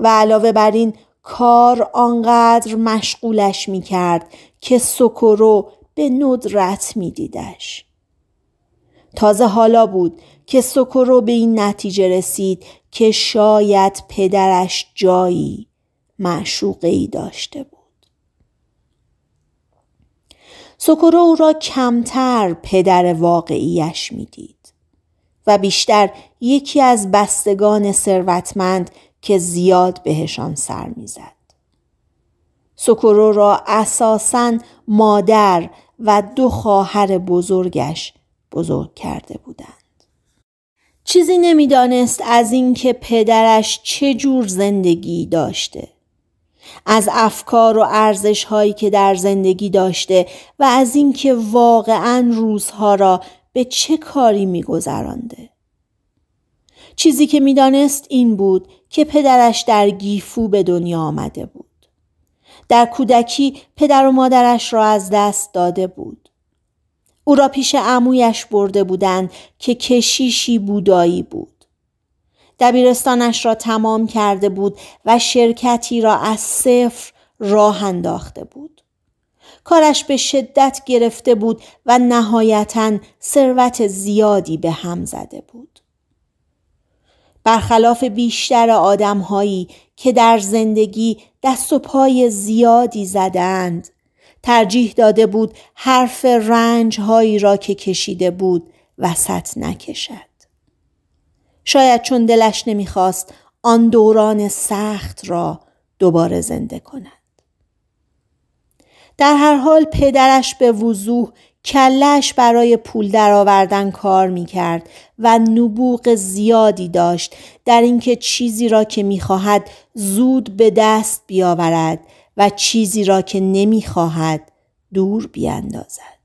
و علاوه بر این کار آنقدر مشغولش می کرد که سکرو به ندرت می دیدش. تازه حالا بود که سکرو به این نتیجه رسید که شاید پدرش جایی معشوقه ای داشته بود. او را کمتر پدر واقعیش میدید. و بیشتر یکی از بستگان ثروتمند که زیاد بهشان سر میزد. سکرو را اساسا مادر و دو خواهر بزرگش بزرگ کرده بودند. چیزی نمیدانست از اینکه پدرش چه جور زندگی داشته. از افکار و ارزش هایی که در زندگی داشته و از اینکه واقعا روزها را به چه کاری میگذرانده چیزی که میدانست این بود که پدرش در گیفو به دنیا آمده بود در کودکی پدر و مادرش را از دست داده بود او را پیش عمویش برده بودند که کشیشی بودایی بود دبیرستانش را تمام کرده بود و شرکتی را از صفر راه انداخته بود کارش به شدت گرفته بود و نهایتا ثروت زیادی به هم زده بود. برخلاف بیشتر آدمهایی که در زندگی دست و پای زیادی زدند ترجیح داده بود حرف رنج هایی را که کشیده بود وسط نکشد. شاید چون دلش نمیخواست آن دوران سخت را دوباره زنده کند. در هر حال پدرش به وضوح کلش برای پول درآوردن کار می کرد و نبوغ زیادی داشت در اینکه چیزی را که خواهد زود به دست بیاورد و چیزی را که نمی خواهد دور بیاندازد.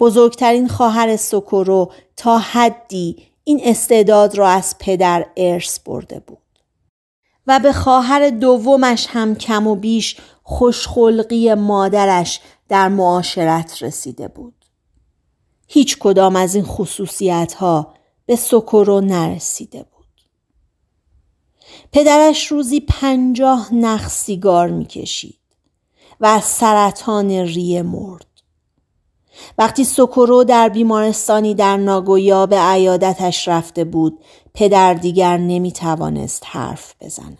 بزرگترین خواهر سکورو تا حدی این استعداد را از پدر ارث برده بود و به خواهر دومش هم کم و بیش خوشخلقی مادرش در معاشرت رسیده بود. هیچ کدام از این خصوصیت ها به سکرو نرسیده بود. پدرش روزی پنجاه نخ سیگار میکشید و از سرطان ریه مرد. وقتی سوکورو در بیمارستانی در ناگویا به عیادتش رفته بود پدر دیگر نمیتوانست حرف بزند.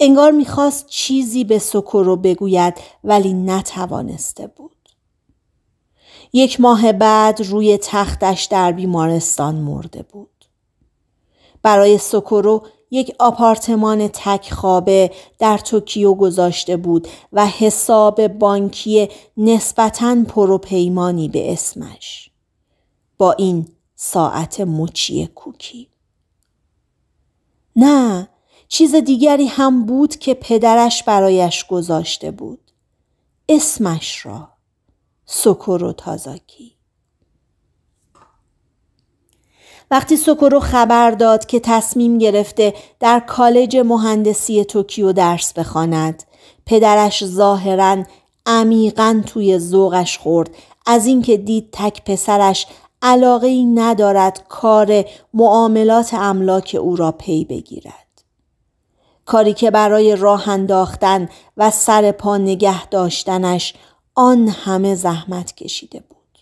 انگار میخواست چیزی به سکرو بگوید ولی نتوانسته بود. یک ماه بعد روی تختش در بیمارستان مرده بود. برای سکورو یک آپارتمان تک خوابه در توکیو گذاشته بود و حساب بانکی نسبتاً پروپیمانی به اسمش. با این ساعت مچی کوکی. نه چیز دیگری هم بود که پدرش برایش گذاشته بود. اسمش را. سکورو تازاکی. وقتی سوکورو خبر داد که تصمیم گرفته در کالج مهندسی توکیو درس بخواند پدرش ظاهرا عمیقا توی ذوقش خورد از اینکه دید تک پسرش علاقه ای ندارد کار معاملات املاک او را پی بگیرد کاری که برای راه انداختن و سر پا نگه داشتنش آن همه زحمت کشیده بود.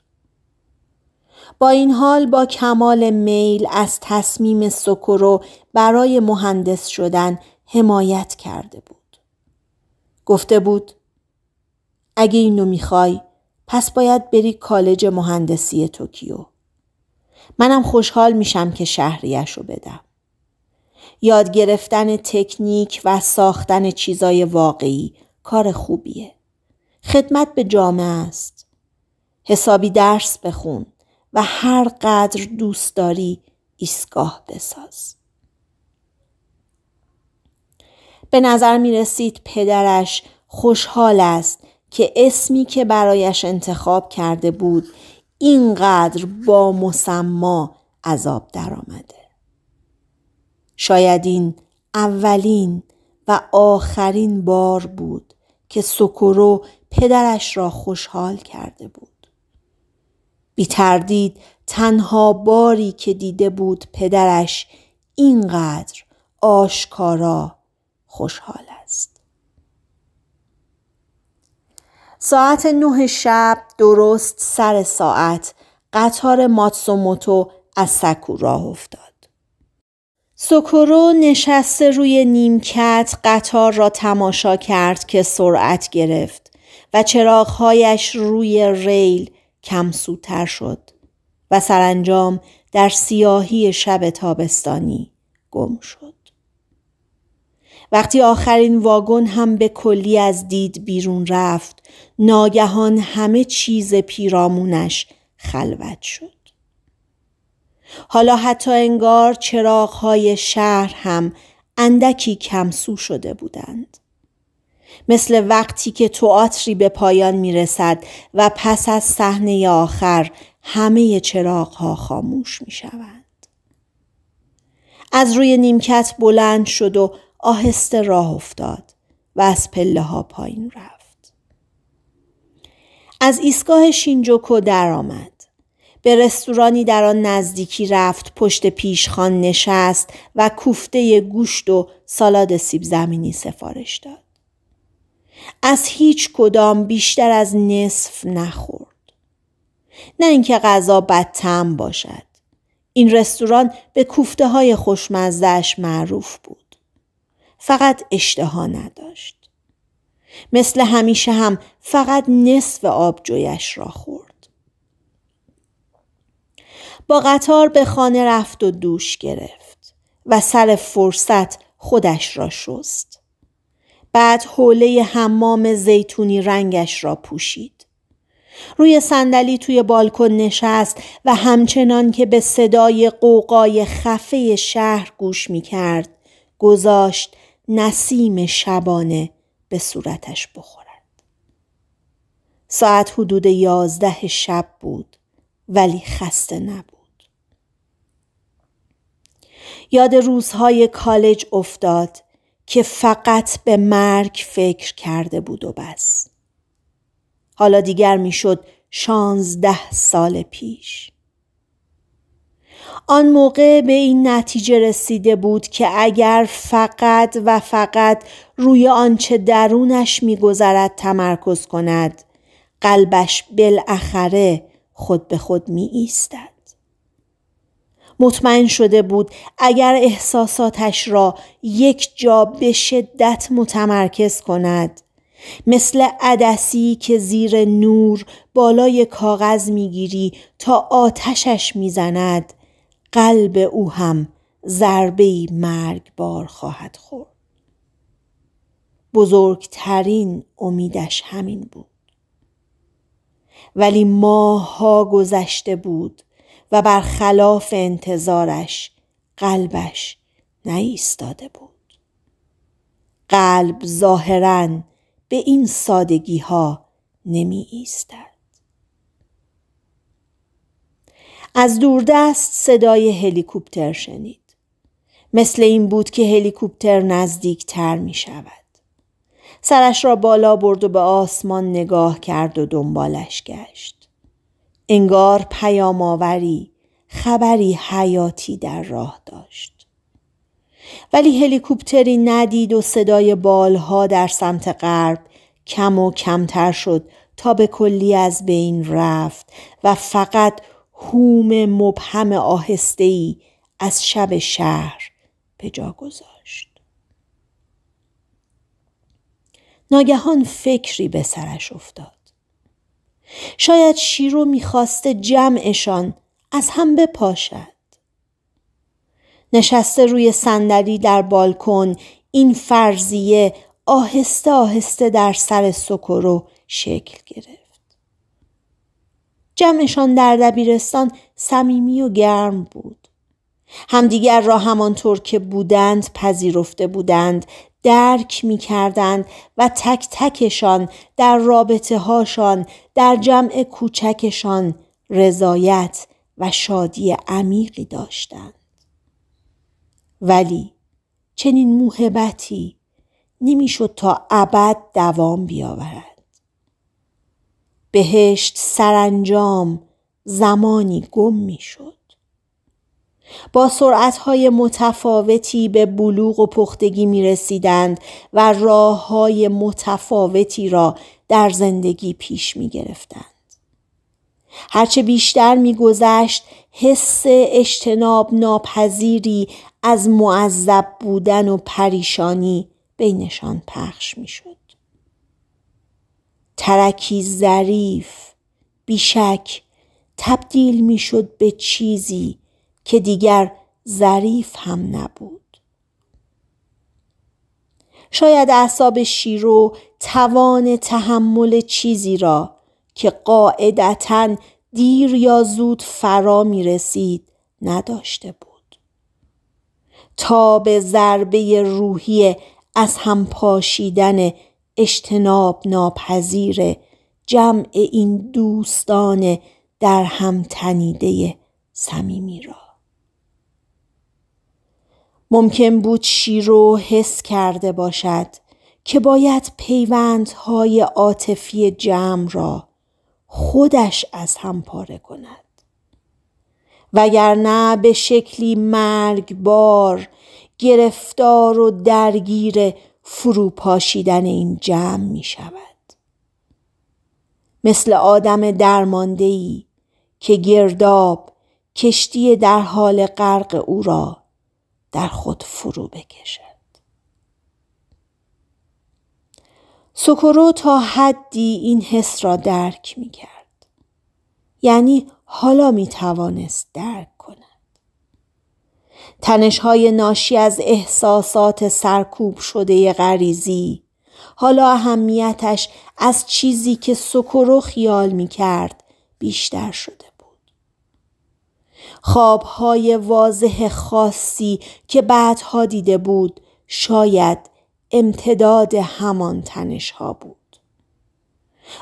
با این حال با کمال میل از تصمیم سکرو برای مهندس شدن حمایت کرده بود. گفته بود اگه اینو میخوای پس باید بری کالج مهندسی توکیو. منم خوشحال میشم که شهریش رو بدم. یاد گرفتن تکنیک و ساختن چیزای واقعی کار خوبیه. خدمت به جامعه است. حسابی درس بخون و هر قدر دوست داری ایستگاه بساز. به نظر می رسید پدرش خوشحال است که اسمی که برایش انتخاب کرده بود اینقدر با مسما عذاب درآمده. شاید این اولین و آخرین بار بود که سکرو پدرش را خوشحال کرده بود. بی تردید تنها باری که دیده بود پدرش اینقدر آشکارا خوشحال است. ساعت نه شب درست سر ساعت قطار ماتسوموتو از سکو راه افتاد. سوکورو نشسته روی نیمکت قطار را تماشا کرد که سرعت گرفت و چراغهایش روی ریل کمسوتر شد و سرانجام در سیاهی شب تابستانی گم شد. وقتی آخرین واگن هم به کلی از دید بیرون رفت ناگهان همه چیز پیرامونش خلوت شد. حالا حتی انگار چراغهای شهر هم اندکی کمسو شده بودند. مثل وقتی که تئاتری به پایان می رسد و پس از صحنه آخر همه ها خاموش می شود از روی نیمکت بلند شد و آهسته راه افتاد و از پله ها پایین رفت. از ایستگاه شینجوکو درآمد. به رستورانی در آن نزدیکی رفت پشت پیشخان نشست و کوفته گوشت و سالاد سیب زمینی سفارش داد از هیچ کدام بیشتر از نصف نخورد نه اینکه غذا بدتم باشد این رستوران به کوفته های خوشمزدهش معروف بود فقط اشتها نداشت مثل همیشه هم فقط نصف آبجویش را خورد با قطار به خانه رفت و دوش گرفت و سر فرصت خودش را شست. بعد حوله حمام زیتونی رنگش را پوشید. روی صندلی توی بالکن نشست و همچنان که به صدای قوقای خفه شهر گوش می کرد گذاشت نسیم شبانه به صورتش بخورد. ساعت حدود یازده شب بود ولی خسته نبود. یاد روزهای کالج افتاد که فقط به مرگ فکر کرده بود و بس. حالا دیگر میشد شانزده سال پیش. آن موقع به این نتیجه رسیده بود که اگر فقط و فقط روی آنچه درونش میگذرد تمرکز کند قلبش بالاخره خود به خود می ایستد. مطمئن شده بود اگر احساساتش را یک جا به شدت متمرکز کند مثل عدسی که زیر نور بالای کاغذ میگیری تا آتشش میزند قلب او هم ضربه مرگبار خواهد خورد بزرگترین امیدش همین بود ولی ماها گذشته بود و برخلاف انتظارش قلبش نایستاده بود. قلب ظاهرا به این سادگی ها نمی ایستد. از دوردست صدای هلیکوپتر شنید. مثل این بود که هلیکوپتر تر می شود. سرش را بالا برد و به آسمان نگاه کرد و دنبالش گشت. انگار پیام آوری خبری حیاتی در راه داشت ولی هلیکوپتری ندید و صدای بالها در سمت غرب کم و کمتر شد تا به کلی از بین رفت و فقط هوم مبهم ای از شب شهر به جا گذاشت. ناگهان فکری به سرش افتاد. شاید شیرو میخواسته جمعشان از هم بپاشد. نشسته روی صندلی در بالکن این فرضیه آهسته آهسته در سر سکرو شکل گرفت. جمعشان در دبیرستان صمیمی و گرم بود. همدیگر را همانطور که بودند پذیرفته بودند درک می کردن و تک تکشان در رابطه هاشان در جمع کوچکشان رضایت و شادی عمیقی داشتند. ولی چنین موهبتی نمیشد تا ابد دوام بیاورد. بهشت سرانجام زمانی گم میشد. با سرعتهای متفاوتی به بلوغ و پختگی می رسیدند و راه های متفاوتی را در زندگی پیش می گرفتند. هرچه بیشتر میگذشت حس اجتناب ناپذیری از معذب بودن و پریشانی بینشان پخش میشد ترکی ظریف بیشک تبدیل میشد به چیزی که دیگر ظریف هم نبود. شاید اعصاب شیرو توان تحمل چیزی را که قاعدتا دیر یا زود فرا می رسید نداشته بود. تا به ضربه روحی از هم پاشیدن اجتناب ناپذیر جمع این دوستان در هم تنیده صمیمی را ممکن بود شیرو حس کرده باشد که باید پیوندهای عاطفی جمع را خودش از هم پاره کند وگرنه به شکلی مرگبار گرفتار و درگیر فروپاشیدن این جمع می شود مثل آدم درماندهی که گرداب کشتی در حال غرق او را در خود فرو بکشد سکرو تا حدی این حس را درک می کرد. یعنی حالا می توانست درک کند. تنش های ناشی از احساسات سرکوب شده غریزی حالا اهمیتش از چیزی که سکرو خیال می کرد بیشتر شد. خوابهای واضح خاصی که بعدها دیده بود شاید امتداد همان تنش ها بود.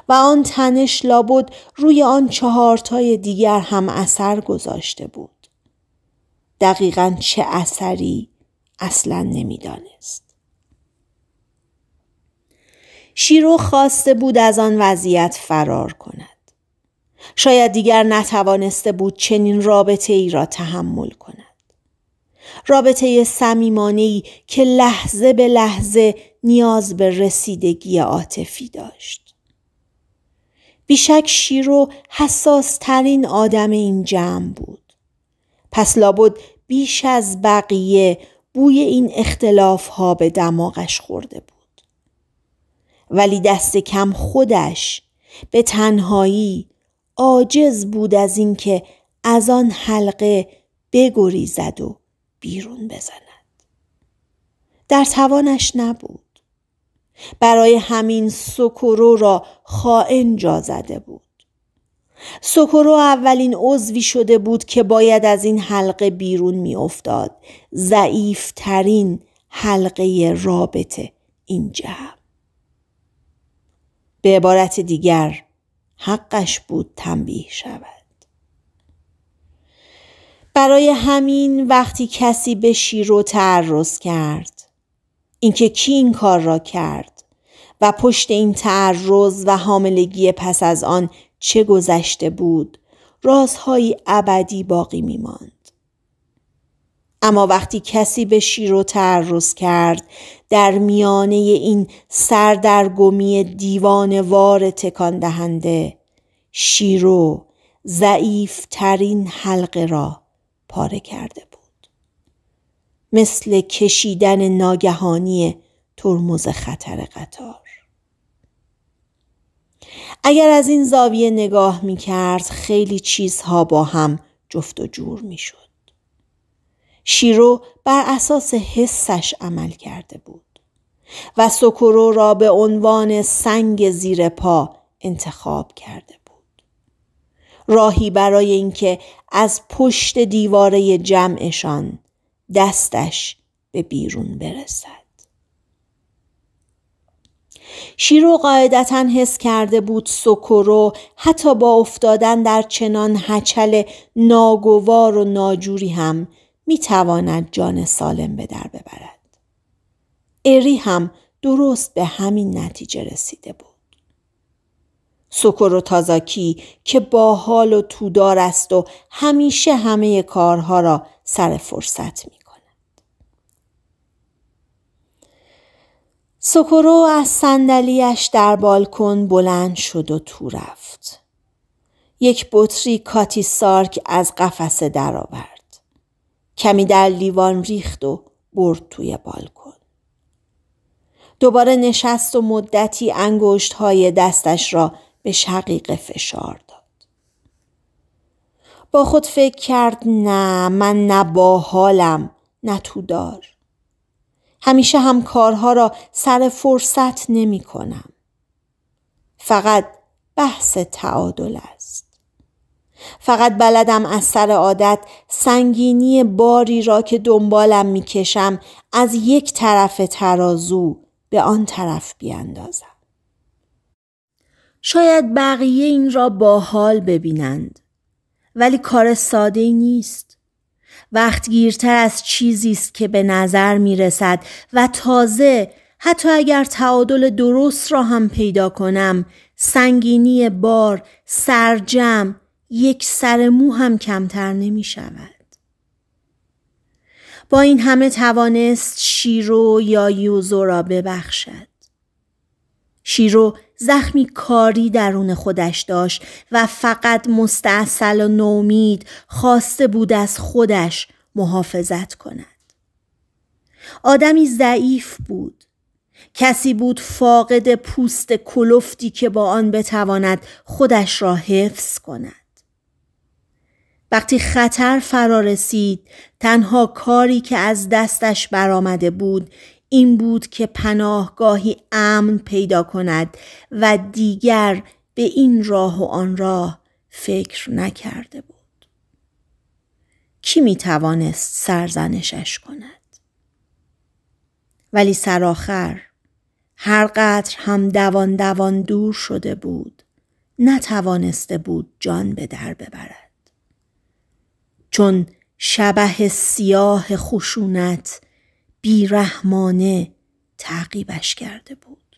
و آن تنش لابد روی آن چهارتای دیگر هم اثر گذاشته بود. دقیقا چه اثری اصلا نمیدانست. شیرو خواسته بود از آن وضعیت فرار کند. شاید دیگر نتوانسته بود چنین رابطه ای را تحمل کند. رابطه ای که لحظه به لحظه نیاز به رسیدگی عاطفی داشت. بیشک شیرو حساس ترین آدم این جمع بود. پس لابد بیش از بقیه بوی این اختلاف ها به دماغش خورده بود. ولی دست کم خودش به تنهایی عاجز بود از اینکه از آن حلقه بگریزد و بیرون بزند در توانش نبود برای همین سکرو را خائن جا زده بود سکرو اولین عضوی شده بود که باید از این حلقه بیرون میافتاد ضعیف ترین حلقه رابطه این جمع به عبارت دیگر حقش بود تنبیه شود برای همین وقتی کسی به شیرو تعرض کرد اینکه کی این کار را کرد و پشت این تعرض و حاملگی پس از آن چه گذشته بود رازهایی ابدی باقی می ماند. اما وقتی کسی به شیرو تعرض کرد در میانه این سردرگمی وار تکان دهنده شیرو ضعیف ترین حلقه را پاره کرده بود مثل کشیدن ناگهانی ترمز خطر قطار اگر از این زاویه نگاه می کرد خیلی چیزها با هم جفت و جور می شد. شیرو بر اساس حسش عمل کرده بود. و سکرو را به عنوان سنگ زیر پا انتخاب کرده بود راهی برای اینکه از پشت دیواره جمعشان دستش به بیرون برسد شیرو قاعدتا حس کرده بود سکرو حتی با افتادن در چنان هچل ناگوار و ناجوری هم میتواند جان سالم به در ببرد اری هم درست به همین نتیجه رسیده بود. و تازاکی که با حال و تودار است و همیشه همه کارها را سر فرصت می کند. سکرو از صندلیاش در بالکن بلند شد و تو رفت. یک بطری کاتی سارک از قفسه درآورد. کمی در لیوان ریخت و برد توی بالکن. دوباره نشست و مدتی انگشت های دستش را به شقیق فشار داد. با خود فکر کرد نه من نه با حالم نه تو دار. همیشه هم کارها را سر فرصت نمی کنم. فقط بحث تعادل است. فقط بلدم از سر عادت سنگینی باری را که دنبالم میکشم از یک طرف ترازو به آن طرف بیاندازم. شاید بقیه این را با حال ببینند ولی کار ساده ای نیست. وقت گیرتر از چیزی است که به نظر می رسد و تازه حتی اگر تعادل درست را هم پیدا کنم سنگینی بار سرجم یک سر مو هم کمتر نمی شود. با این همه توانست شیرو یا یوزو را ببخشد. شیرو زخمی کاری درون خودش داشت و فقط مستاصل و نومید خواسته بود از خودش محافظت کند. آدمی ضعیف بود. کسی بود فاقد پوست کلفتی که با آن بتواند خودش را حفظ کند. وقتی خطر فرا رسید تنها کاری که از دستش برآمده بود این بود که پناهگاهی امن پیدا کند و دیگر به این راه و آن راه فکر نکرده بود. کی می توانست سرزنشش کند؟ ولی سرآخر هر قطر هم دوان دوان دور شده بود. نتوانسته بود جان به در ببرد. چون شبه سیاه خشونت بیرحمانه تعقیبش کرده بود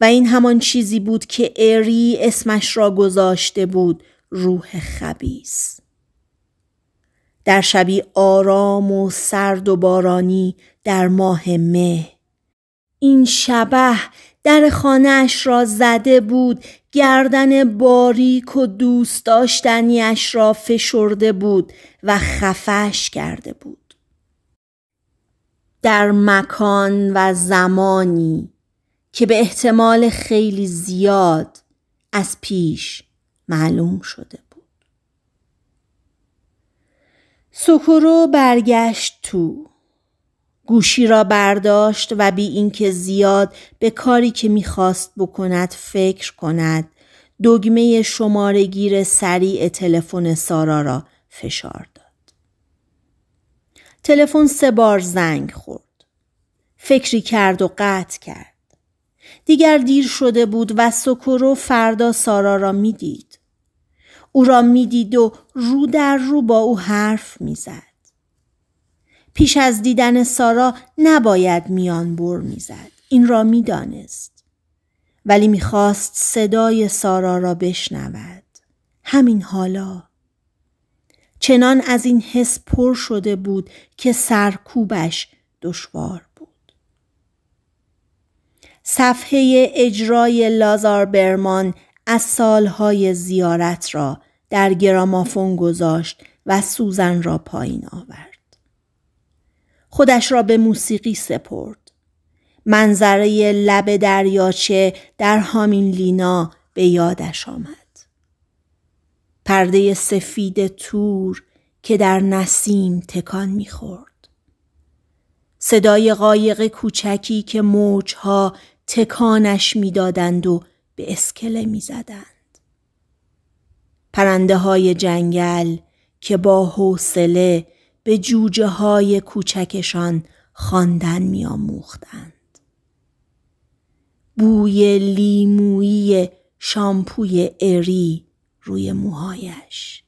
و این همان چیزی بود که اری اسمش را گذاشته بود روح خبیس در شبی آرام و سرد و بارانی در ماه مه این شبه در خانهاش را زده بود گردن باریک و دوست داشتنیش را فشرده بود و خفش کرده بود در مکان و زمانی که به احتمال خیلی زیاد از پیش معلوم شده بود سکرو برگشت تو گوشی را برداشت و بی اینکه زیاد به کاری که میخواست بکند فکر کند دگمه شمارهگیر سریع تلفن سارا را فشار داد تلفن سه بار زنگ خورد فکری کرد و قطع کرد دیگر دیر شده بود و سکرو فردا سارا را میدید او را میدید و رو در رو با او حرف میزد پیش از دیدن سارا نباید میان بر میزد. این را میدانست. ولی میخواست صدای سارا را بشنود. همین حالا. چنان از این حس پر شده بود که سرکوبش دشوار بود. صفحه اجرای لازار برمان از سالهای زیارت را در گرامافون گذاشت و سوزن را پایین آورد. خودش را به موسیقی سپرد. منظره لب دریاچه در همین لینا به یادش آمد. پرده سفید تور که در نسیم تکان میخورد. صدای قایق کوچکی که موجها تکانش میدادند و به اسکله میزدند. پرنده های جنگل که با حوصله به جوجه های کوچکشان خواندن میآموختند. بوی لیمویی شامپوی اری روی موهایش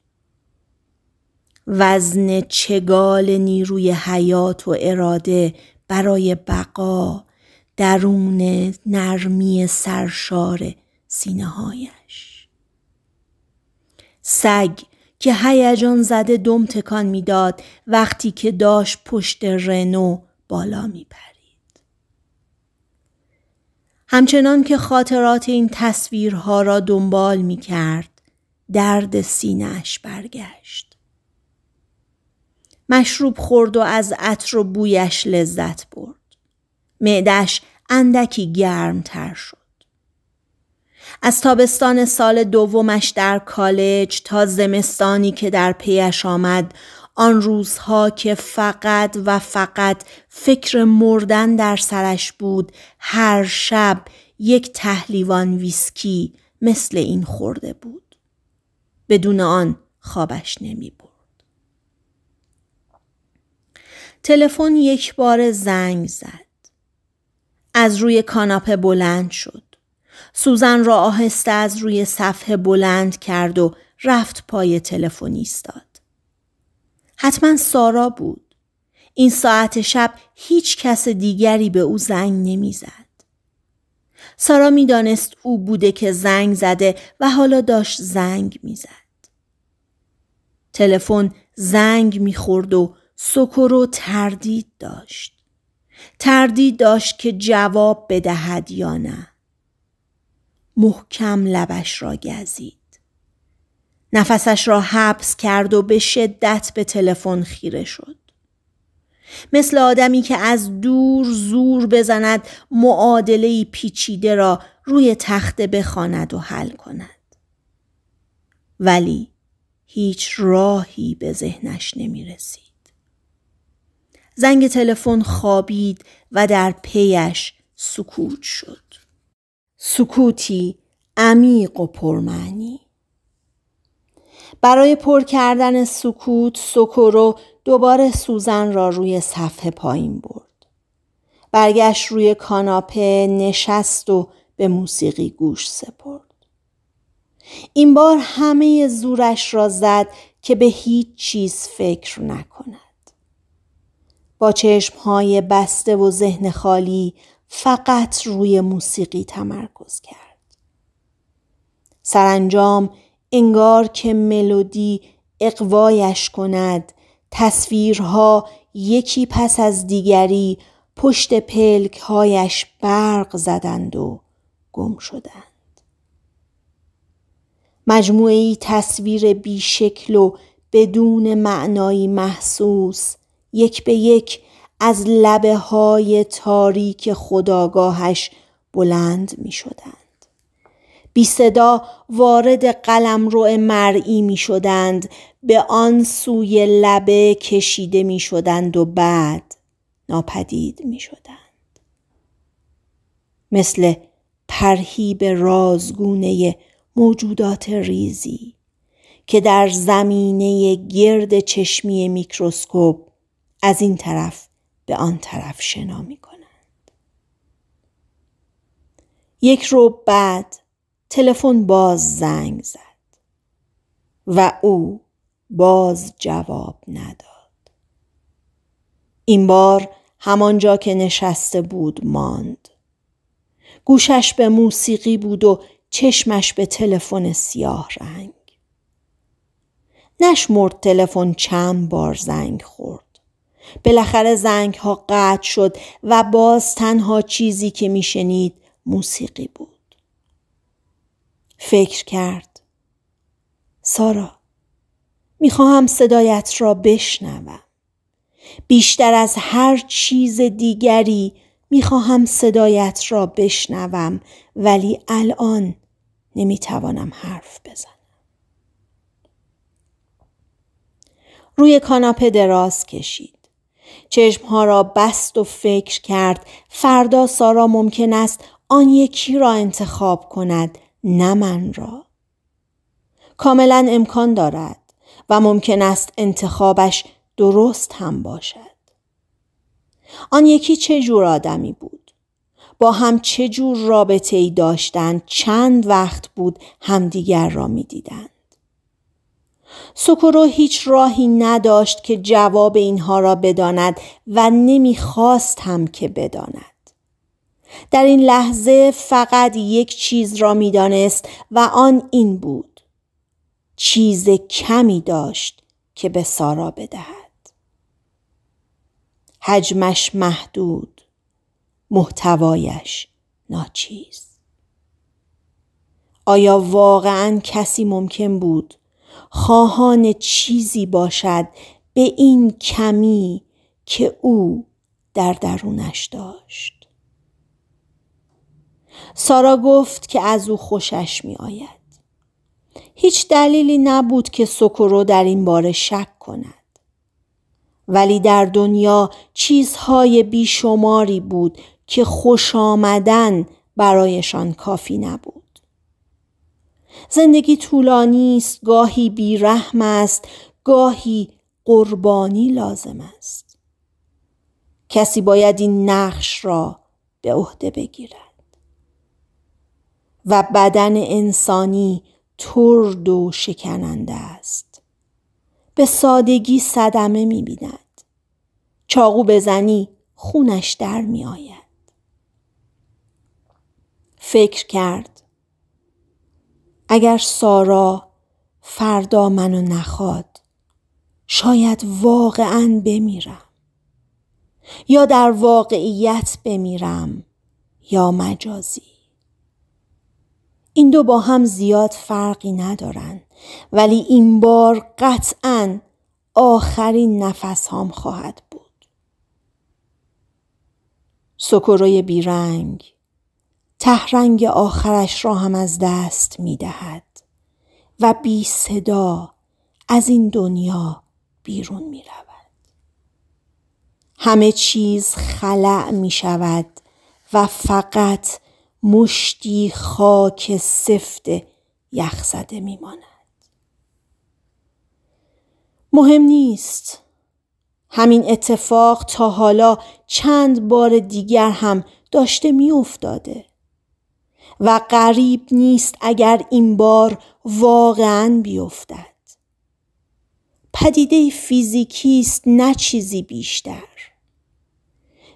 وزن چگال نیروی حیات و اراده برای بقا درون نرمی سرشار سینه هایش. سگ که هیجان زده دم تکان میداد وقتی که داشت پشت رنو بالا می پرید. همچنان که خاطرات این تصویرها را دنبال میکرد درد سینهش برگشت. مشروب خورد و از عطر و بویش لذت برد. معدش اندکی گرمتر شد. از تابستان سال دومش در کالج تا زمستانی که در پیش آمد آن روزها که فقط و فقط فکر مردن در سرش بود هر شب یک تهلیوان ویسکی مثل این خورده بود بدون آن خوابش نمی بود. تلفن یک بار زنگ زد. از روی کاناپه بلند شد. سوزن را آهسته از روی صفحه بلند کرد و رفت پای تلفن ایستاد. حتما سارا بود. این ساعت شب هیچ کس دیگری به او زنگ نمیزد. سارا میدانست او بوده که زنگ زده و حالا داشت زنگ میزد. تلفن زنگ میخورد و و تردید داشت. تردید داشت که جواب بدهد یا نه. محکم لبش را گزید. نفسش را حبس کرد و به شدت به تلفن خیره شد. مثل آدمی که از دور زور بزند معادله پیچیده را روی تخته بخواند و حل کند. ولی هیچ راهی به ذهنش نمی رسید. زنگ تلفن خوابید و در پیش سکوت شد. سکوتی عمیق و پرمعنی برای پر کردن سکوت سکورو دوباره سوزن را روی صفحه پایین برد برگشت روی کاناپه نشست و به موسیقی گوش سپرد این بار همه زورش را زد که به هیچ چیز فکر نکند با چشمهای بسته و ذهن خالی فقط روی موسیقی تمرکز کرد. سرانجام انگار که ملودی اقوایش کند تصویرها یکی پس از دیگری پشت پلکهایش برق زدند و گم شدند. مجموعی تصویر بیشکل و بدون معنایی محسوس یک به یک از لبه های تاریک خداگاهش بلند می شدند. بی صدا وارد قلم رو مرعی می شدند به آن سوی لبه کشیده می شدند و بعد ناپدید می شدند. مثل پرهیب رازگونه موجودات ریزی که در زمینه گرد چشمی میکروسکوپ از این طرف به آن طرف شنا می کنند. یک رو بعد تلفن باز زنگ زد و او باز جواب نداد. این بار همانجا که نشسته بود ماند. گوشش به موسیقی بود و چشمش به تلفن سیاه رنگ. نشمرد تلفن چند بار زنگ خورد. بالاخره زنگ ها قطع شد و باز تنها چیزی که میشنید موسیقی بود. فکر کرد. سارا میخواهم صدایت را بشنوم. بیشتر از هر چیز دیگری خواهم صدایت را بشنوم ولی الان نمیتوانم حرف بزنم. روی کاناپه دراز کشید. چشمها را بست و فکر کرد فردا سارا ممکن است آن یکی را انتخاب کند نه من را کاملا امکان دارد و ممکن است انتخابش درست هم باشد آن یکی چه جور آدمی بود با هم چه جور رابطه ای داشتند چند وقت بود همدیگر را میدیدند سکرو هیچ راهی نداشت که جواب اینها را بداند و نمیخواست هم که بداند. در این لحظه فقط یک چیز را میدانست و آن این بود. چیز کمی داشت که به سارا بدهد. حجمش محدود، محتوایش ناچیز. آیا واقعا کسی ممکن بود خواهان چیزی باشد به این کمی که او در درونش داشت سارا گفت که از او خوشش می آید. هیچ دلیلی نبود که سکرو در این باره شک کند. ولی در دنیا چیزهای بیشماری بود که خوش آمدن برایشان کافی نبود. زندگی طولانی است گاهی بیرحم است گاهی قربانی لازم است کسی باید این نقش را به عهده بگیرد و بدن انسانی ترد و شکننده است به سادگی صدمه می بیند چاقو بزنی خونش در می آید. فکر کرد اگر سارا فردا منو نخواد شاید واقعا بمیرم یا در واقعیت بمیرم یا مجازی این دو با هم زیاد فرقی ندارن ولی این بار قطعا آخرین نفس هام خواهد بود سکرای بیرنگ تهرنگ آخرش را هم از دست می دهد و بی صدا از این دنیا بیرون می رود. همه چیز خلع می شود و فقط مشتی خاک سفت یخزده می ماند. مهم نیست همین اتفاق تا حالا چند بار دیگر هم داشته می افتاده. و غریب نیست اگر این بار واقعا بیفتد پدیده فیزیکی است نه چیزی بیشتر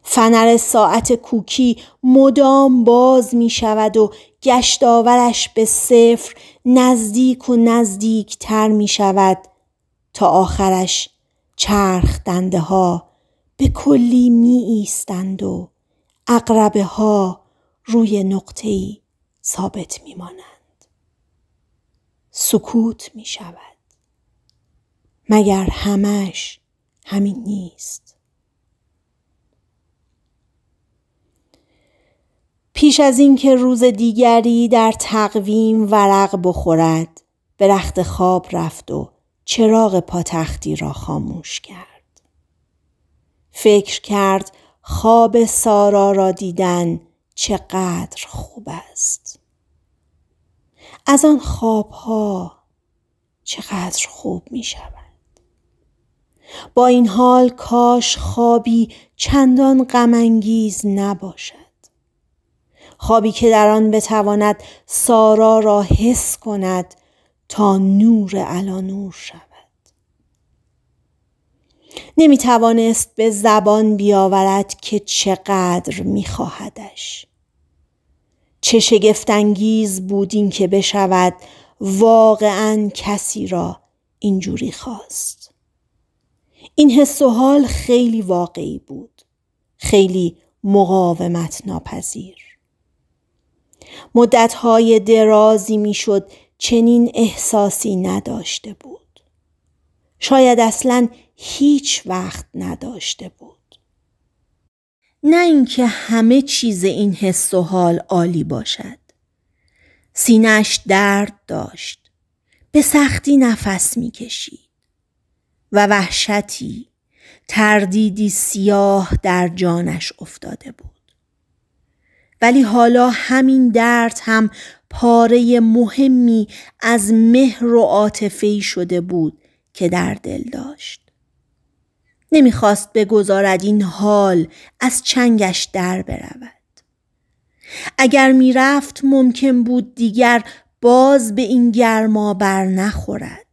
فنر ساعت کوکی مدام باز می شود و گشتاورش به صفر نزدیک و نزدیک تر می شود تا آخرش چرخ دنده ها به کلی می ایستند و اقربه ها روی ای ثابت میمانند سکوت می شود مگر همش همین نیست پیش از اینکه روز دیگری در تقویم ورق بخورد به رخت خواب رفت و چراغ پاتختی را خاموش کرد فکر کرد خواب سارا را دیدن چقدر خوب است از آن خوابها چقدر خوب می شود. با این حال کاش خوابی چندان غمانگیز نباشد خوابی که در آن بتواند سارا را حس کند تا نور علا نور شود نمی توانست به زبان بیاورد که چقدر می خواهدش. چه شگفتانگیز بود این که بشود واقعا کسی را اینجوری خواست این حس و حال خیلی واقعی بود خیلی مقاومت ناپذیر مدتهای درازی میشد چنین احساسی نداشته بود شاید اصلا هیچ وقت نداشته بود نه اینکه همه چیز این حس و حال عالی باشد سینش درد داشت به سختی نفس میکشید و وحشتی تردیدی سیاه در جانش افتاده بود ولی حالا همین درد هم پاره مهمی از مهر و عاطفه شده بود که در دل داشت نمیخواست بگذارد این حال از چنگش در برود اگر میرفت ممکن بود دیگر باز به این گرما بر نخورد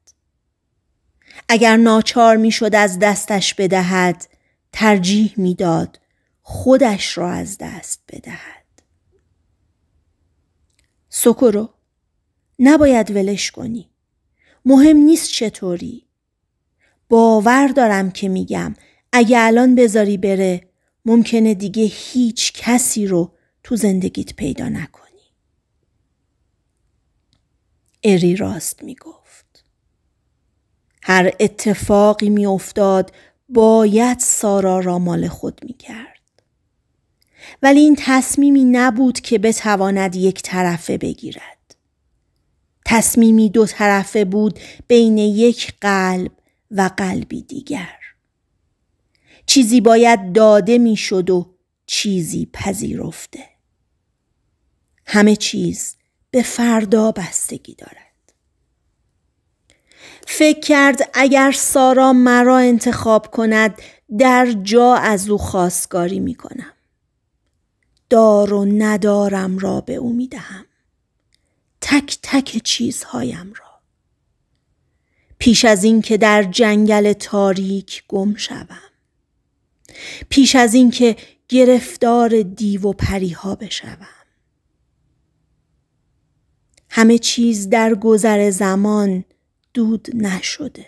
اگر ناچار میشد از دستش بدهد ترجیح میداد خودش را از دست بدهد سکرو نباید ولش کنی مهم نیست چطوری باور دارم که میگم اگه الان بذاری بره ممکنه دیگه هیچ کسی رو تو زندگیت پیدا نکنی. اری راست میگفت. هر اتفاقی میافتاد باید سارا را مال خود میکرد. ولی این تصمیمی نبود که بتواند یک طرفه بگیرد. تصمیمی دو طرفه بود بین یک قلب و قلبی دیگر چیزی باید داده میشد و چیزی پذیرفته همه چیز به فردا بستگی دارد فکر کرد اگر سارا مرا انتخاب کند در جا از او خواستگاری می کنم دار و ندارم را به او می تک تک چیزهایم را پیش از اینکه در جنگل تاریک گم شوم پیش از اینکه گرفتار دیو و پریها بشوم همه چیز در گذر زمان دود نشده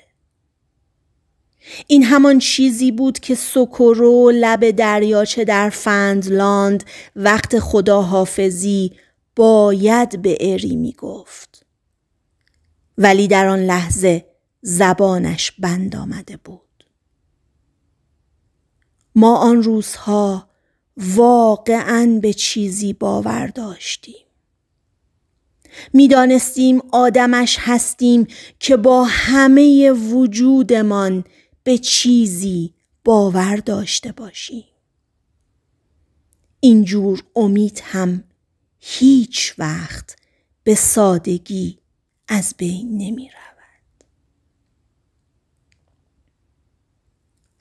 این همان چیزی بود که سوکورو لب دریاچه در فندلاند وقت خداحافظی باید به اری می گفت. ولی در آن لحظه زبانش بند آمده بود ما آن روزها واقعا به چیزی باور داشتیم میدانستیم آدمش هستیم که با همه وجودمان به چیزی باور داشته باشیم اینجور امید هم هیچ وقت به سادگی از بین نمی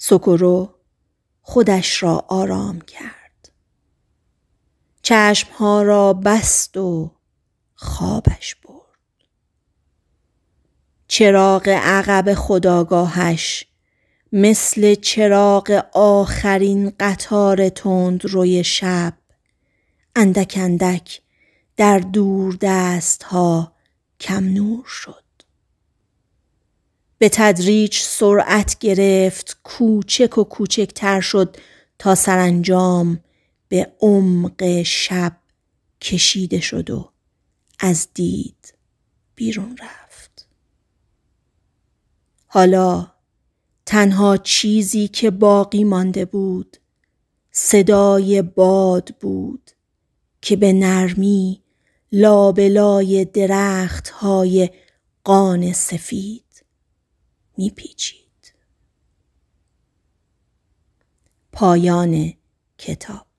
سکرو خودش را آرام کرد. چشمها را بست و خوابش برد. چراغ عقب خداگاهش مثل چراغ آخرین قطار تند روی شب اندک اندک در دور دست ها کم نور شد. به تدریج سرعت گرفت کوچک و کوچکتر شد تا سرانجام به عمق شب کشیده شد و از دید بیرون رفت حالا تنها چیزی که باقی مانده بود صدای باد بود که به نرمی لابلای درخت های قان سفید پیچید پایان کتاب